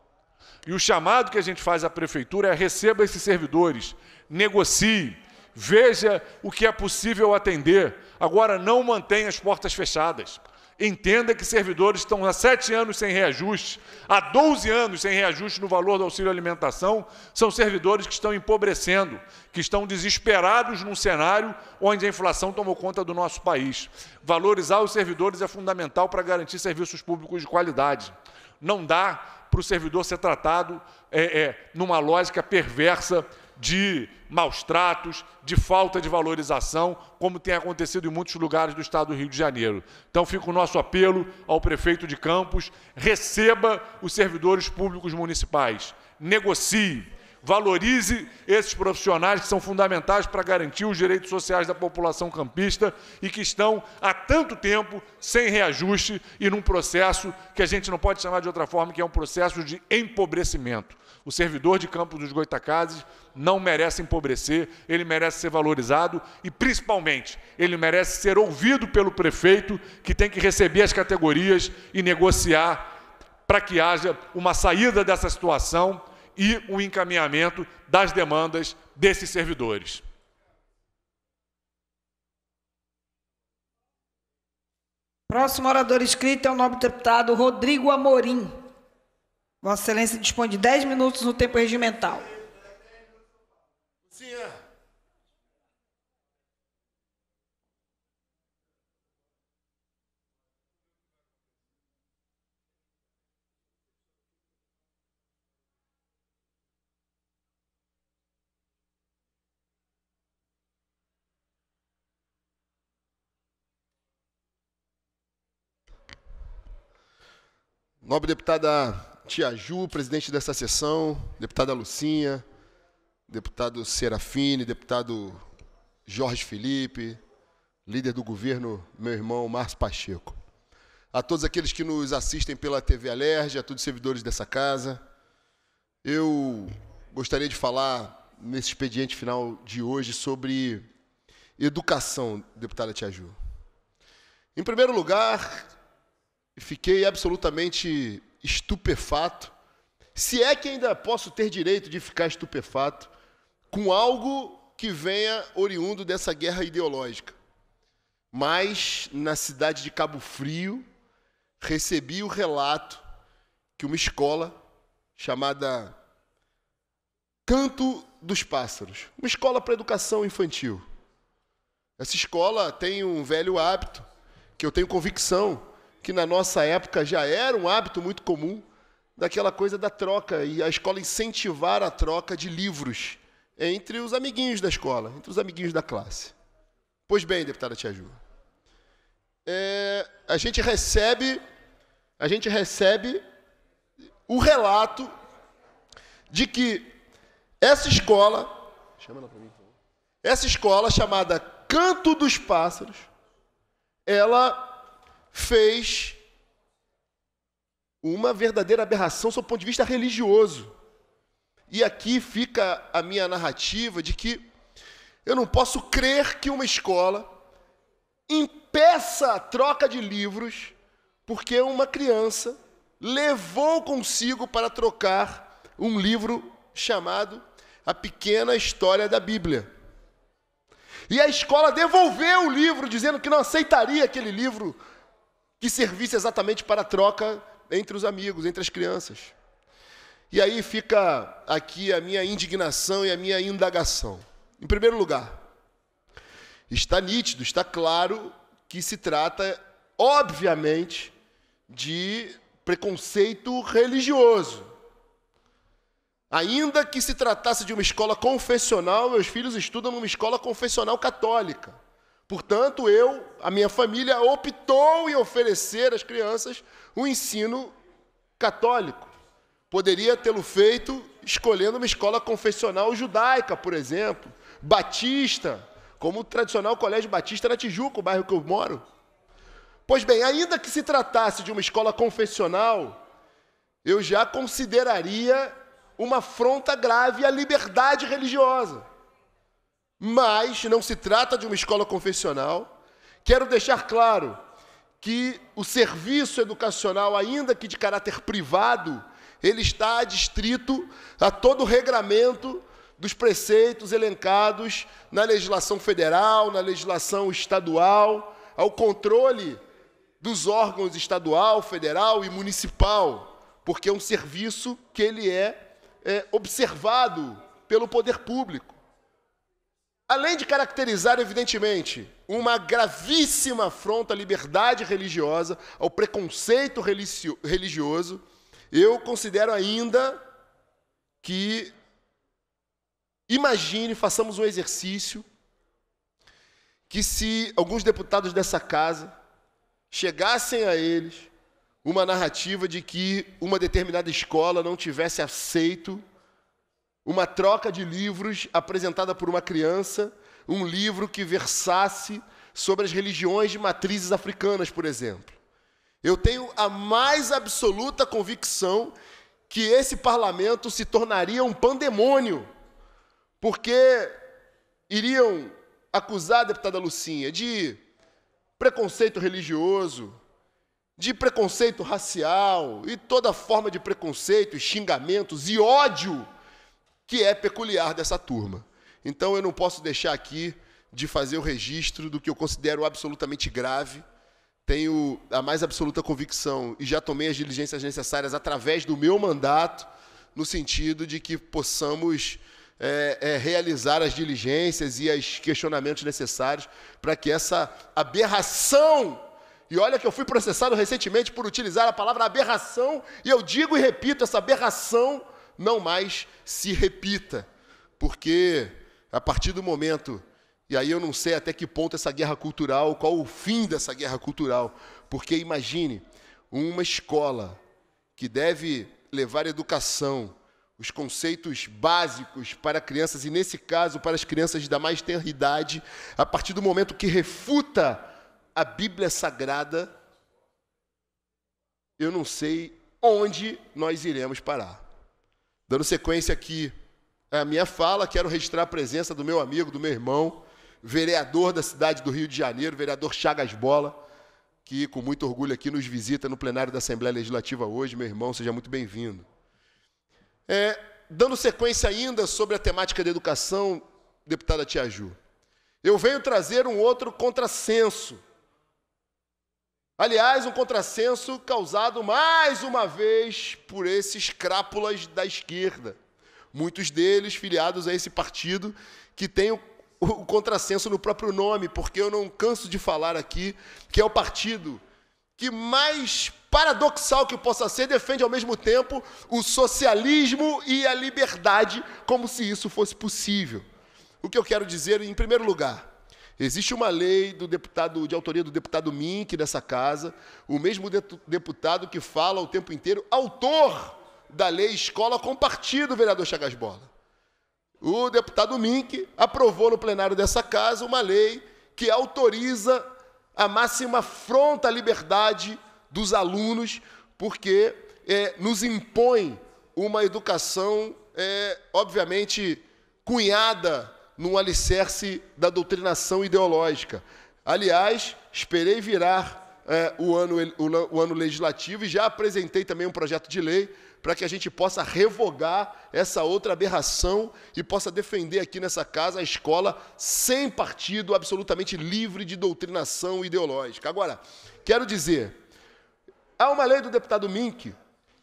E o chamado que a gente faz à prefeitura é receba esses servidores, negocie, veja o que é possível atender. Agora, não mantenha as portas fechadas. Entenda que servidores estão há sete anos sem reajuste, há 12 anos sem reajuste no valor do auxílio alimentação, são servidores que estão empobrecendo, que estão desesperados num cenário onde a inflação tomou conta do nosso país. Valorizar os servidores é fundamental para garantir serviços públicos de qualidade. Não dá para o servidor ser tratado é, é, numa lógica perversa de maus tratos, de falta de valorização, como tem acontecido em muitos lugares do estado do Rio de Janeiro. Então fica o nosso apelo ao prefeito de Campos: receba os servidores públicos municipais, negocie, valorize esses profissionais que são fundamentais para garantir os direitos sociais da população campista e que estão há tanto tempo sem reajuste e num processo que a gente não pode chamar de outra forma, que é um processo de empobrecimento. O servidor de campo dos Goitacazes não merece empobrecer, ele merece ser valorizado e, principalmente, ele merece ser ouvido pelo prefeito, que tem que receber as categorias e negociar para que haja uma saída dessa situação e o encaminhamento das demandas desses servidores. Próximo orador inscrito é o nobre deputado Rodrigo Amorim. Vossa Excelência dispõe de 10 minutos no tempo regimental. nobre deputada Tia Ju, presidente dessa sessão, deputada Lucinha, deputado Serafine, deputado Jorge Felipe, líder do governo, meu irmão Márcio Pacheco. A todos aqueles que nos assistem pela TV Alerj, a todos os servidores dessa casa, eu gostaria de falar nesse expediente final de hoje sobre educação, deputada Tia Ju. Em primeiro lugar, Fiquei absolutamente estupefato. Se é que ainda posso ter direito de ficar estupefato com algo que venha oriundo dessa guerra ideológica. Mas na cidade de Cabo Frio, recebi o relato que uma escola chamada Canto dos Pássaros, uma escola para educação infantil. Essa escola tem um velho hábito que eu tenho convicção que na nossa época já era um hábito muito comum, daquela coisa da troca e a escola incentivar a troca de livros entre os amiguinhos da escola, entre os amiguinhos da classe. Pois bem, deputada Tia Ju, é, a gente recebe, a gente recebe o relato de que essa escola, chama ela para mim, essa escola chamada Canto dos Pássaros, ela fez uma verdadeira aberração sob o ponto de vista religioso. E aqui fica a minha narrativa de que eu não posso crer que uma escola impeça a troca de livros porque uma criança levou consigo para trocar um livro chamado A Pequena História da Bíblia. E a escola devolveu o livro, dizendo que não aceitaria aquele livro que servisse exatamente para a troca entre os amigos, entre as crianças. E aí fica aqui a minha indignação e a minha indagação. Em primeiro lugar, está nítido, está claro que se trata, obviamente, de preconceito religioso. Ainda que se tratasse de uma escola confessional, meus filhos estudam numa escola confessional católica. Portanto, eu, a minha família, optou em oferecer às crianças o ensino católico. Poderia tê-lo feito escolhendo uma escola confessional judaica, por exemplo, batista, como o tradicional colégio batista na Tijuca, o bairro que eu moro. Pois bem, ainda que se tratasse de uma escola confessional, eu já consideraria uma afronta grave à liberdade religiosa mas não se trata de uma escola confessional. Quero deixar claro que o serviço educacional, ainda que de caráter privado, ele está adstrito a todo o regramento dos preceitos elencados na legislação federal, na legislação estadual, ao controle dos órgãos estadual, federal e municipal, porque é um serviço que ele é, é observado pelo poder público. Além de caracterizar, evidentemente, uma gravíssima afronta à liberdade religiosa, ao preconceito religioso, eu considero ainda que imagine, façamos um exercício que se alguns deputados dessa casa chegassem a eles uma narrativa de que uma determinada escola não tivesse aceito uma troca de livros apresentada por uma criança, um livro que versasse sobre as religiões de matrizes africanas, por exemplo. Eu tenho a mais absoluta convicção que esse parlamento se tornaria um pandemônio, porque iriam acusar a deputada Lucinha de preconceito religioso, de preconceito racial e toda forma de preconceito, xingamentos e ódio que é peculiar dessa turma. Então eu não posso deixar aqui de fazer o registro do que eu considero absolutamente grave. Tenho a mais absoluta convicção e já tomei as diligências necessárias através do meu mandato, no sentido de que possamos é, é, realizar as diligências e os questionamentos necessários para que essa aberração. E olha que eu fui processado recentemente por utilizar a palavra aberração, e eu digo e repito: essa aberração não mais se repita, porque a partir do momento, e aí eu não sei até que ponto essa guerra cultural, qual o fim dessa guerra cultural, porque imagine uma escola que deve levar educação, os conceitos básicos para crianças, e nesse caso para as crianças da mais tenra idade, a partir do momento que refuta a Bíblia Sagrada, eu não sei onde nós iremos parar. Dando sequência aqui à minha fala, quero registrar a presença do meu amigo, do meu irmão, vereador da cidade do Rio de Janeiro, vereador Chagas Bola, que com muito orgulho aqui nos visita no plenário da Assembleia Legislativa hoje. Meu irmão, seja muito bem-vindo. É, dando sequência ainda sobre a temática da educação, deputada Tiaju, eu venho trazer um outro contrassenso Aliás, um contrassenso causado mais uma vez por esses crápulas da esquerda. Muitos deles filiados a esse partido que tem o, o contrassenso no próprio nome, porque eu não canso de falar aqui que é o partido que mais paradoxal que possa ser, defende ao mesmo tempo o socialismo e a liberdade, como se isso fosse possível. O que eu quero dizer, em primeiro lugar, Existe uma lei do deputado de autoria do deputado Mink dessa casa, o mesmo de, deputado que fala o tempo inteiro, autor da lei escola compartido, vereador Chagas Bola. O deputado Mink aprovou no plenário dessa casa uma lei que autoriza a máxima afronta à liberdade dos alunos, porque é, nos impõe uma educação, é, obviamente, cunhada num alicerce da doutrinação ideológica. Aliás, esperei virar é, o, ano, o, o ano legislativo e já apresentei também um projeto de lei para que a gente possa revogar essa outra aberração e possa defender aqui nessa casa a escola sem partido, absolutamente livre de doutrinação ideológica. Agora, quero dizer, há uma lei do deputado Mink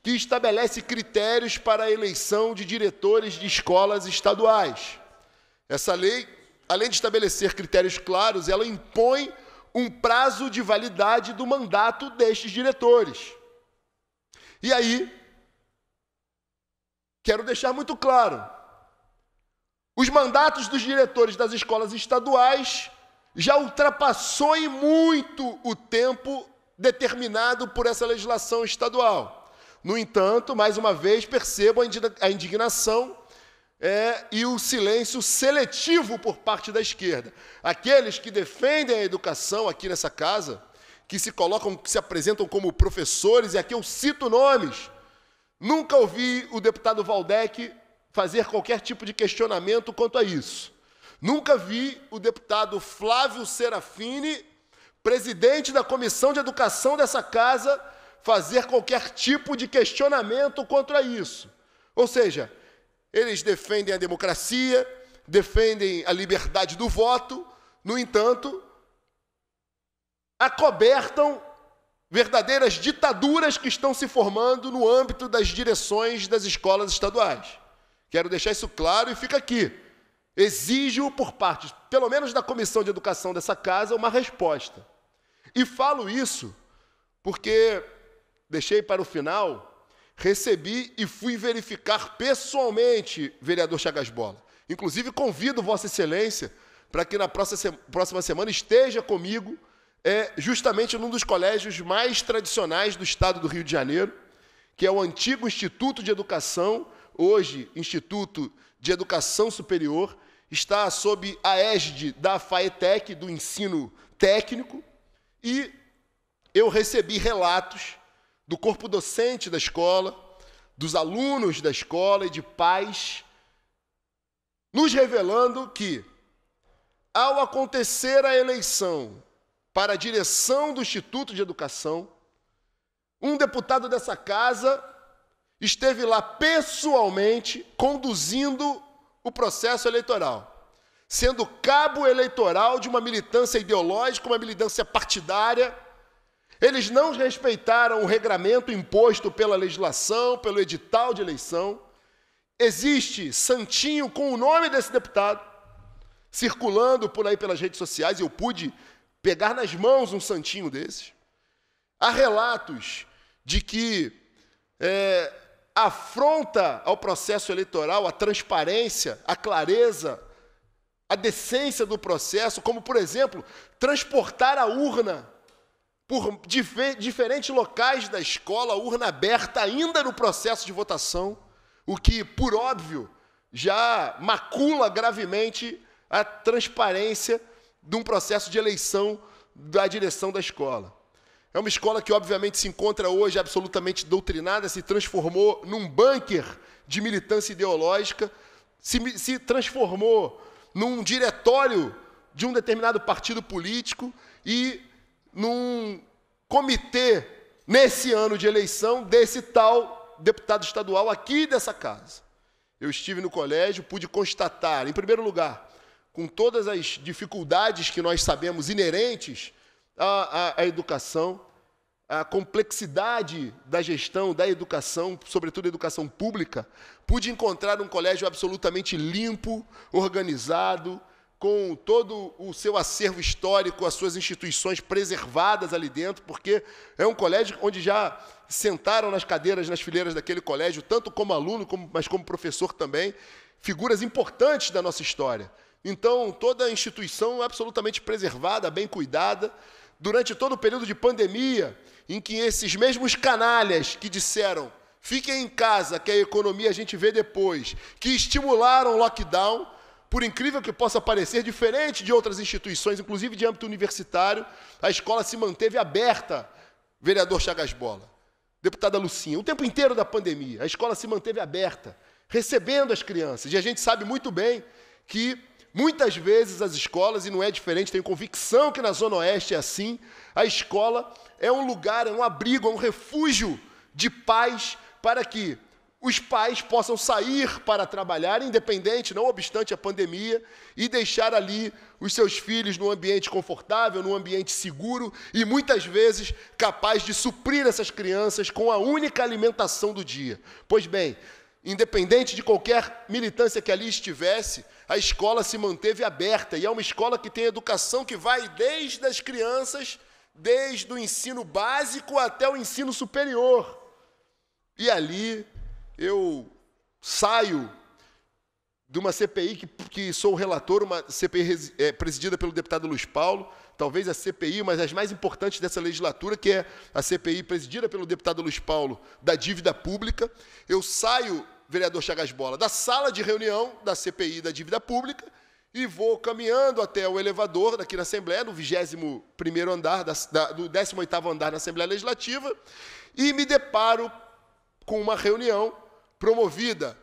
que estabelece critérios para a eleição de diretores de escolas estaduais. Essa lei, além de estabelecer critérios claros, ela impõe um prazo de validade do mandato destes diretores. E aí, quero deixar muito claro: os mandatos dos diretores das escolas estaduais já ultrapassou em muito o tempo determinado por essa legislação estadual. No entanto, mais uma vez, percebo a indignação é, e o silêncio seletivo por parte da esquerda. Aqueles que defendem a educação aqui nessa casa, que se colocam, que se apresentam como professores, e aqui eu cito nomes. Nunca ouvi o deputado Valdec fazer qualquer tipo de questionamento quanto a isso. Nunca vi o deputado Flávio Serafini, presidente da Comissão de Educação dessa casa, fazer qualquer tipo de questionamento contra isso. Ou seja, eles defendem a democracia, defendem a liberdade do voto, no entanto, acobertam verdadeiras ditaduras que estão se formando no âmbito das direções das escolas estaduais. Quero deixar isso claro e fica aqui. Exijo por parte, pelo menos da comissão de educação dessa casa, uma resposta. E falo isso porque deixei para o final Recebi e fui verificar pessoalmente, vereador Chagas Bola. Inclusive, convido Vossa Excelência para que na próxima semana esteja comigo, é, justamente num dos colégios mais tradicionais do estado do Rio de Janeiro, que é o antigo Instituto de Educação, hoje Instituto de Educação Superior, está sob a égide da FAETEC, do ensino técnico, e eu recebi relatos do corpo docente da escola, dos alunos da escola e de pais, nos revelando que, ao acontecer a eleição para a direção do Instituto de Educação, um deputado dessa casa esteve lá pessoalmente conduzindo o processo eleitoral, sendo cabo eleitoral de uma militância ideológica, uma militância partidária eles não respeitaram o regramento imposto pela legislação, pelo edital de eleição. Existe santinho com o nome desse deputado circulando por aí pelas redes sociais, eu pude pegar nas mãos um santinho desses. Há relatos de que é, afronta ao processo eleitoral a transparência, a clareza, a decência do processo, como, por exemplo, transportar a urna por diferentes locais da escola, urna aberta ainda no processo de votação, o que, por óbvio, já macula gravemente a transparência de um processo de eleição da direção da escola. É uma escola que, obviamente, se encontra hoje absolutamente doutrinada, se transformou num bunker de militância ideológica, se, se transformou num diretório de um determinado partido político e num comitê nesse ano de eleição desse tal deputado estadual aqui dessa casa. Eu estive no colégio, pude constatar, em primeiro lugar, com todas as dificuldades que nós sabemos inerentes à, à, à educação, a complexidade da gestão da educação, sobretudo a educação pública, pude encontrar um colégio absolutamente limpo, organizado, com todo o seu acervo histórico, as suas instituições preservadas ali dentro, porque é um colégio onde já sentaram nas cadeiras, nas fileiras daquele colégio, tanto como aluno, como, mas como professor também, figuras importantes da nossa história. Então, toda a instituição é absolutamente preservada, bem cuidada, durante todo o período de pandemia, em que esses mesmos canalhas que disseram fiquem em casa, que a economia a gente vê depois, que estimularam o lockdown, por incrível que possa parecer, diferente de outras instituições, inclusive de âmbito universitário, a escola se manteve aberta, vereador Chagas Bola, deputada Lucinha, o tempo inteiro da pandemia, a escola se manteve aberta, recebendo as crianças. E a gente sabe muito bem que muitas vezes as escolas, e não é diferente, tenho convicção que na Zona Oeste é assim, a escola é um lugar, é um abrigo, é um refúgio de paz para que os pais possam sair para trabalhar, independente, não obstante a pandemia, e deixar ali os seus filhos num ambiente confortável, num ambiente seguro e muitas vezes capaz de suprir essas crianças com a única alimentação do dia. Pois bem, independente de qualquer militância que ali estivesse, a escola se manteve aberta e é uma escola que tem educação que vai desde as crianças, desde o ensino básico até o ensino superior. E ali eu saio de uma CPI que, que sou relator, uma CPI é, presidida pelo deputado Luiz Paulo, talvez a CPI, uma das mais importantes dessa legislatura, que é a CPI presidida pelo deputado Luiz Paulo da dívida pública. Eu saio, vereador Chagas Bola, da sala de reunião da CPI da dívida pública e vou caminhando até o elevador daqui na Assembleia, no 21 primeiro andar, da, da, do 18º andar da Assembleia Legislativa, e me deparo com uma reunião promovida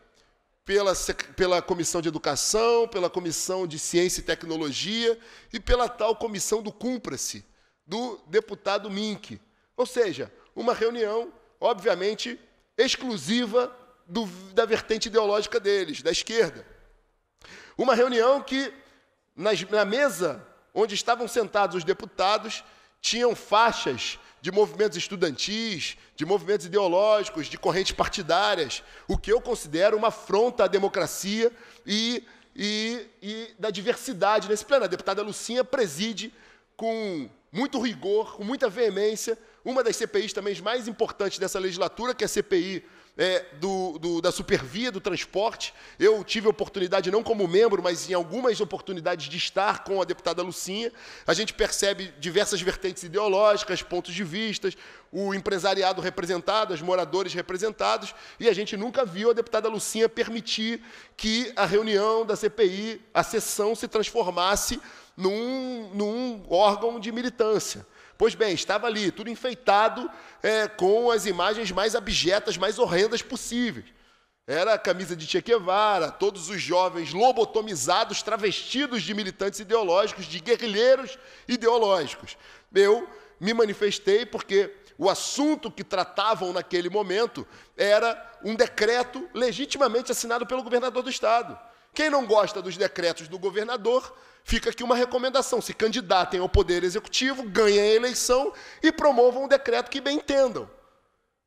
pela, pela Comissão de Educação, pela Comissão de Ciência e Tecnologia e pela tal comissão do Cumpra-se, do deputado Mink. Ou seja, uma reunião, obviamente, exclusiva do, da vertente ideológica deles, da esquerda. Uma reunião que, nas, na mesa onde estavam sentados os deputados, tinham faixas de movimentos estudantis, de movimentos ideológicos, de correntes partidárias, o que eu considero uma afronta à democracia e, e, e da diversidade nesse plano. A deputada Lucinha preside com muito rigor, com muita veemência, uma das CPIs também mais importantes dessa legislatura, que é a CPI é, do, do, da supervia do transporte. Eu tive a oportunidade, não como membro, mas em algumas oportunidades de estar com a deputada Lucinha. A gente percebe diversas vertentes ideológicas, pontos de vistas, o empresariado representado, os moradores representados, e a gente nunca viu a deputada Lucinha permitir que a reunião da CPI, a sessão, se transformasse num, num órgão de militância. Pois bem, estava ali, tudo enfeitado é, com as imagens mais abjetas, mais horrendas possíveis. Era a camisa de Che Guevara, todos os jovens lobotomizados, travestidos de militantes ideológicos, de guerrilheiros ideológicos. Eu me manifestei porque o assunto que tratavam naquele momento era um decreto legitimamente assinado pelo governador do estado. Quem não gosta dos decretos do governador, fica aqui uma recomendação: se candidatem ao Poder Executivo, ganhem a eleição e promovam um decreto que bem entendam.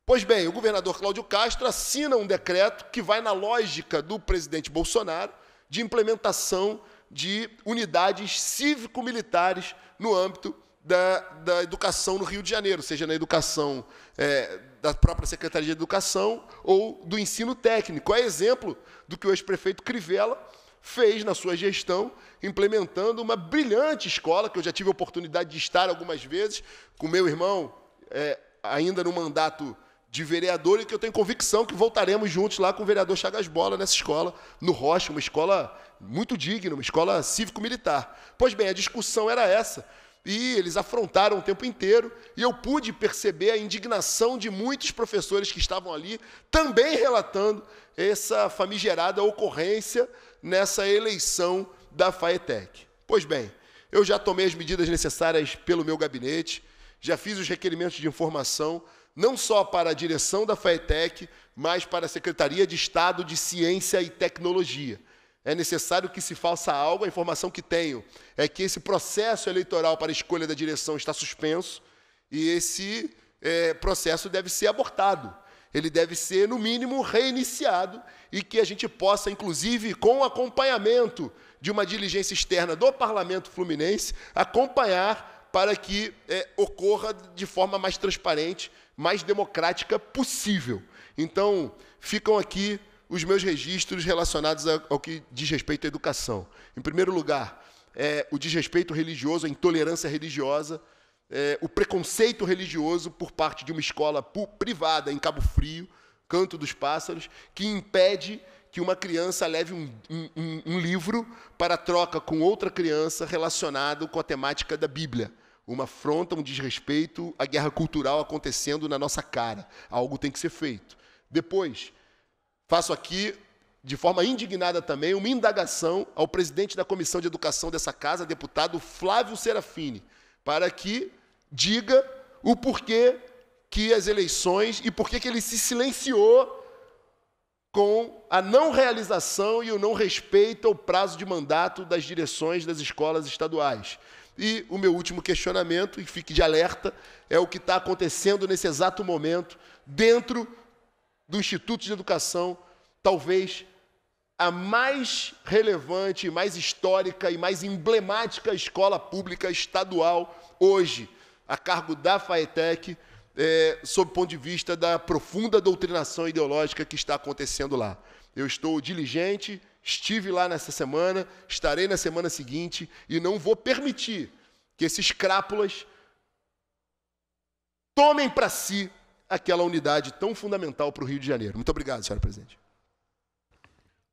Pois bem, o governador Cláudio Castro assina um decreto que vai na lógica do presidente Bolsonaro de implementação de unidades cívico-militares no âmbito da, da educação no Rio de Janeiro, seja na educação é, da própria Secretaria de Educação ou do ensino técnico. É exemplo do que o ex-prefeito Crivella fez na sua gestão, implementando uma brilhante escola, que eu já tive a oportunidade de estar algumas vezes, com meu irmão, é, ainda no mandato de vereador, e que eu tenho convicção que voltaremos juntos lá com o vereador Chagas Bola nessa escola, no Rocha, uma escola muito digna, uma escola cívico-militar. Pois bem, a discussão era essa. E eles afrontaram o tempo inteiro, e eu pude perceber a indignação de muitos professores que estavam ali, também relatando essa famigerada ocorrência nessa eleição da FAETEC. Pois bem, eu já tomei as medidas necessárias pelo meu gabinete, já fiz os requerimentos de informação, não só para a direção da FAETEC, mas para a Secretaria de Estado de Ciência e Tecnologia. É necessário que se faça algo. A informação que tenho é que esse processo eleitoral para escolha da direção está suspenso e esse é, processo deve ser abortado. Ele deve ser, no mínimo, reiniciado e que a gente possa, inclusive, com acompanhamento de uma diligência externa do Parlamento Fluminense, acompanhar para que é, ocorra de forma mais transparente, mais democrática possível. Então, ficam aqui os meus registros relacionados ao que diz respeito à educação. Em primeiro lugar, é, o desrespeito religioso, a intolerância religiosa, é, o preconceito religioso por parte de uma escola privada em Cabo Frio, Canto dos Pássaros, que impede que uma criança leve um, um, um livro para troca com outra criança relacionado com a temática da Bíblia uma afronta, um desrespeito, a guerra cultural acontecendo na nossa cara. Algo tem que ser feito. Depois, Faço aqui, de forma indignada também, uma indagação ao presidente da Comissão de Educação dessa casa, deputado Flávio Serafini, para que diga o porquê que as eleições e porquê que ele se silenciou com a não realização e o não respeito ao prazo de mandato das direções das escolas estaduais. E o meu último questionamento, e fique de alerta, é o que está acontecendo nesse exato momento dentro do Instituto de Educação, talvez a mais relevante, mais histórica e mais emblemática escola pública estadual hoje, a cargo da FAETEC, é, sob o ponto de vista da profunda doutrinação ideológica que está acontecendo lá. Eu estou diligente, estive lá nessa semana, estarei na semana seguinte e não vou permitir que esses crápulas tomem para si aquela unidade tão fundamental para o Rio de Janeiro. Muito obrigado, senhora presidente.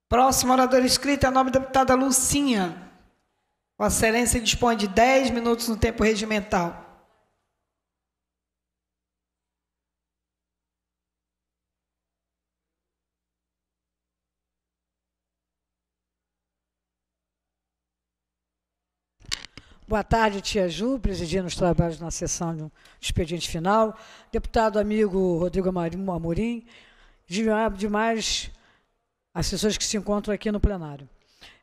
Próximo orador inscrito é o nome da deputada Lucinha. Vossa Excelência dispõe de 10 minutos no tempo regimental. Boa tarde, tia Ju, presidindo os trabalhos na sessão do expediente final. Deputado amigo Rodrigo Amorim, demais assessores que se encontram aqui no plenário.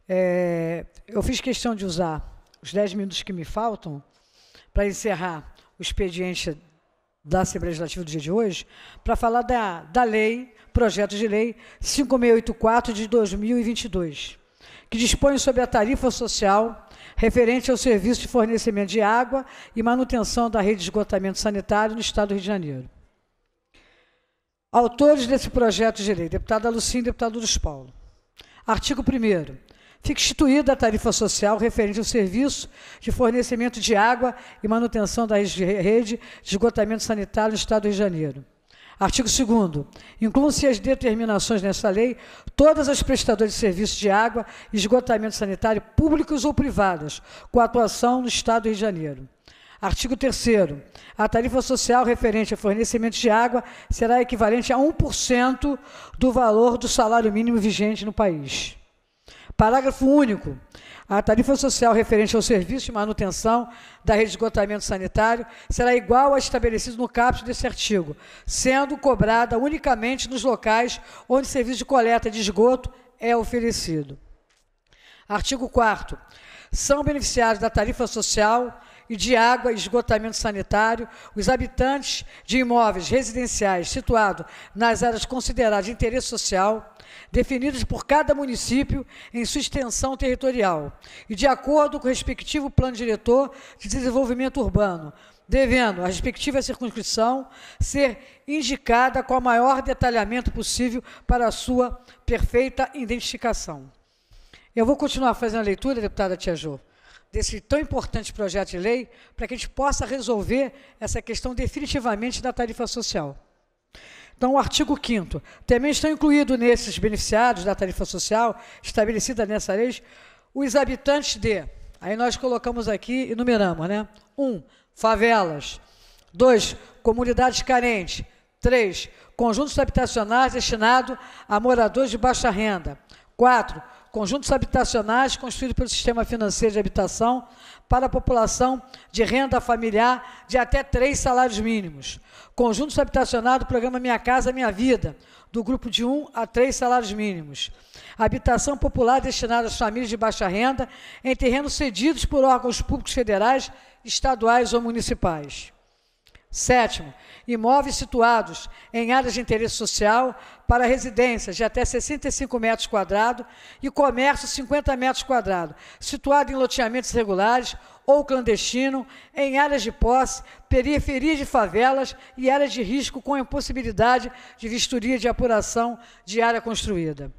É, eu fiz questão de usar os 10 minutos que me faltam para encerrar o expediente da Assembleia Legislativa do dia de hoje, para falar da, da lei, projeto de lei 5684 de 2022, que dispõe sobre a tarifa social referente ao serviço de fornecimento de água e manutenção da rede de esgotamento sanitário no Estado do Rio de Janeiro. Autores desse projeto de lei, deputada Lucinda e deputado Luiz Paulo. Artigo 1 Fica instituída a tarifa social referente ao serviço de fornecimento de água e manutenção da rede de esgotamento sanitário no Estado do Rio de Janeiro. Artigo 2 Incluem-se as determinações nesta lei todas as prestadoras de serviços de água e esgotamento sanitário públicos ou privadas, com atuação no Estado do Rio de Janeiro. Artigo 3 A tarifa social referente a fornecimento de água será equivalente a 1% do valor do salário mínimo vigente no país. Parágrafo único. A tarifa social referente ao serviço de manutenção da rede de esgotamento sanitário será igual à estabelecida no caput deste artigo, sendo cobrada unicamente nos locais onde serviço de coleta de esgoto é oferecido. Artigo 4 São beneficiários da tarifa social e de água e esgotamento sanitário, os habitantes de imóveis residenciais situados nas áreas consideradas de interesse social, definidos por cada município em sua extensão territorial e de acordo com o respectivo plano diretor de desenvolvimento urbano, devendo a respectiva circunscrição ser indicada com o maior detalhamento possível para a sua perfeita identificação. Eu vou continuar fazendo a leitura, deputada Tia Jô, desse tão importante projeto de lei, para que a gente possa resolver essa questão definitivamente da tarifa social. Então, o artigo 5 também estão incluídos nesses beneficiados da tarifa social estabelecida nessa lei os habitantes de, aí nós colocamos aqui e numeramos, né? 1. Um, favelas. 2. Comunidades carentes. 3. Conjuntos habitacionais destinados a moradores de baixa renda. 4. Conjuntos habitacionais construídos pelo sistema financeiro de habitação para a população de renda familiar de até três salários mínimos. Conjuntos habitacionais do programa Minha Casa Minha Vida, do grupo de um a três salários mínimos. Habitação popular destinada às famílias de baixa renda em terrenos cedidos por órgãos públicos federais, estaduais ou municipais. Sétimo, imóveis situados em áreas de interesse social para residências de até 65 metros quadrados e comércio 50 metros quadrados, situado em loteamentos regulares ou clandestino, em áreas de posse, periferia de favelas e áreas de risco com impossibilidade de vistoria de apuração de área construída.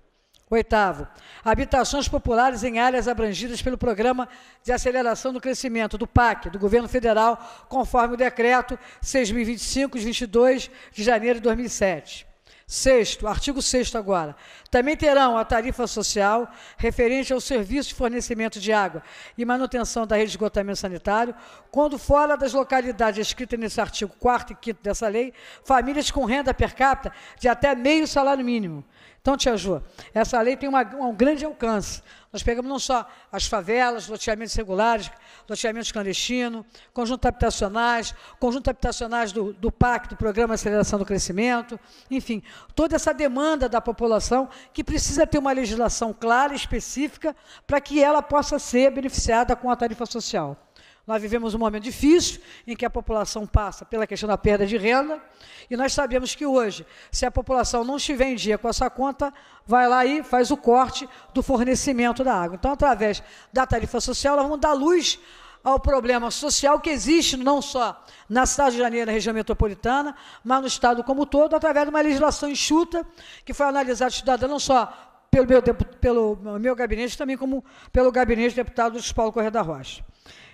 Oitavo, habitações populares em áreas abrangidas pelo Programa de Aceleração do Crescimento, do PAC, do Governo Federal, conforme o Decreto 6.025, de 22 de janeiro de 2007. Sexto, artigo 6 agora. Também terão a tarifa social referente ao serviço de fornecimento de água e manutenção da rede de esgotamento sanitário, quando fora das localidades escritas nesse artigo 4 e 5 dessa lei, famílias com renda per capita de até meio salário mínimo. Então, Tia Ju, essa lei tem uma, um grande alcance. Nós pegamos não só as favelas, loteamentos regulares, loteamentos clandestinos, conjuntos habitacionais, conjuntos habitacionais do, do PAC, do Programa de Aceleração do Crescimento, enfim, toda essa demanda da população que precisa ter uma legislação clara, específica, para que ela possa ser beneficiada com a tarifa social. Nós vivemos um momento difícil em que a população passa pela questão da perda de renda e nós sabemos que hoje, se a população não estiver em dia com essa conta, vai lá e faz o corte do fornecimento da água. Então, através da tarifa social, nós vamos dar luz ao problema social que existe não só na cidade de Janeiro, na região metropolitana, mas no Estado como um todo, através de uma legislação enxuta, que foi analisada estudada não só pelo meu, pelo meu gabinete, também como pelo gabinete do deputado Luiz Paulo Correia da Rocha.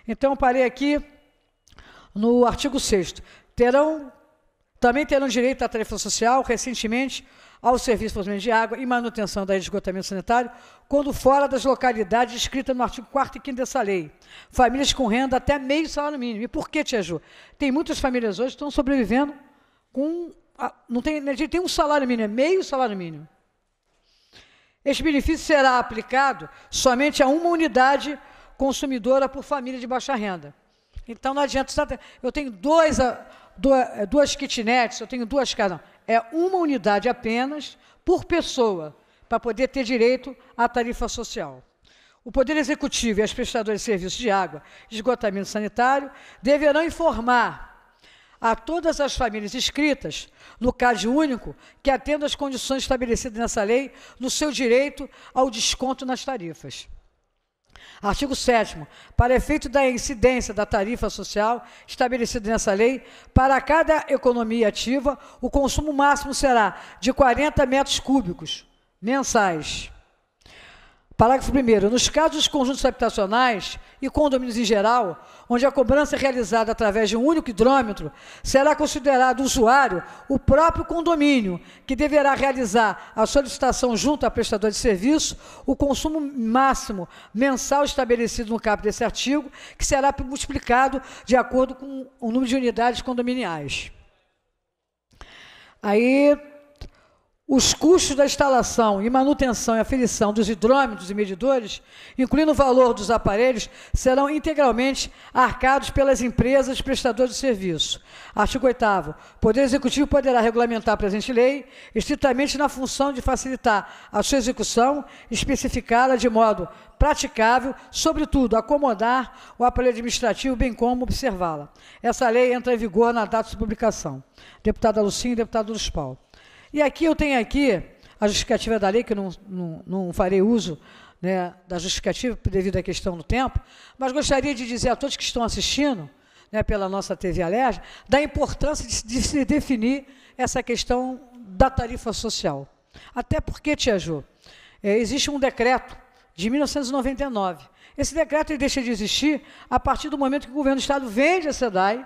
Então, parei aqui no artigo 6 Terão, também terão direito à tarifa social, recentemente, ao serviço de água e manutenção da esgotamento sanitário, quando fora das localidades escritas no artigo 4 e 5 dessa lei. Famílias com renda até meio salário mínimo. E por que, Tia Ju? Tem muitas famílias hoje que estão sobrevivendo com. Ah, não tem, né, tem um salário mínimo, é meio salário mínimo. Este benefício será aplicado somente a uma unidade consumidora por família de baixa renda. Então não adianta. Eu tenho dois, ah, duas, duas kitnets, eu tenho duas casas. Não é uma unidade apenas por pessoa para poder ter direito à tarifa social. O Poder Executivo e as prestadoras de serviços de água e esgotamento sanitário deverão informar a todas as famílias inscritas no CAD único que atendam às condições estabelecidas nessa lei no seu direito ao desconto nas tarifas. Artigo 7. Para efeito da incidência da tarifa social estabelecida nessa lei, para cada economia ativa, o consumo máximo será de 40 metros cúbicos mensais Parágrafo 1. Nos casos dos conjuntos habitacionais e condomínios em geral, onde a cobrança é realizada através de um único hidrômetro, será considerado usuário o próprio condomínio, que deverá realizar a solicitação junto à prestador de serviço o consumo máximo mensal estabelecido no caput desse artigo, que será multiplicado de acordo com o número de unidades condominiais. Aí os custos da instalação e manutenção e aferição dos hidrômetros e medidores, incluindo o valor dos aparelhos, serão integralmente arcados pelas empresas prestadoras de serviço. Artigo 8 O Poder Executivo poderá regulamentar a presente lei estritamente na função de facilitar a sua execução, especificá-la de modo praticável, sobretudo acomodar o aparelho administrativo, bem como observá-la. Essa lei entra em vigor na data de publicação. Deputada Lucinha e deputado Luiz Paulo. E aqui eu tenho aqui a justificativa da lei, que eu não, não, não farei uso né, da justificativa devido à questão do tempo, mas gostaria de dizer a todos que estão assistindo, né, pela nossa TV Alerj, da importância de, de, se definir essa questão da tarifa social. Até porque, Tia Ju, é, existe um decreto de 1999. Esse decreto ele deixa de existir a partir do momento que o governo do Estado vende a SEDAI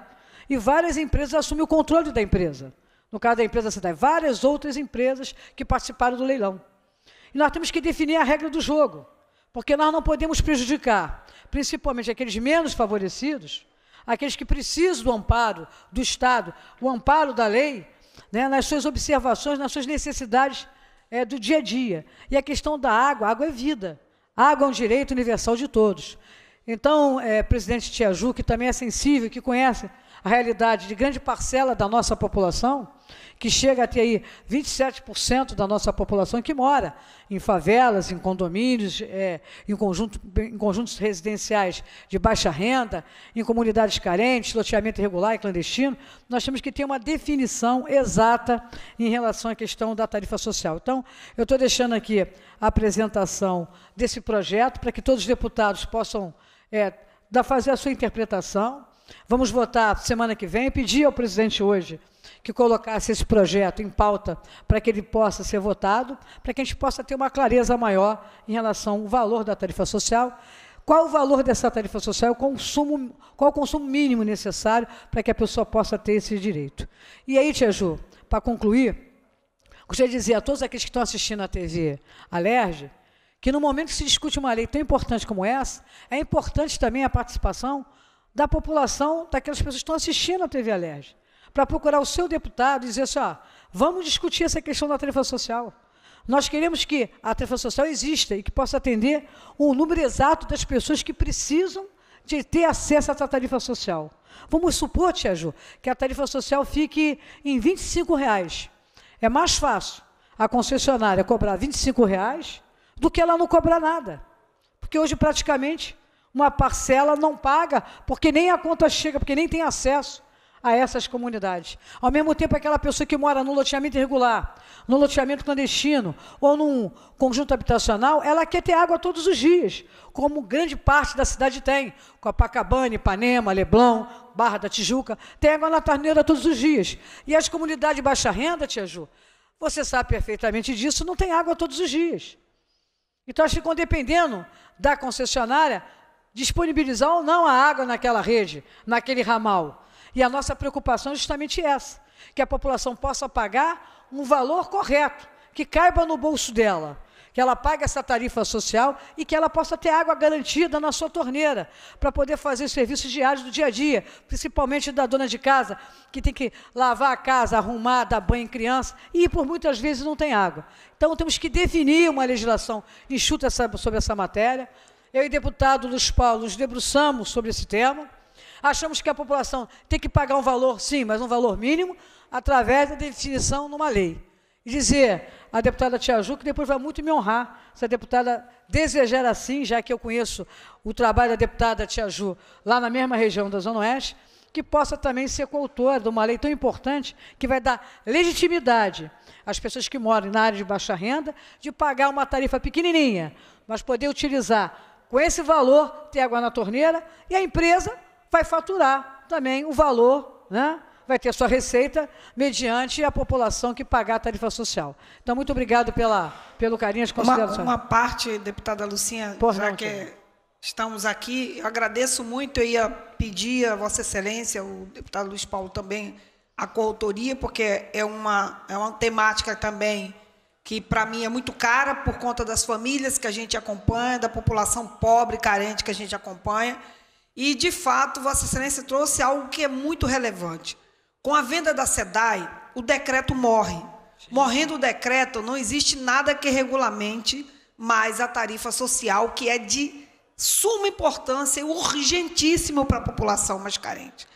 e várias empresas assumem o controle da empresa. No caso da empresa Senai, várias outras empresas que participaram do leilão. E nós temos que definir a regra do jogo, porque nós não podemos prejudicar, principalmente aqueles menos favorecidos, aqueles que precisam do amparo do Estado, o amparo da lei, né, nas suas observações, nas suas necessidades é, do dia a dia. E a questão da água, água é vida. Água é um direito universal de todos. Então, é, presidente Tiaju, que também é sensível, que conhece a realidade de grande parcela da nossa população, que chega a ter aí 27% da nossa população que mora em favelas, em condomínios, é, em, conjunto, em conjuntos residenciais de baixa renda, em comunidades carentes, loteamento irregular e clandestino, nós temos que ter uma definição exata em relação à questão da tarifa social. Então, eu estou deixando aqui a apresentação desse projeto para que todos os deputados possam é, dar, fazer a sua interpretação Vamos votar semana que vem. Pedi ao presidente hoje que colocasse esse projeto em pauta para que ele possa ser votado, para que a gente possa ter uma clareza maior em relação ao valor da tarifa social. Qual o valor dessa tarifa social? Consumo, qual o consumo mínimo necessário para que a pessoa possa ter esse direito? E aí, Tia Ju, para concluir, gostaria de dizer a todos aqueles que estão assistindo a TV Alerj, que no momento que se discute uma lei tão importante como essa, é importante também a participação da população, daquelas pessoas que estão assistindo a TV Alerj, para procurar o seu deputado e dizer assim, ó, vamos discutir essa questão da tarifa social. Nós queremos que a tarifa social exista e que possa atender o número exato das pessoas que precisam de ter acesso a essa tarifa social. Vamos supor, Tia Ju, que a tarifa social fique em R$ reais. É mais fácil a concessionária cobrar R$ reais do que ela não cobrar nada. Porque hoje, praticamente, uma parcela não paga, porque nem a conta chega, porque nem tem acesso a essas comunidades. Ao mesmo tempo, aquela pessoa que mora no loteamento irregular, no loteamento clandestino ou num conjunto habitacional, ela quer ter água todos os dias, como grande parte da cidade tem. Copacabana, Ipanema, Leblon, Barra da Tijuca, tem água na torneira todos os dias. E as comunidades de baixa renda, Tia Ju, você sabe perfeitamente disso, não tem água todos os dias. Então, elas ficam dependendo da concessionária disponibilizar ou não a água naquela rede, naquele ramal. E a nossa preocupação é justamente essa, que a população possa pagar um valor correto, que caiba no bolso dela que ela pague essa tarifa social e que ela possa ter água garantida na sua torneira, para poder fazer os serviços diários do dia a dia, principalmente da dona de casa, que tem que lavar a casa, arrumar, dar banho em criança, e por muitas vezes não tem água. Então temos que definir uma legislação enxuta sobre essa matéria, eu e deputado Luiz Paulo nos debruçamos sobre esse tema. Achamos que a população tem que pagar um valor, sim, mas um valor mínimo, através da definição numa lei. E dizer à deputada Tia Ju, que depois vai muito me honrar, se a deputada desejar assim, já que eu conheço o trabalho da deputada Tia Ju lá na mesma região da Zona Oeste, que possa também ser coautora de uma lei tão importante que vai dar legitimidade às pessoas que moram na área de baixa renda de pagar uma tarifa pequenininha, mas poder utilizar com esse valor ter água na torneira e a empresa vai faturar também o valor, né? vai ter sua receita mediante a população que pagar a tarifa social. Então, muito obrigado pela, pelo carinho as considerações. Uma, uma parte, deputada Lucinha, Por já não, que senhora. estamos aqui, eu agradeço muito, eu ia pedir a Vossa Excelência, o deputado Luiz Paulo também, a coautoria, porque é uma, é uma temática também que para mim é muito cara por conta das famílias que a gente acompanha, da população pobre, carente que a gente acompanha. E, de fato, Vossa Excelência trouxe algo que é muito relevante. Com a venda da SEDAI, o decreto morre. Morrendo o decreto, não existe nada que regulamente mais a tarifa social, que é de suma importância e urgentíssimo para a população mais carente.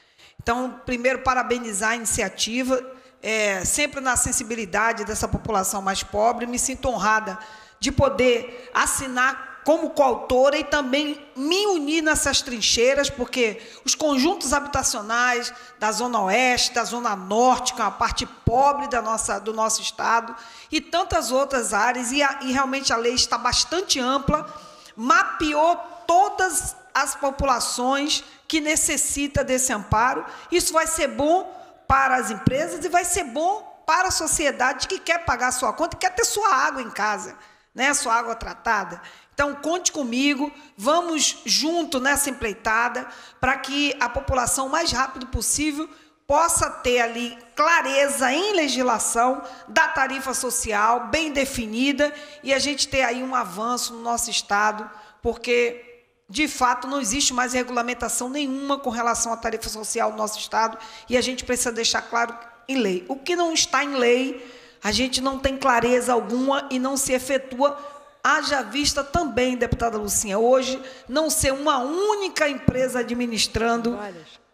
Então, primeiro, parabenizar a iniciativa é, sempre na sensibilidade dessa população mais pobre. Me sinto honrada de poder assinar como coautora e também me unir nessas trincheiras, porque os conjuntos habitacionais da Zona Oeste, da Zona Norte, que é uma parte pobre da nossa, do nosso Estado, e tantas outras áreas, e, a, e realmente a lei está bastante ampla, mapeou todas as populações que necessitam desse amparo. Isso vai ser bom para as empresas e vai ser bom para a sociedade que quer pagar a sua conta e quer ter sua água em casa, né? sua água tratada. Então, conte comigo, vamos junto nessa empreitada para que a população, o mais rápido possível, possa ter ali clareza em legislação da tarifa social bem definida e a gente ter aí um avanço no nosso estado, porque de fato, não existe mais regulamentação nenhuma com relação à tarifa social no nosso Estado e a gente precisa deixar claro em lei. O que não está em lei, a gente não tem clareza alguma e não se efetua. Haja vista também, deputada Lucinha, hoje não ser uma única empresa administrando.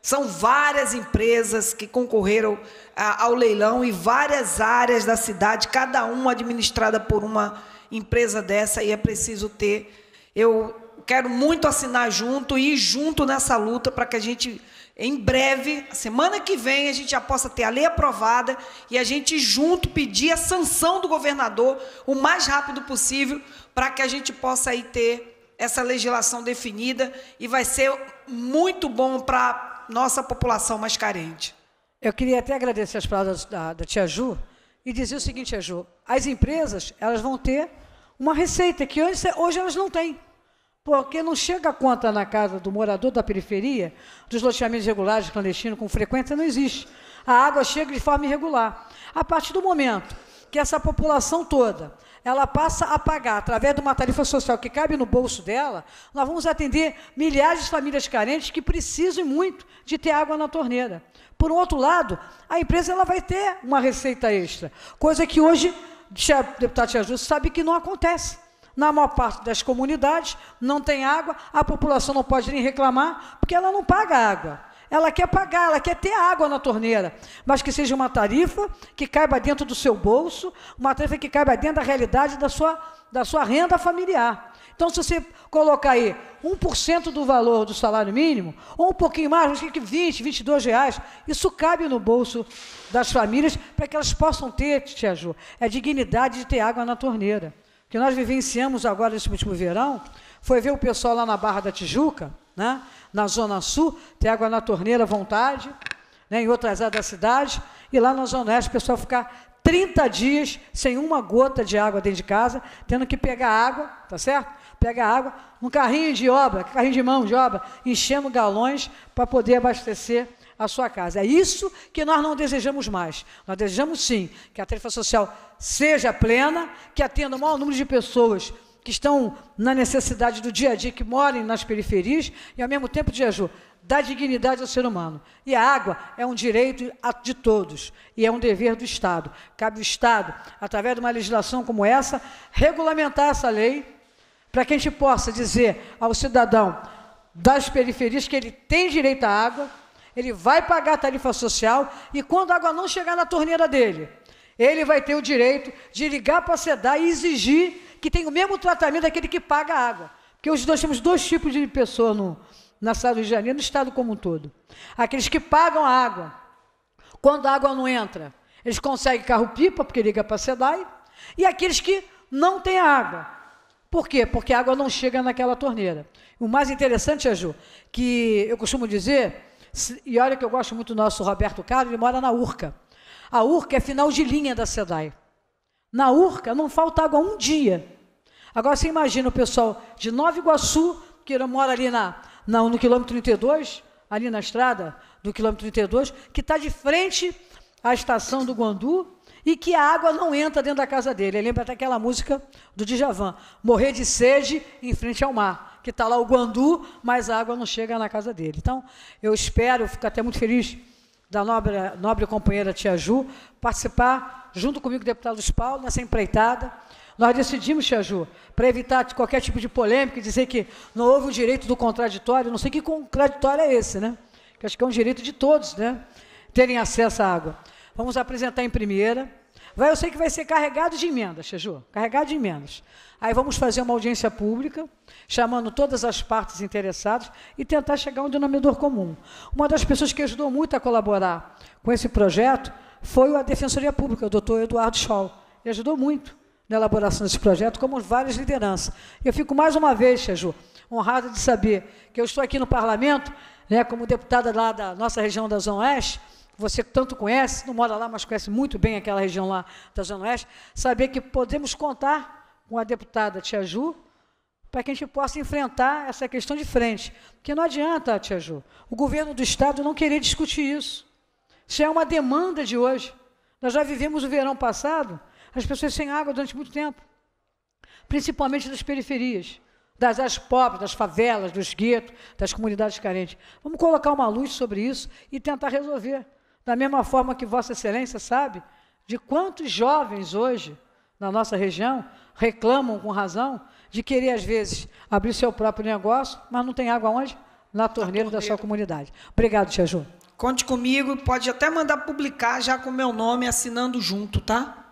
São várias empresas que concorreram ao leilão e várias áreas da cidade, cada uma administrada por uma empresa dessa, e é preciso ter. Eu quero muito assinar junto e ir junto nessa luta para que a gente, em breve, semana que vem, a gente já possa ter a lei aprovada e a gente junto pedir a sanção do governador o mais rápido possível para que a gente possa aí ter essa legislação definida e vai ser muito bom para nossa população mais carente. Eu queria até agradecer as palavras da, da tia Ju e dizer o seguinte, tia Ju, as empresas elas vão ter uma receita que hoje, hoje elas não têm. Porque não chega a conta na casa do morador da periferia, dos loteamentos regulares clandestinos com frequência, não existe. A água chega de forma irregular. A partir do momento que essa população toda ela passa a pagar através de uma tarifa social que cabe no bolso dela, nós vamos atender milhares de famílias carentes que precisam muito de ter água na torneira. Por um outro lado, a empresa ela vai ter uma receita extra, coisa que hoje, deputado Tia Justo, sabe que não acontece na maior parte das comunidades não tem água, a população não pode nem reclamar, porque ela não paga água. Ela quer pagar, ela quer ter água na torneira, mas que seja uma tarifa que caiba dentro do seu bolso, uma tarifa que caiba dentro da realidade da sua, da sua renda familiar. Então, se você colocar aí 1% do valor do salário mínimo, ou um pouquinho mais, acho que 20, 22 reais, isso cabe no bolso das famílias para que elas possam ter, Tia Ju, a dignidade de ter água na torneira que nós vivenciamos agora nesse último verão foi ver o pessoal lá na Barra da Tijuca, né? na Zona Sul, ter água na torneira à vontade, né? em outras áreas da cidade, e lá na Zona Oeste o pessoal ficar 30 dias sem uma gota de água dentro de casa, tendo que pegar água, tá certo? Pegar água num carrinho de obra, carrinho de mão de obra, enchendo galões para poder abastecer a sua casa. É isso que nós não desejamos mais. Nós desejamos sim que a tarifa social seja plena, que atenda o maior número de pessoas que estão na necessidade do dia a dia, que moram nas periferias, e ao mesmo tempo, ajuda dá dignidade ao ser humano. E a água é um direito de todos e é um dever do Estado. Cabe o Estado, através de uma legislação como essa, regulamentar essa lei para que a gente possa dizer ao cidadão das periferias que ele tem direito à água ele vai pagar a tarifa social e quando a água não chegar na torneira dele, ele vai ter o direito de ligar para a SEDA e exigir que tenha o mesmo tratamento daquele que paga a água. Porque hoje nós temos dois tipos de pessoa no, na cidade do Rio de Janeiro, no estado como um todo. Aqueles que pagam a água. Quando a água não entra, eles conseguem carro-pipa, porque liga para a SEDAI. E aqueles que não têm água. Por quê? Porque a água não chega naquela torneira. O mais interessante, Aju, que eu costumo dizer, e olha que eu gosto muito do nosso Roberto Carlos, ele mora na Urca. A Urca é final de linha da SEDAI. Na Urca não falta água um dia. Agora você imagina o pessoal de Nova Iguaçu, que mora ali na, na no quilômetro 32, ali na estrada do quilômetro 32, que está de frente à estação do Guandu e que a água não entra dentro da casa dele. Ele lembra até aquela música do Djavan, morrer de sede em frente ao mar que está lá o Guandu, mas a água não chega na casa dele. Então, eu espero, fico até muito feliz da nobre, nobre companheira Tia Ju, participar junto comigo, deputado Paulo, nessa empreitada. Nós decidimos, Tia Ju, para evitar qualquer tipo de polêmica, dizer que não houve o direito do contraditório, não sei que contraditório é esse, né? Que acho que é um direito de todos, né? Terem acesso à água. Vamos apresentar em primeira. Vai, eu sei que vai ser carregado de emendas, Tia Ju, carregado de emendas. Aí vamos fazer uma audiência pública, chamando todas as partes interessadas e tentar chegar a um denominador comum. Uma das pessoas que ajudou muito a colaborar com esse projeto foi a Defensoria Pública, o doutor Eduardo Scholl. Ele ajudou muito na elaboração desse projeto, como várias lideranças. Eu fico mais uma vez, Chaju, honrada de saber que eu estou aqui no Parlamento, né, como deputada lá da nossa região da Zona Oeste, você tanto conhece, não mora lá, mas conhece muito bem aquela região lá da Zona Oeste, saber que podemos contar com a deputada Tia Ju, para que a gente possa enfrentar essa questão de frente. Porque não adianta, Tia Ju, o governo do Estado não querer discutir isso. Isso é uma demanda de hoje. Nós já vivemos o verão passado, as pessoas sem água durante muito tempo, principalmente das periferias, das áreas pobres, das favelas, dos guetos, das comunidades carentes. Vamos colocar uma luz sobre isso e tentar resolver. Da mesma forma que Vossa Excelência sabe de quantos jovens hoje, na nossa região, reclamam com razão de querer, às vezes, abrir seu próprio negócio, mas não tem água onde? Na torneira, Na torneira. da sua comunidade. Obrigado, Tia Ju. Conte comigo, pode até mandar publicar já com meu nome, assinando junto, tá?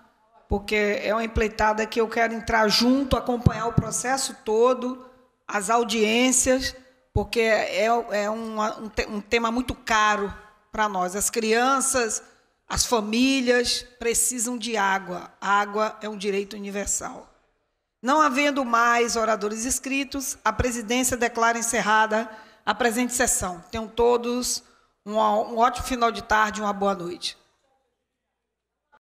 Porque é uma empleitada que eu quero entrar junto, acompanhar o processo todo, as audiências, porque é, é um, um, um tema muito caro para nós. As crianças, as famílias precisam de água. água é um direito universal. Não havendo mais oradores inscritos, a presidência declara encerrada a presente sessão. Tenham todos um, ótimo final de tarde e uma boa noite.